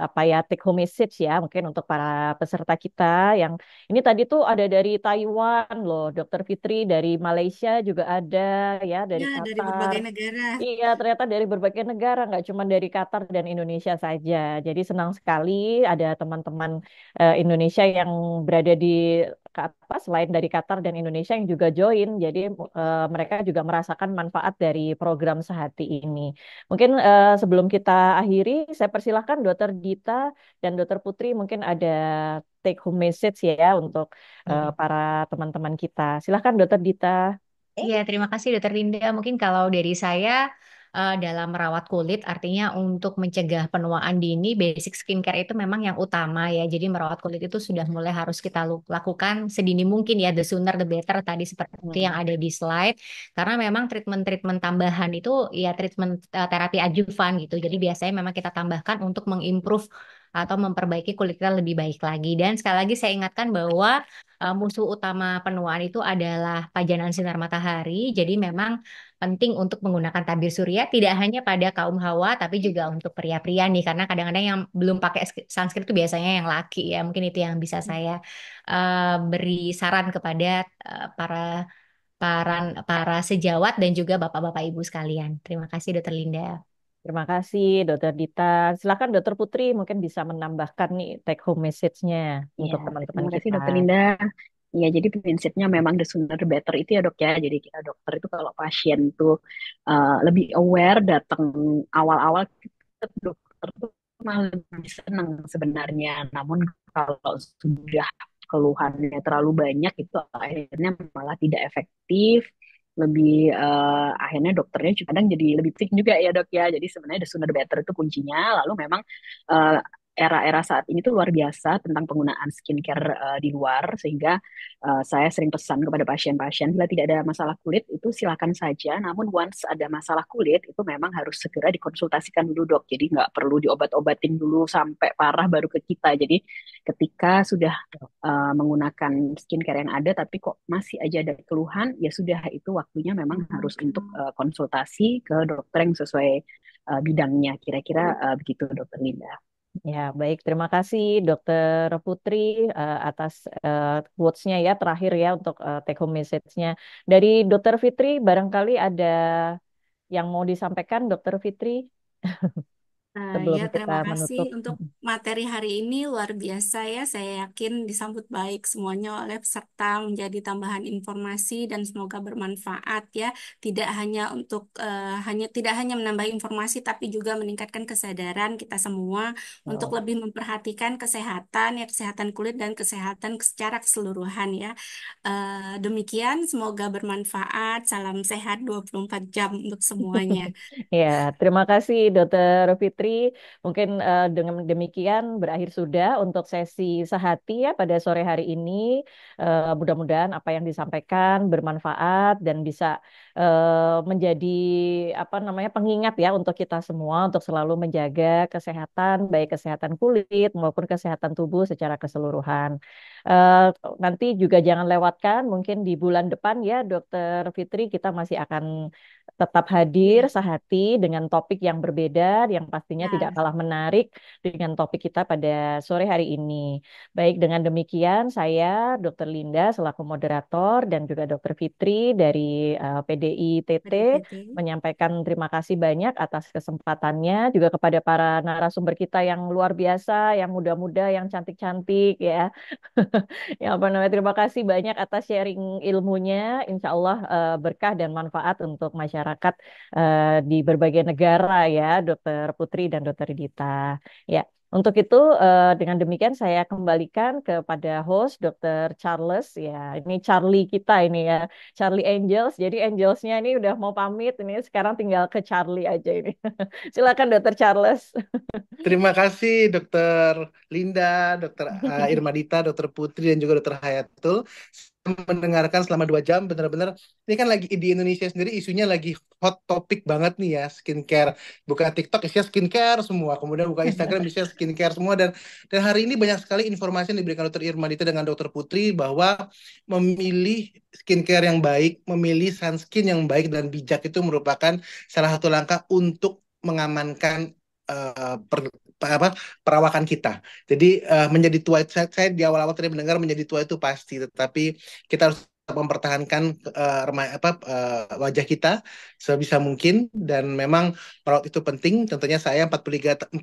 [SPEAKER 5] apa ya take home message ya mungkin untuk para peserta kita yang ini tadi tuh ada dari Taiwan loh Dokter Fitri dari Malaysia juga ada ya dari ya, Qatar dari berbagai negara iya ternyata dari berbagai negara nggak cuma dari Qatar dan Indonesia saja jadi senang sekali ada teman-teman uh, Indonesia yang berada di ke apa selain dari Qatar dan Indonesia yang juga join jadi uh, mereka juga merasakan manfaat dari program sehati ini mungkin uh, sebelum kita akhiri saya persilahkan Dokter Dita dan Dokter Putri mungkin ada take home message ya untuk uh,
[SPEAKER 8] para teman-teman kita silahkan Dokter Dita Iya, terima kasih Dokter Linda. Mungkin kalau dari saya uh, dalam merawat kulit artinya untuk mencegah penuaan dini basic skincare itu memang yang utama ya. Jadi merawat kulit itu sudah hmm. mulai harus kita lakukan sedini mungkin ya the sooner the better tadi seperti yang ada hmm. di slide karena memang treatment-treatment tambahan itu ya treatment uh, terapi adjuvan gitu. Jadi biasanya memang kita tambahkan untuk mengimprove atau memperbaiki kulit kita lebih baik lagi. Dan sekali lagi saya ingatkan bahwa uh, musuh utama penuaan itu adalah pajanan sinar matahari. Jadi memang penting untuk menggunakan tabir surya tidak hanya pada kaum hawa tapi juga untuk pria-pria nih karena kadang-kadang yang belum pakai sunscreen itu biasanya yang laki ya. Mungkin itu yang bisa hmm. saya uh, beri saran kepada uh, para para para sejawat dan juga bapak-bapak ibu sekalian. Terima kasih Dr. Linda. Terima kasih, Dokter Dita. Silakan,
[SPEAKER 5] Dokter Putri, mungkin bisa menambahkan nih take home message-nya ya, untuk teman-teman kita. Terima kasih, Dokter Linda. Ya, jadi prinsipnya memang the sooner the better itu ya dok ya. Jadi kita dokter itu kalau pasien
[SPEAKER 7] tuh uh, lebih aware datang awal-awal dokter tuh malah lebih senang sebenarnya. Namun kalau sudah keluhannya terlalu banyak itu akhirnya malah tidak efektif lebih uh, akhirnya dokternya kadang jadi lebih penting juga ya dok ya jadi sebenarnya the sooner the better itu kuncinya lalu memang uh, era-era saat ini tuh luar biasa tentang penggunaan skincare uh, di luar sehingga uh, saya sering pesan kepada pasien-pasien bila tidak ada masalah kulit itu silakan saja namun once ada masalah kulit itu memang harus segera dikonsultasikan dulu dok jadi nggak perlu diobat-obatin dulu sampai parah baru ke kita jadi ketika sudah uh, menggunakan skincare yang ada tapi kok masih aja ada keluhan ya sudah itu waktunya memang harus untuk uh, konsultasi ke dokter yang sesuai uh, bidangnya kira-kira uh, begitu dokter Linda.
[SPEAKER 5] Ya, baik. Terima kasih, Dokter Putri, uh, atas uh, quotes-nya ya terakhir ya untuk uh, take home message-nya. Dari Dokter Fitri, barangkali ada yang mau disampaikan, Dokter Fitri. Nah, sebelum ya, kita terima kasih menutup. untuk
[SPEAKER 6] materi hari ini luar biasa ya. Saya yakin disambut baik semuanya oleh peserta menjadi tambahan informasi dan semoga bermanfaat ya. Tidak hanya untuk uh, hanya tidak hanya menambah informasi tapi juga meningkatkan kesadaran kita semua untuk lebih memperhatikan kesehatan ya kesehatan kulit dan kesehatan secara keseluruhan ya. Uh, demikian semoga bermanfaat. Salam sehat 24 jam untuk semuanya.
[SPEAKER 5] ya, terima kasih Dokter Fitri Putri. Mungkin uh, dengan demikian berakhir sudah untuk sesi sehati ya pada sore hari ini. Uh, Mudah-mudahan apa yang disampaikan bermanfaat dan bisa Eh, menjadi apa namanya pengingat ya untuk kita semua untuk selalu menjaga kesehatan baik kesehatan kulit maupun kesehatan tubuh secara keseluruhan. Eh, nanti juga jangan lewatkan mungkin di bulan depan ya Dokter Fitri kita masih akan tetap hadir sehati dengan topik yang berbeda yang pastinya nah. tidak kalah menarik dengan topik kita pada sore hari ini. Baik, dengan demikian saya dokter Linda selaku moderator dan juga dokter Fitri dari uh, eh, PD DITT menyampaikan terima kasih banyak atas kesempatannya juga kepada para narasumber kita yang luar biasa, yang muda-muda, yang cantik-cantik ya. Yang apa namanya terima kasih banyak atas sharing ilmunya, insya Allah uh, berkah dan manfaat untuk masyarakat uh, di berbagai negara ya, Dokter Putri dan Dokter Dita. Ya, untuk itu uh, dengan demikian saya kembalikan kepada host Dr. Charles ya. Ini Charlie kita ini ya. Charlie Angels. Jadi Angelsnya ini udah mau pamit ini sekarang tinggal ke Charlie aja ini. Silakan Dr. Charles.
[SPEAKER 1] Terima kasih Dr. Linda, Dr. Eh, Irmadita, Dr. Putri dan juga Dr. Hayatul mendengarkan selama dua jam benar-benar ini kan lagi di Indonesia sendiri isunya lagi hot topic banget nih ya skincare buka TikTok isinya skincare semua kemudian buka Instagram isinya skincare semua dan dan hari ini banyak sekali informasi yang diberikan dokter Irma itu dengan dokter Putri bahwa memilih skincare yang baik memilih sunscreen yang baik dan bijak itu merupakan salah satu langkah untuk mengamankan uh, eh, per apa perawakan kita. Jadi uh, menjadi tua saya, saya di awal-awal tadi mendengar menjadi tua itu pasti, tetapi kita harus mempertahankan uh, apa, uh, wajah kita sebisa mungkin dan memang perawat itu penting tentunya saya 43 44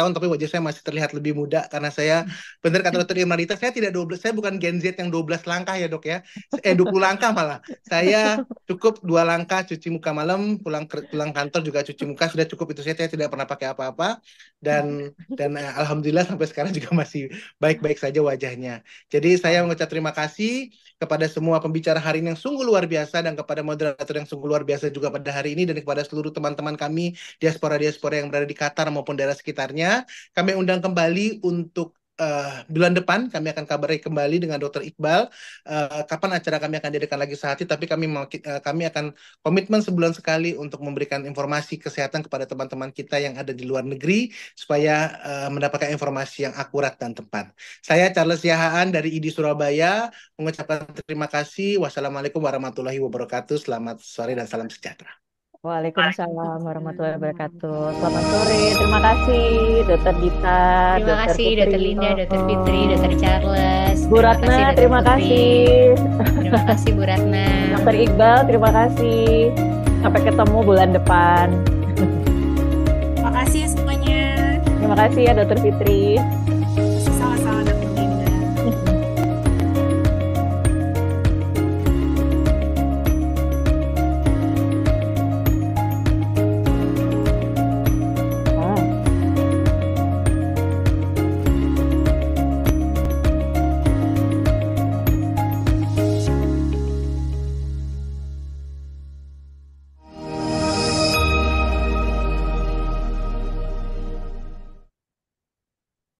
[SPEAKER 1] tahun tapi wajah saya masih terlihat lebih muda karena saya benar kata dokter Imarita saya tidak 12 saya bukan Gen Z yang 12 langkah ya dok ya eh 20 langkah malah saya cukup dua langkah cuci muka malam pulang pulang kantor juga cuci muka sudah cukup itu saya, saya tidak pernah pakai apa-apa dan dan uh, alhamdulillah sampai sekarang juga masih baik-baik saja wajahnya jadi saya mengucap terima kasih kepada semua pembicara hari ini yang sungguh luar biasa dan kepada moderator yang sungguh luar biasa juga pada hari ini dan kepada seluruh teman-teman kami diaspora-diaspora yang berada di Qatar maupun daerah sekitarnya. Kami undang kembali untuk uh, bulan depan kami akan kabari kembali dengan Dokter Iqbal uh, kapan acara kami akan diadakan lagi sehati tapi kami mau uh, kami akan komitmen sebulan sekali untuk memberikan informasi kesehatan kepada teman-teman kita yang ada di luar negeri supaya uh, mendapatkan informasi yang akurat dan tepat. Saya Charles Yahaan dari ID Surabaya mengucapkan terima kasih. Wassalamualaikum warahmatullahi wabarakatuh. Selamat sore dan salam sejahtera.
[SPEAKER 5] Waalaikumsalam warahmatullahi wabarakatuh. Selamat sore. Terima kasih Dokter Dita, Terima Dr. kasih Dokter Linda,
[SPEAKER 8] Dokter Fitri, Dokter Charles.
[SPEAKER 5] Bu Ratna, terima kasih. Terima kasih Bu Ratna. Dokter Iqbal, terima kasih. Sampai ketemu bulan depan. Terima kasih semuanya. Terima kasih ya Dokter Fitri.